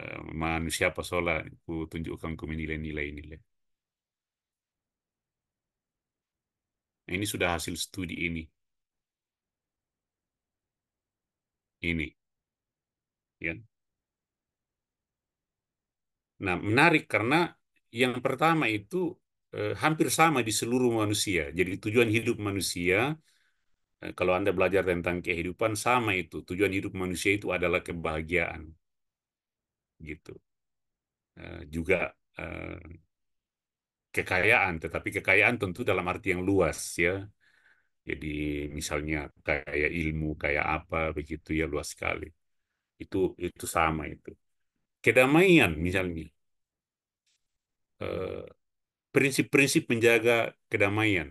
eh manusia apa sholat. aku tunjukkan ku nilai-nilai nilai. Nah, ini sudah hasil studi ini. Ini. Ya. Nah, menarik karena yang pertama itu eh, hampir sama di seluruh manusia. Jadi tujuan hidup manusia, eh, kalau Anda belajar tentang kehidupan, sama itu. Tujuan hidup manusia itu adalah kebahagiaan. Gitu. Eh, juga eh, kekayaan, tetapi kekayaan tentu dalam arti yang luas ya. Jadi misalnya kayak ilmu, kayak apa begitu ya luas sekali. Itu itu sama itu. Kedamaian misalnya. Eh, prinsip-prinsip menjaga kedamaian.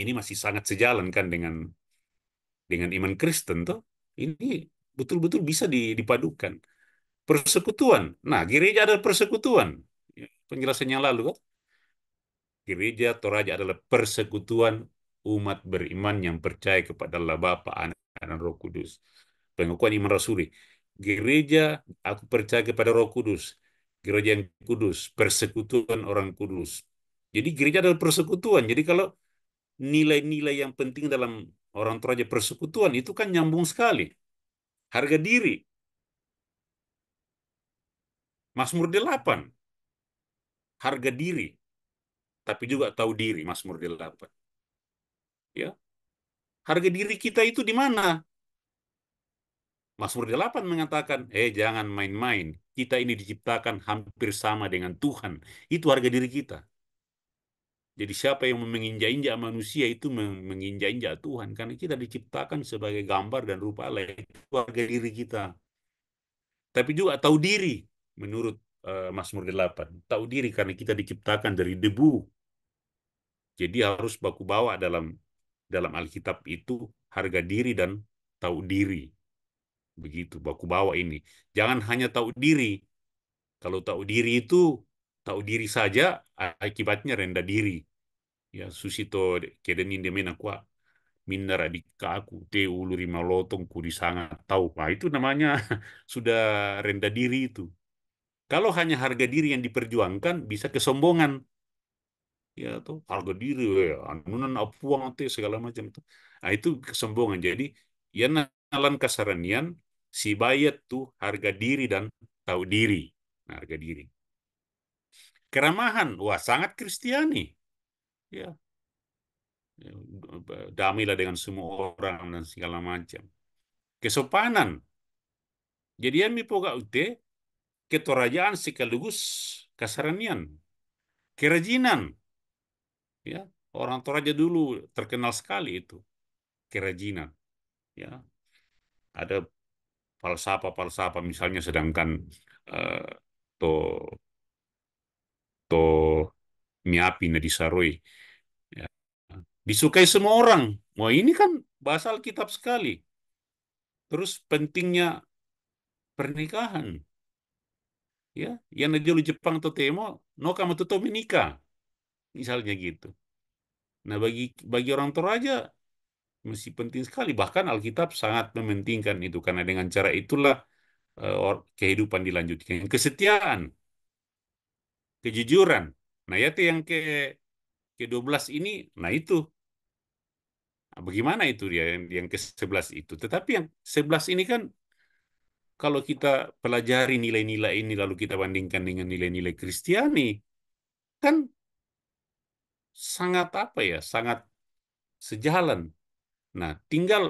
Ini masih sangat sejalan kan dengan dengan iman Kristen tuh Ini betul-betul bisa dipadukan. Persekutuan. Nah, gereja adalah persekutuan. Ya, penjelasannya lalu kan. Gereja Toraja adalah persekutuan umat beriman yang percaya kepada Allah Bapa, Anak, dan Roh Kudus. Pengakuan iman rasuli. Gereja, aku percaya kepada Roh Kudus gereja yang kudus, persekutuan orang kudus. Jadi gereja adalah persekutuan. Jadi kalau nilai-nilai yang penting dalam orang Toraja persekutuan itu kan nyambung sekali. Harga diri. Mazmur 8. Harga diri. Tapi juga tahu diri Mazmur 8. Ya. Harga diri kita itu di mana? Mazmur 8 mengatakan, eh jangan main-main, kita ini diciptakan hampir sama dengan Tuhan. Itu harga diri kita. Jadi siapa yang menginjak-injak manusia itu menginjak-injak Tuhan. Karena kita diciptakan sebagai gambar dan rupa Allah. Itu harga diri kita. Tapi juga tahu diri menurut uh, Mazmur 8. Tahu diri karena kita diciptakan dari debu. Jadi harus baku bawa dalam dalam Alkitab itu harga diri dan tahu diri. Begitu, baku bawa ini. Jangan hanya tahu diri. Kalau tahu diri itu, tahu diri saja, akibatnya rendah diri. Ya, susito ini demen aku minna radika aku te uluri malotong kurisanga tahu nah, itu namanya sudah rendah diri itu kalau hanya harga diri yang diperjuangkan bisa kesombongan ya tuh harga diri eh, anunan apuang te segala macam tuh nah, itu kesombongan jadi ya nalan kasaranian si bayat tuh harga diri dan tahu diri. Nah, harga diri. Keramahan, wah sangat kristiani. Ya. ya damailah dengan semua orang dan segala macam. Kesopanan. Jadi yang mipoga ute, ketorajaan sekaligus kasaranian. Kerajinan. Ya, orang Toraja dulu terkenal sekali itu. Kerajinan. Ya. Ada falsafah-falsafah misalnya sedangkan uh, to to miapi nadi ya. disukai semua orang wah ini kan basal kitab sekali terus pentingnya pernikahan ya yang di Jepang atau Temo no kamu tutup menikah misalnya gitu nah bagi bagi orang Toraja masih penting sekali. Bahkan Alkitab sangat mementingkan itu. Karena dengan cara itulah uh, kehidupan dilanjutkan. Kesetiaan. Kejujuran. Nah, yaitu yang ke ke-12 ini, nah itu. Nah, bagaimana itu dia yang, yang ke-11 itu? Tetapi yang 11 ini kan kalau kita pelajari nilai-nilai ini lalu kita bandingkan dengan nilai-nilai Kristiani, kan sangat apa ya, sangat sejalan. Nah, tinggal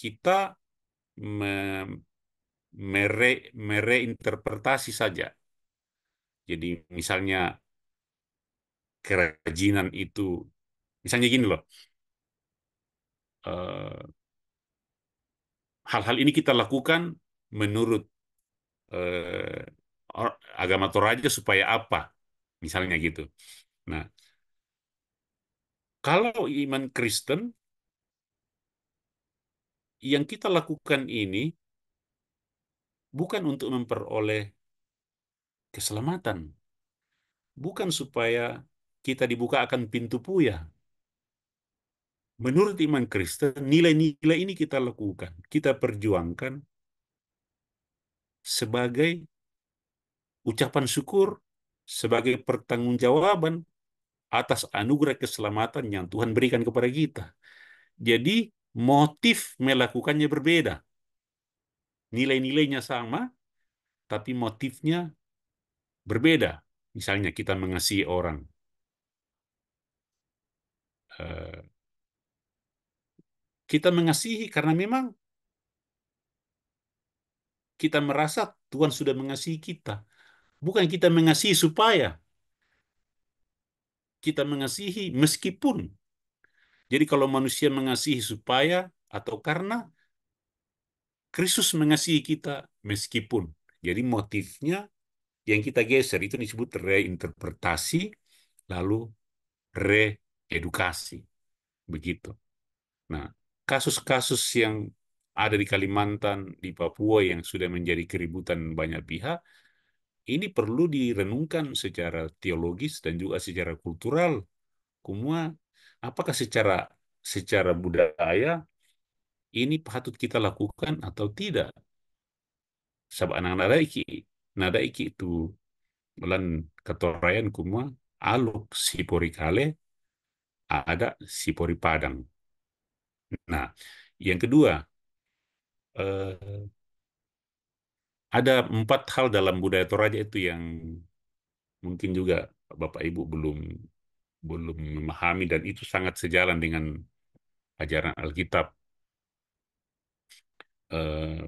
kita mere, mereinterpretasi saja. Jadi misalnya kerajinan itu, misalnya gini loh, eh, hal-hal uh, ini kita lakukan menurut uh, agama Toraja supaya apa, misalnya gitu. Nah, kalau iman Kristen yang kita lakukan ini bukan untuk memperoleh keselamatan, bukan supaya kita dibuka akan pintu puya. Menurut iman Kristen, nilai-nilai ini kita lakukan, kita perjuangkan sebagai ucapan syukur, sebagai pertanggungjawaban atas anugerah keselamatan yang Tuhan berikan kepada kita. Jadi motif melakukannya berbeda. Nilai-nilainya sama, tapi motifnya berbeda. Misalnya kita mengasihi orang. Eh, kita mengasihi karena memang kita merasa Tuhan sudah mengasihi kita. Bukan kita mengasihi supaya. Kita mengasihi meskipun jadi kalau manusia mengasihi supaya atau karena Kristus mengasihi kita meskipun. Jadi motifnya yang kita geser itu disebut reinterpretasi lalu reedukasi. Begitu. Nah, kasus-kasus yang ada di Kalimantan, di Papua yang sudah menjadi keributan banyak pihak, ini perlu direnungkan secara teologis dan juga secara kultural. Kumua apakah secara secara budaya ini patut kita lakukan atau tidak? Sebab anak nada iki, iki itu bulan ketorayan kuma aluk sipori kale ada sipori padang. Nah, yang kedua, eh, ada empat hal dalam budaya Toraja itu yang mungkin juga Bapak Ibu belum belum memahami dan itu sangat sejalan dengan ajaran Alkitab. E,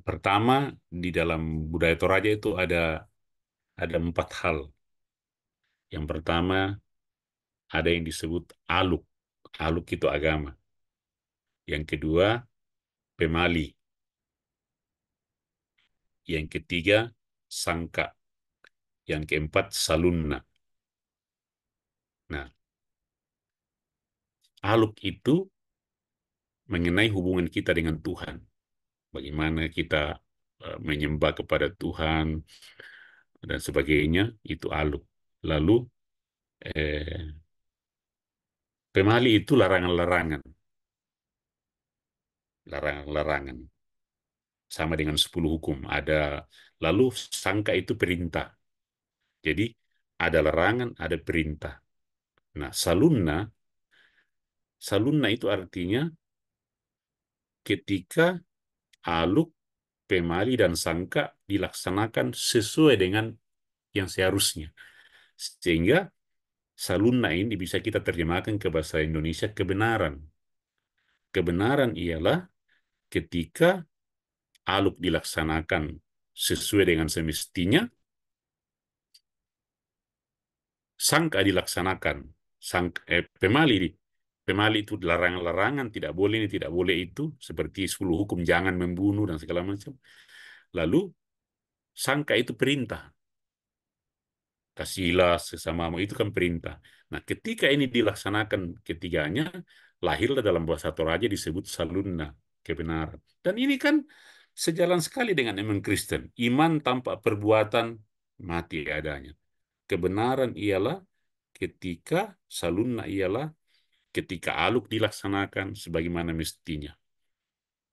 pertama di dalam budaya Toraja itu ada ada empat hal. Yang pertama ada yang disebut aluk, aluk itu agama. Yang kedua pemali. Yang ketiga sangka. Yang keempat salunna. Nah, aluk itu mengenai hubungan kita dengan Tuhan. Bagaimana kita e, menyembah kepada Tuhan dan sebagainya itu aluk. Lalu eh, pemali itu larangan-larangan. Larangan-larangan. Sama dengan sepuluh hukum. Ada lalu sangka itu perintah. Jadi ada larangan, ada perintah. Nah, salunna Salunna itu artinya ketika aluk, pemali, dan sangka dilaksanakan sesuai dengan yang seharusnya. Sehingga salunna ini bisa kita terjemahkan ke bahasa Indonesia kebenaran. Kebenaran ialah ketika aluk dilaksanakan sesuai dengan semestinya, sangka dilaksanakan, sangka, eh, pemali Pemali itu larangan-larangan, tidak boleh ini, tidak boleh itu, seperti 10 hukum jangan membunuh dan segala macam. Lalu sangka itu perintah. Kasihilah sesamamu itu kan perintah. Nah, ketika ini dilaksanakan ketiganya, lahirlah dalam bahasa Toraja disebut salunna, kebenaran. Dan ini kan sejalan sekali dengan iman Kristen. Iman tanpa perbuatan mati adanya. Kebenaran ialah ketika salunna ialah ketika aluk dilaksanakan sebagaimana mestinya.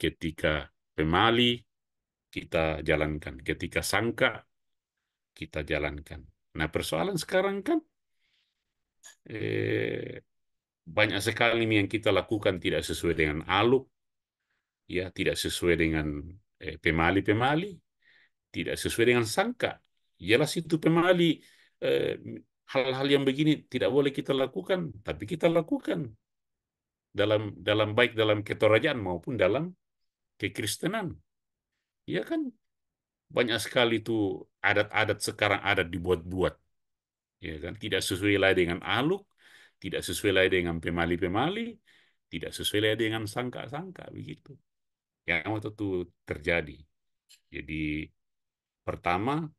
Ketika pemali kita jalankan, ketika sangka kita jalankan. Nah persoalan sekarang kan eh, banyak sekali yang kita lakukan tidak sesuai dengan aluk, ya tidak sesuai dengan pemali eh, pemali-pemali, tidak sesuai dengan sangka. Jelas itu pemali eh, hal-hal yang begini tidak boleh kita lakukan, tapi kita lakukan dalam dalam baik dalam ketorajaan maupun dalam kekristenan. Ya kan banyak sekali tuh adat-adat sekarang adat dibuat-buat. Ya kan tidak sesuai lagi dengan aluk, tidak sesuai lagi dengan pemali-pemali, tidak sesuai lagi dengan sangka-sangka begitu. Yang waktu itu terjadi. Jadi pertama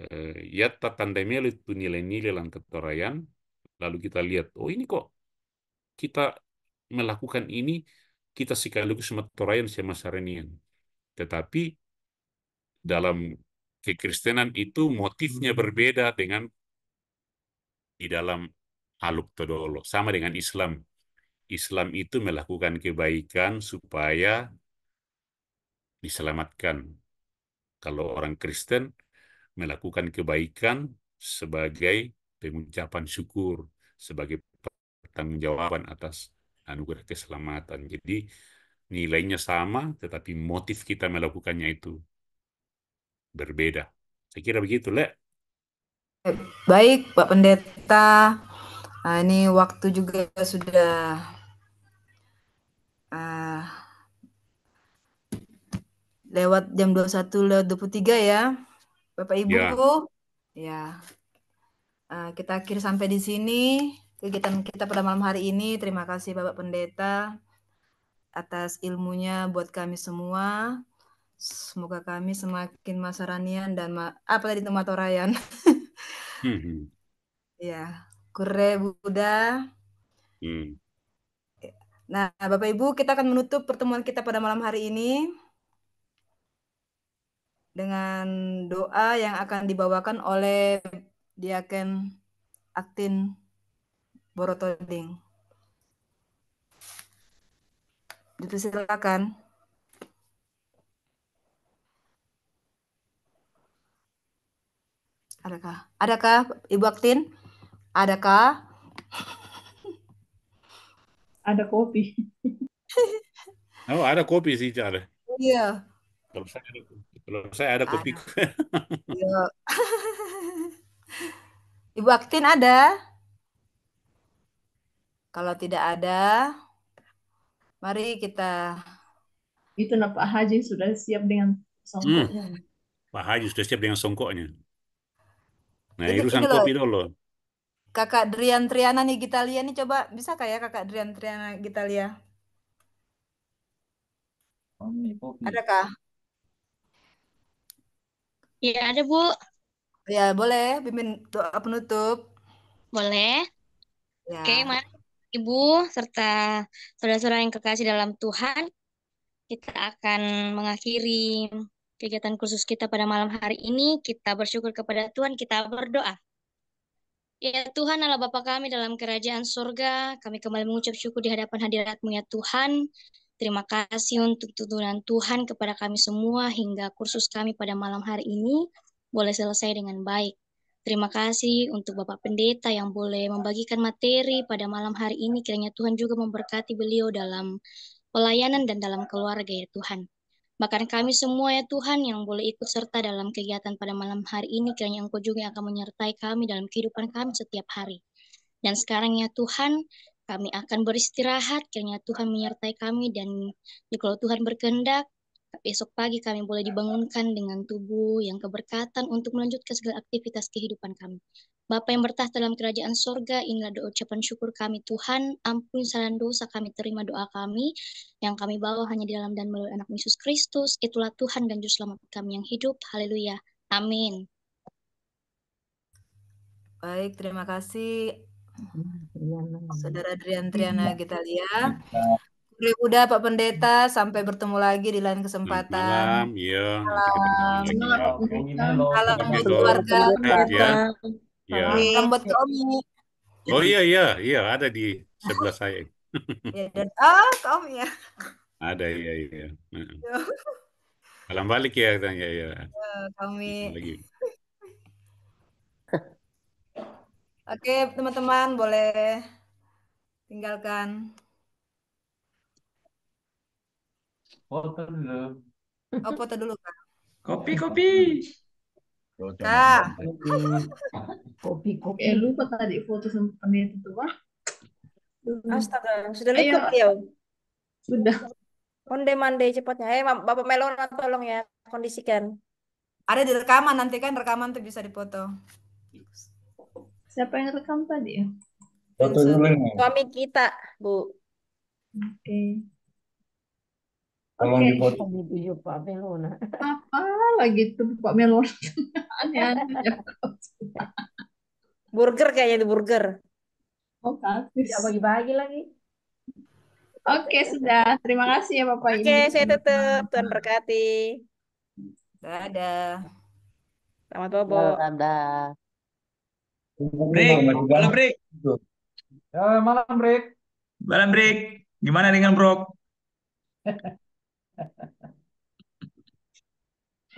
Eh, yatta tandemel itu nilai-nilai ketorayan, lalu kita lihat, oh ini kok kita melakukan ini, kita sekaligus matorayan sama Sarenian. Tetapi dalam kekristenan itu motifnya berbeda dengan di dalam Aluk Todolo. Sama dengan Islam. Islam itu melakukan kebaikan supaya diselamatkan. Kalau orang Kristen, melakukan kebaikan sebagai pengucapan syukur, sebagai pertanggungjawaban atas anugerah keselamatan. Jadi nilainya sama, tetapi motif kita melakukannya itu berbeda. Saya kira begitu, Le. Baik, Pak Pendeta. Nah, ini waktu juga sudah uh, lewat jam 21 lewat 23 ya. Bapak Ibu. Ya. ya. Uh, kita akhir sampai di sini kegiatan kita pada malam hari ini. Terima kasih Bapak Pendeta atas ilmunya buat kami semua. Semoga kami semakin masaranian dan ma apa tadi itu matorayan. Hmm, hmm. Ya, kure Buddha. Hmm. Nah, Bapak Ibu, kita akan menutup pertemuan kita pada malam hari ini dengan doa yang akan dibawakan oleh Diaken Aktin Borotoding. Dipersilakan. Adakah? Adakah Ibu Aktin? Adakah? Ada kopi. oh, ada kopi sih, Cara. Iya. Terus saya ada kopi. Kalau saya ada kopi. Ah. Ibu Aktin ada? Kalau tidak ada, mari kita. Itu nah, Pak Haji sudah siap dengan songkoknya. Hmm. Pak Haji sudah siap dengan songkoknya. Nah, itu, urusan kopi dulu. Kakak Drian Triana nih Gitalia nih coba bisa kayak ya Kakak Drian Triana Gitalia? Adakah? Iya ada Bu. Ya boleh pimpin doa penutup. Boleh. Ya. Oke mari Ibu serta saudara-saudara yang kekasih dalam Tuhan kita akan mengakhiri kegiatan khusus kita pada malam hari ini. Kita bersyukur kepada Tuhan, kita berdoa. Ya Tuhan Allah Bapa kami dalam kerajaan surga, kami kembali mengucap syukur di hadapan hadirat-Mu ya Tuhan. Terima kasih untuk tuntunan Tuhan kepada kami semua hingga kursus kami pada malam hari ini boleh selesai dengan baik. Terima kasih untuk Bapak Pendeta yang boleh membagikan materi pada malam hari ini. Kiranya Tuhan juga memberkati beliau dalam pelayanan dan dalam keluarga ya Tuhan. Bahkan kami semua ya Tuhan yang boleh ikut serta dalam kegiatan pada malam hari ini. Kiranya Engkau juga yang akan menyertai kami dalam kehidupan kami setiap hari. Dan sekarang ya Tuhan, kami akan beristirahat, kiranya Tuhan menyertai kami dan kalau Tuhan berkehendak, besok pagi kami boleh dibangunkan dengan tubuh yang keberkatan untuk melanjutkan segala aktivitas kehidupan kami. Bapak yang bertah dalam kerajaan sorga, inilah doa ucapan syukur kami Tuhan, ampun salam dosa kami terima doa kami, yang kami bawa hanya di dalam dan melalui anak Yesus Kristus, itulah Tuhan dan Juru Selamat kami yang hidup. Haleluya. Amin. Baik, terima kasih Saudara Adrian Triana Gitalia. Iya. Iya. Sore Buddha Pak Pendeta, sampai bertemu lagi di lain kesempatan. Malam, ya. Salam keluarga. Salam iya. Oh iya iya iya ada di sebelah saya. ya, dan oh Om ya. Ada iya iya. Salam balik ya tanya ya. Kami. Ya. Lagi. Oke, teman-teman boleh tinggalkan. Foto dulu. Oh, foto dulu, Kak. Kopi, kopi. Kak. Kopi, kopi. Eh, lupa tadi foto sama peneliti itu, Pak. Astaga, sudah lengkap ya? Sudah. Onde mande cepatnya. Eh, Bapak Melona tolong ya kondisikan. Ada di rekaman nanti kan rekaman tuh bisa dipoto. Siapa yang rekam tadi ya? Foto dulu Suami kita, Bu. Oke. Okay. Tolong okay. dipoto Pak Melona. Apa lagi itu Pak Melona? aneh burger kayaknya di burger. Oh, kasih. Ya, bagi-bagi lagi. Oke, okay, sudah. Terima kasih ya Bapak Oke, okay, saya tetap Tuhan berkati. Dadah. Selamat bobo. Dadah. Malam Break. Ya, malam Break. Malam Break. Gimana dengan Bro?